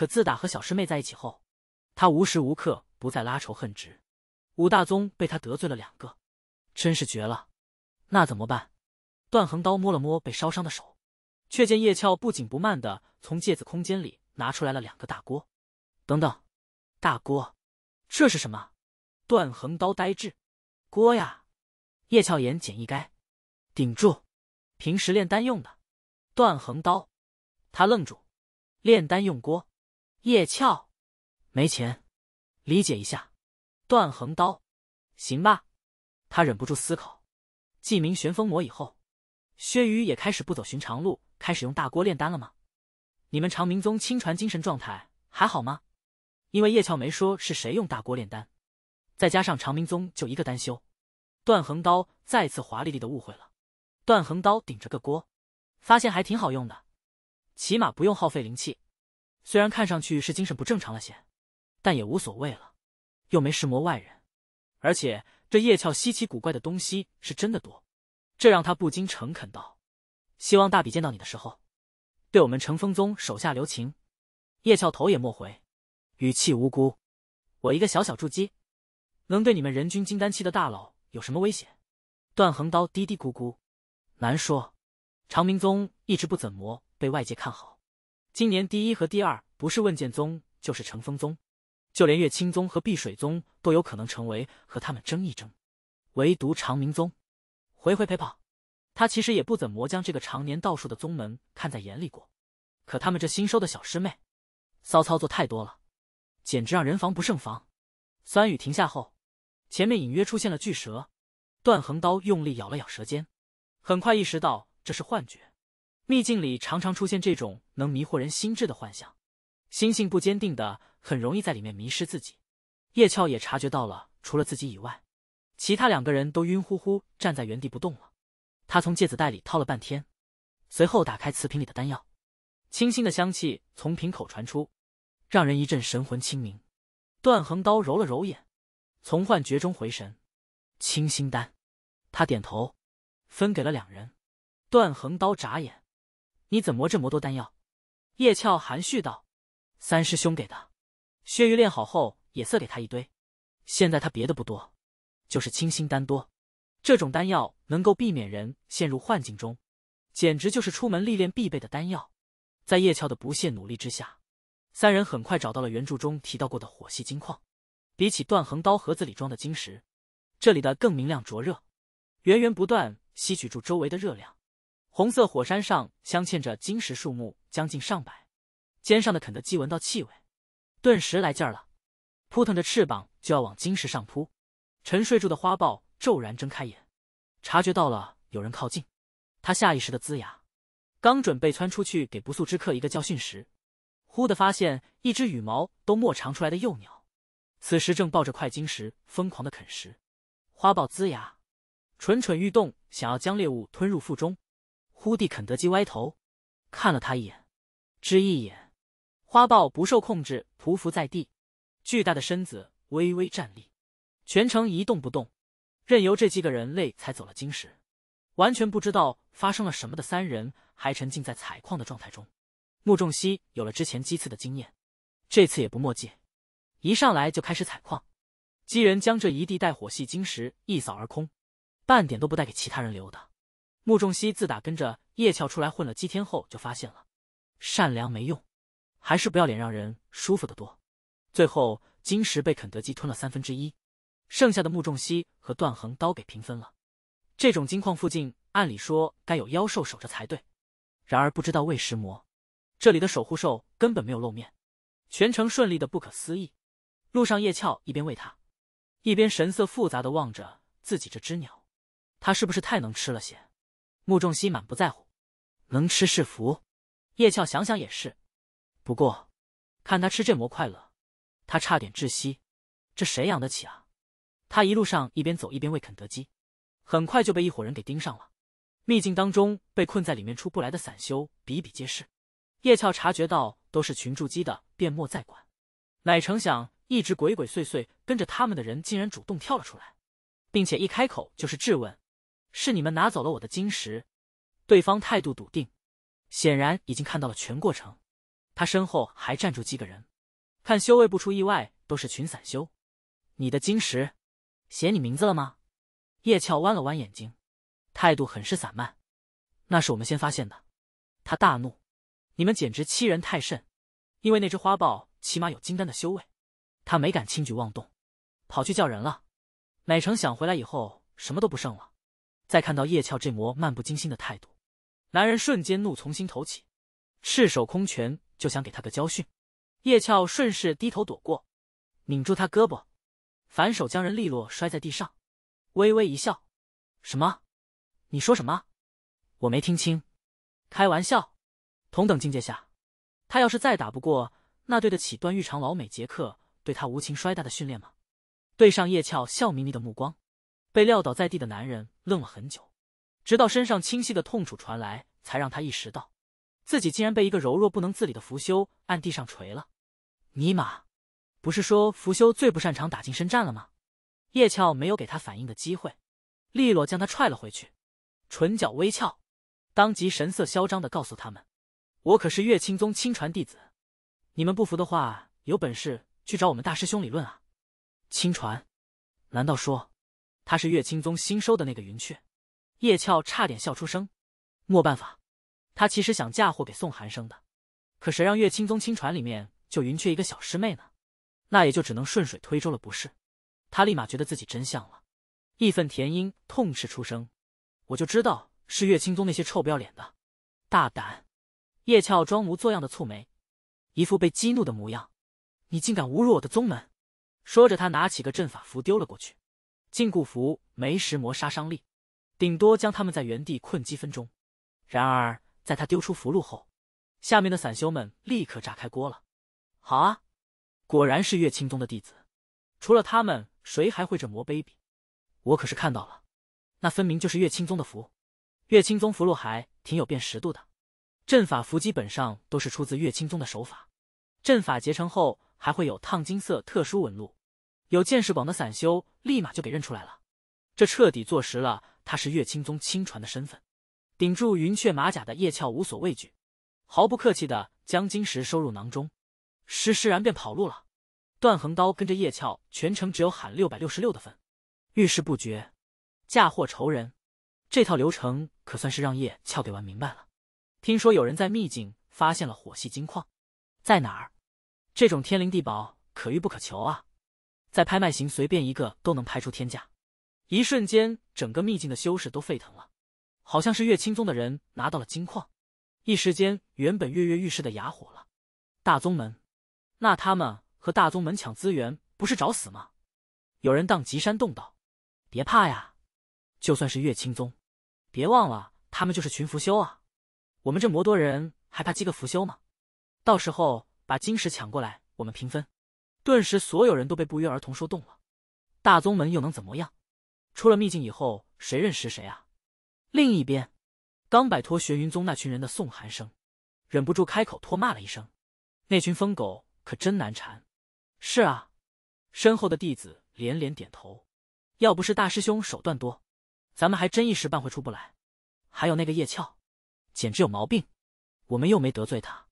S1: 可自打和小师妹在一起后，他无时无刻不在拉仇恨值，武大宗被他得罪了两个，真是绝了。那怎么办？段横刀摸了摸被烧伤的手，却见叶俏不紧不慢的从芥子空间里拿出来了两个大锅。等等，大锅，这是什么？断横刀呆滞。锅呀！叶俏言简意赅。顶住，平时炼丹用的。断横刀，他愣住，炼丹用锅？叶俏，没钱，理解一下。段横刀，行吧。他忍不住思考，继明玄风魔以后，薛鱼也开始不走寻常路，开始用大锅炼丹了吗？你们长明宗亲传精神状态还好吗？因为叶俏没说是谁用大锅炼丹，再加上长明宗就一个丹修，段横刀再次华丽丽的误会了。段横刀顶着个锅，发现还挺好用的，起码不用耗费灵气。虽然看上去是精神不正常了些，但也无所谓了，又没识魔外人，而且这叶俏稀奇古怪的东西是真的多，这让他不禁诚恳道：“希望大比见到你的时候，对我们乘风宗手下留情。”叶俏头也莫回，语气无辜：“我一个小小筑基，能对你们人均金丹期的大佬有什么威胁？”段横刀嘀嘀咕咕：“难说，长明宗一直不怎么被外界看好。”今年第一和第二不是问剑宗就是乘风宗，就连月清宗和碧水宗都有可能成为和他们争一争。唯独长明宗，回回陪跑。他其实也不怎么将这个常年道术的宗门看在眼里过，可他们这新收的小师妹，骚操作太多了，简直让人防不胜防。酸雨停下后，前面隐约出现了巨蛇。断横刀用力咬了咬舌尖，很快意识到这是幻觉。秘境里常常出现这种能迷惑人心智的幻象，心性不坚定的很容易在里面迷失自己。叶俏也察觉到了，除了自己以外，其他两个人都晕乎乎站在原地不动了。他从戒子袋里掏了半天，随后打开瓷瓶里的丹药，清新的香气从瓶口传出，让人一阵神魂清明。段横刀揉了揉眼，从幻觉中回神。清心丹，他点头，分给了两人。段横刀眨眼。你怎么这么多丹药？叶俏含蓄道：“三师兄给的，薛玉炼好后也塞给他一堆。现在他别的不多，就是清心丹多。这种丹药能够避免人陷入幻境中，简直就是出门历练必备的丹药。”在叶翘的不懈努力之下，三人很快找到了原著中提到过的火系金矿。比起断横刀盒子里装的晶石，这里的更明亮灼热，源源不断吸取住周围的热量。红色火山上镶嵌着晶石，树木将近上百。肩上的肯德基闻到气味，顿时来劲儿了，扑腾着翅膀就要往晶石上扑。沉睡住的花豹骤然睁开眼，察觉到了有人靠近，他下意识的龇牙，刚准备窜出去给不速之客一个教训时，忽的发现一只羽毛都没长出来的幼鸟，此时正抱着块晶石疯狂的啃食。花豹龇牙，蠢蠢欲动，想要将猎物吞入腹中。忽地，肯德基歪头，看了他一眼，只一眼，花豹不受控制，匍匐在地，巨大的身子微微站立，全程一动不动，任由这几个人类采走了晶石，完全不知道发生了什么的三人还沉浸在采矿的状态中。穆仲熙有了之前几次的经验，这次也不墨迹，一上来就开始采矿，机人将这一地带火系晶石一扫而空，半点都不带给其他人留的。穆仲熙自打跟着叶俏出来混了几天后，就发现了，善良没用，还是不要脸让人舒服的多。最后金石被肯德基吞了三分之一，剩下的穆仲熙和段恒刀给平分了。这种金矿附近，按理说该有妖兽守着才对，然而不知道为食魔，这里的守护兽根本没有露面，全程顺利的不可思议。路上叶俏一边喂他，一边神色复杂的望着自己这只鸟，他是不是太能吃了些？穆仲熙满不在乎，能吃是福。叶俏想想也是，不过看他吃这馍快乐，他差点窒息。这谁养得起啊？他一路上一边走一边喂肯德基，很快就被一伙人给盯上了。秘境当中被困在里面出不来的散修比比皆是，叶俏察觉到都是群筑基的，便莫再管。乃成想，一直鬼鬼祟祟跟着他们的人，竟然主动跳了出来，并且一开口就是质问。是你们拿走了我的晶石，对方态度笃定，显然已经看到了全过程。他身后还站住几个人，看修为不出意外都是群散修。你的晶石，写你名字了吗？叶俏弯了弯眼睛，态度很是散漫。那是我们先发现的。他大怒，你们简直欺人太甚！因为那只花豹起码有金丹的修为，他没敢轻举妄动，跑去叫人了。美成想回来以后什么都不剩了。再看到叶俏这模漫不经心的态度，男人瞬间怒从心头起，赤手空拳就想给他个教训。叶俏顺势低头躲过，拧住他胳膊，反手将人利落摔在地上，微微一笑：“什么？你说什么？我没听清。”“开玩笑，同等境界下，他要是再打不过，那对得起段玉长老、美杰克对他无情摔打的训练吗？”对上叶俏笑眯眯的目光，被撂倒在地的男人。愣了很久，直到身上清晰的痛楚传来，才让他意识到，自己竟然被一个柔弱不能自理的拂修按地上锤了。尼玛，不是说拂修最不擅长打近身战了吗？叶俏没有给他反应的机会，利落将他踹了回去，唇角微翘，当即神色嚣张的告诉他们：“我可是月清宗亲传弟子，你们不服的话，有本事去找我们大师兄理论啊！”亲传？难道说？他是月清宗新收的那个云雀，叶俏差点笑出声。莫办法，他其实想嫁祸给宋寒生的，可谁让月清宗亲传里面就云雀一个小师妹呢？那也就只能顺水推舟了，不是？他立马觉得自己真相了，义愤填膺，痛斥出声：“我就知道是月清宗那些臭不要脸的，大胆！”叶俏装模作样的蹙眉，一副被激怒的模样：“你竟敢侮辱我的宗门！”说着，他拿起个阵法符丢了过去。禁锢符没石魔杀伤力，顶多将他们在原地困几分钟。然而在他丢出符箓后，下面的散修们立刻炸开锅了。好啊，果然是月清宗的弟子，除了他们谁还会这魔 baby？我可是看到了，那分明就是月清宗的符。月清宗符箓还挺有辨识度的，阵法符基本上都是出自月清宗的手法。阵法结成后还会有烫金色特殊纹路。有见识广的散修立马就给认出来了，这彻底坐实了他是月清宗亲传的身份。顶住云雀马甲的叶俏无所畏惧，毫不客气的将金石收入囊中，施施然便跑路了。断横刀跟着叶俏全程只有喊六百六十六的份。遇事不决，嫁祸仇人，这套流程可算是让叶俏给玩明白了。听说有人在秘境发现了火系金矿，在哪儿？这种天灵地宝可遇不可求啊！在拍卖行随便一个都能拍出天价，一瞬间整个秘境的修士都沸腾了，好像是月清宗的人拿到了金矿，一时间原本跃跃欲试的哑火了。大宗门，那他们和大宗门抢资源不是找死吗？有人当岐山洞道，别怕呀，就算是月清宗，别忘了他们就是群福修啊，我们这么多人还怕几个福修吗？到时候把金石抢过来，我们平分。顿时，所有人都被不约而同说动了。大宗门又能怎么样？出了秘境以后，谁认识谁啊？另一边，刚摆脱玄云宗那群人的宋寒生，忍不住开口唾骂了一声：“那群疯狗可真难缠。”是啊，身后的弟子连连点头。要不是大师兄手段多，咱们还真一时半会出不来。还有那个叶俏，简直有毛病。我们又没得罪他。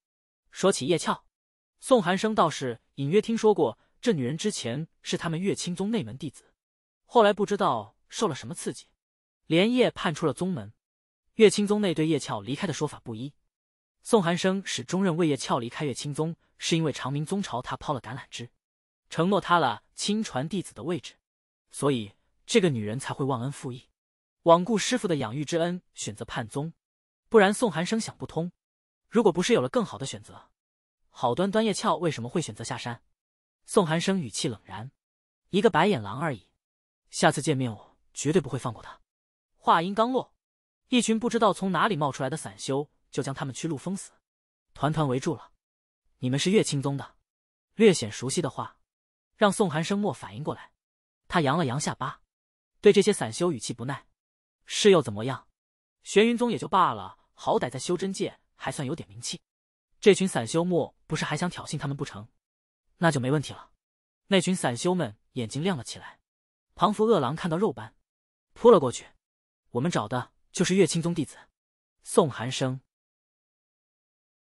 S1: 说起叶俏。宋寒生倒是隐约听说过，这女人之前是他们月清宗内门弟子，后来不知道受了什么刺激，连夜叛出了宗门。月清宗内对叶俏离开的说法不一。宋寒生始终认为叶俏离开月清宗，是因为长明宗朝他抛了橄榄枝，承诺他了亲传弟子的位置，所以这个女人才会忘恩负义，罔顾师傅的养育之恩，选择叛宗。不然宋寒生想不通，如果不是有了更好的选择。好端端叶俏为什么会选择下山？宋寒生语气冷然：“一个白眼狼而已，下次见面我绝对不会放过他。”话音刚落，一群不知道从哪里冒出来的散修就将他们去路封死，团团围住了。你们是月清宗的？略显熟悉的话，让宋寒生莫反应过来。他扬了扬下巴，对这些散修语气不耐：“是又怎么样？玄云宗也就罢了，好歹在修真界还算有点名气。这群散修莫。”不是还想挑衅他们不成？那就没问题了。那群散修们眼睛亮了起来。庞福恶狼看到肉斑，扑了过去。我们找的就是月清宗弟子宋寒生。